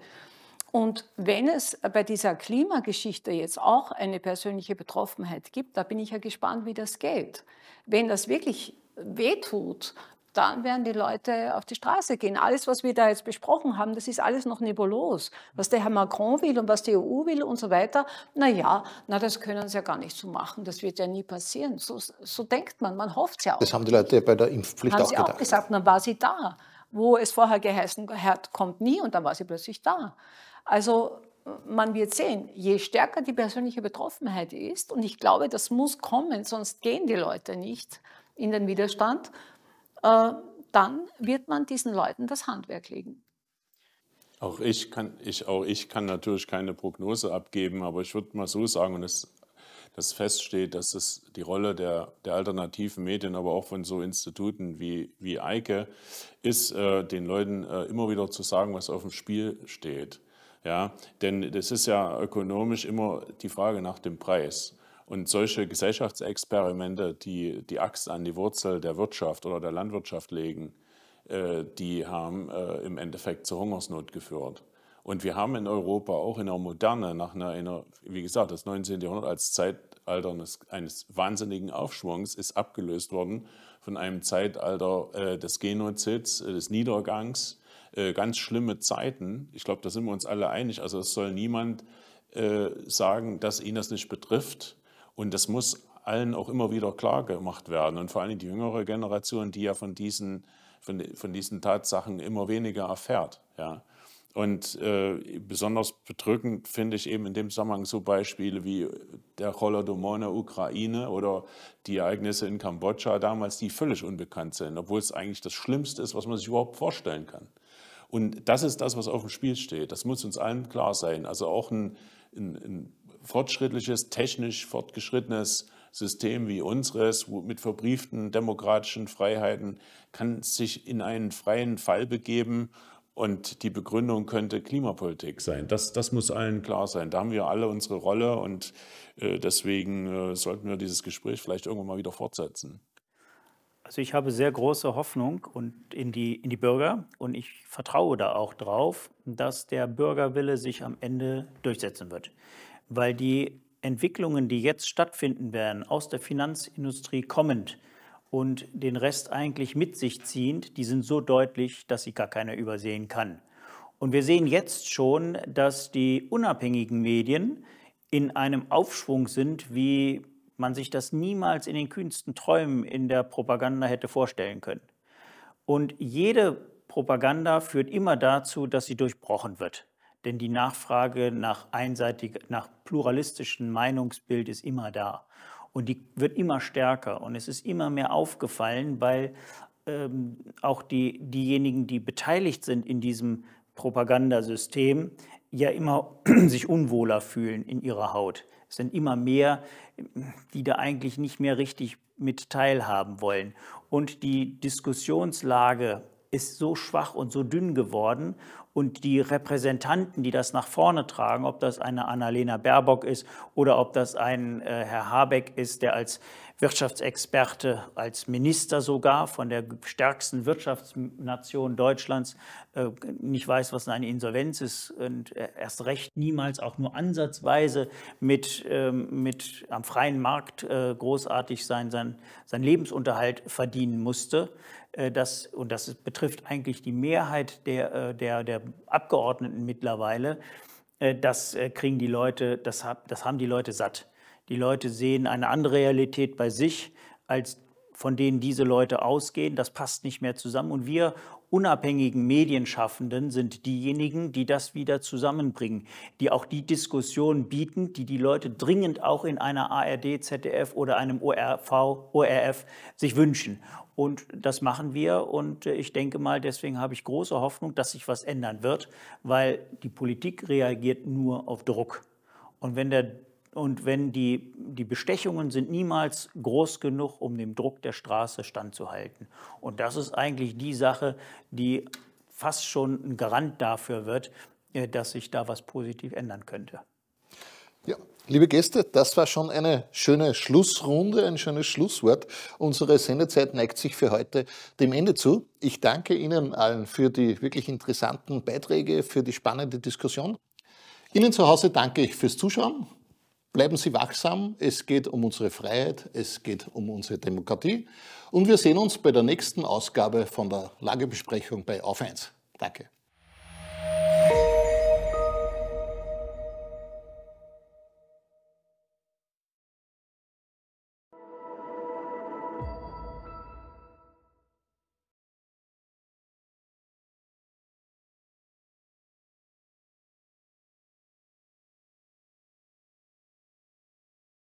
Und wenn es bei dieser Klimageschichte jetzt auch eine persönliche Betroffenheit gibt, da bin ich ja gespannt, wie das geht. Wenn das wirklich wehtut dann werden die Leute auf die Straße gehen. Alles, was wir da jetzt besprochen haben, das ist alles noch nebulos. Was der Herr Macron will und was die EU will und so weiter, na ja, na, das können sie ja gar nicht so machen. Das wird ja nie passieren. So, so denkt man, man hofft es ja auch. Das haben die Leute bei der Impfpflicht haben auch sie gedacht. auch gesagt, dann war sie da. Wo es vorher geheißen hat, kommt nie und dann war sie plötzlich da. Also man wird sehen, je stärker die persönliche Betroffenheit ist, und ich glaube, das muss kommen, sonst gehen die Leute nicht in den Widerstand äh, dann wird man diesen Leuten das Handwerk legen. Auch ich kann, ich, auch ich kann natürlich keine Prognose abgeben, aber ich würde mal so sagen, und es dass feststeht, dass es die Rolle der, der alternativen Medien, aber auch von so Instituten wie, wie EIKE, ist, äh, den Leuten äh, immer wieder zu sagen, was auf dem Spiel steht. Ja, denn das ist ja ökonomisch immer die Frage nach dem Preis. Und solche Gesellschaftsexperimente, die die Axt an die Wurzel der Wirtschaft oder der Landwirtschaft legen, äh, die haben äh, im Endeffekt zur Hungersnot geführt. Und wir haben in Europa auch in der Moderne, nach einer, wie gesagt, das 19. Jahrhundert als Zeitalter eines, eines wahnsinnigen Aufschwungs ist abgelöst worden von einem Zeitalter äh, des Genozids, des Niedergangs, ganz schlimme Zeiten. Ich glaube, da sind wir uns alle einig. Also es soll niemand sagen, dass ihn das nicht betrifft. Und das muss allen auch immer wieder klar gemacht werden. Und vor allem die jüngere Generation, die ja von diesen, von, von diesen Tatsachen immer weniger erfährt. Ja. Und äh, besonders bedrückend finde ich eben in dem Zusammenhang so Beispiele wie der Holodomor in der Ukraine oder die Ereignisse in Kambodscha damals, die völlig unbekannt sind, obwohl es eigentlich das Schlimmste ist, was man sich überhaupt vorstellen kann. Und das ist das, was auf dem Spiel steht. Das muss uns allen klar sein. Also auch ein, ein, ein fortschrittliches, technisch fortgeschrittenes System wie unseres mit verbrieften demokratischen Freiheiten kann sich in einen freien Fall begeben und die Begründung könnte Klimapolitik sein. Das, das muss allen klar sein. Da haben wir alle unsere Rolle und äh, deswegen äh, sollten wir dieses Gespräch vielleicht irgendwann mal wieder fortsetzen. Also ich habe sehr große Hoffnung und in, die, in die Bürger und ich vertraue da auch drauf, dass der Bürgerwille sich am Ende durchsetzen wird weil die Entwicklungen, die jetzt stattfinden werden, aus der Finanzindustrie kommend und den Rest eigentlich mit sich ziehend, die sind so deutlich, dass sie gar keiner übersehen kann. Und wir sehen jetzt schon, dass die unabhängigen Medien in einem Aufschwung sind, wie man sich das niemals in den kühnsten Träumen in der Propaganda hätte vorstellen können. Und jede Propaganda führt immer dazu, dass sie durchbrochen wird denn die Nachfrage nach einseitig, nach pluralistischen Meinungsbild ist immer da und die wird immer stärker und es ist immer mehr aufgefallen, weil ähm, auch die, diejenigen, die beteiligt sind in diesem Propagandasystem, ja immer sich unwohler fühlen in ihrer Haut. Es sind immer mehr, die da eigentlich nicht mehr richtig mit teilhaben wollen. Und die Diskussionslage ist so schwach und so dünn geworden. Und die Repräsentanten, die das nach vorne tragen, ob das eine Annalena Baerbock ist oder ob das ein äh, Herr Habeck ist, der als Wirtschaftsexperte, als Minister sogar von der stärksten Wirtschaftsnation Deutschlands äh, nicht weiß, was eine Insolvenz ist und äh, erst recht niemals auch nur ansatzweise mit, ähm, mit am freien Markt äh, großartig sein, sein, sein Lebensunterhalt verdienen musste. Äh, dass, und das betrifft eigentlich die Mehrheit der, äh, der, der Abgeordneten mittlerweile, äh, das kriegen die Leute, das, das haben die Leute satt. Die Leute sehen eine andere Realität bei sich, als von denen diese Leute ausgehen. Das passt nicht mehr zusammen. Und wir unabhängigen Medienschaffenden sind diejenigen, die das wieder zusammenbringen, die auch die Diskussion bieten, die die Leute dringend auch in einer ARD, ZDF oder einem ORV, ORF sich wünschen. Und das machen wir. Und äh, ich denke mal, deswegen habe ich große Hoffnung, dass sich was ändern wird, weil die Politik reagiert nur auf Druck. Und wenn der und wenn die, die Bestechungen sind niemals groß genug, um dem Druck der Straße standzuhalten. Und das ist eigentlich die Sache, die fast schon ein Garant dafür wird, äh, dass sich da was positiv ändern könnte. Ja, Liebe Gäste, das war schon eine schöne Schlussrunde, ein schönes Schlusswort. Unsere Sendezeit neigt sich für heute dem Ende zu. Ich danke Ihnen allen für die wirklich interessanten Beiträge, für die spannende Diskussion. Ihnen zu Hause danke ich fürs Zuschauen. Bleiben Sie wachsam. Es geht um unsere Freiheit, es geht um unsere Demokratie. Und wir sehen uns bei der nächsten Ausgabe von der Lagebesprechung bei Auf 1. Danke.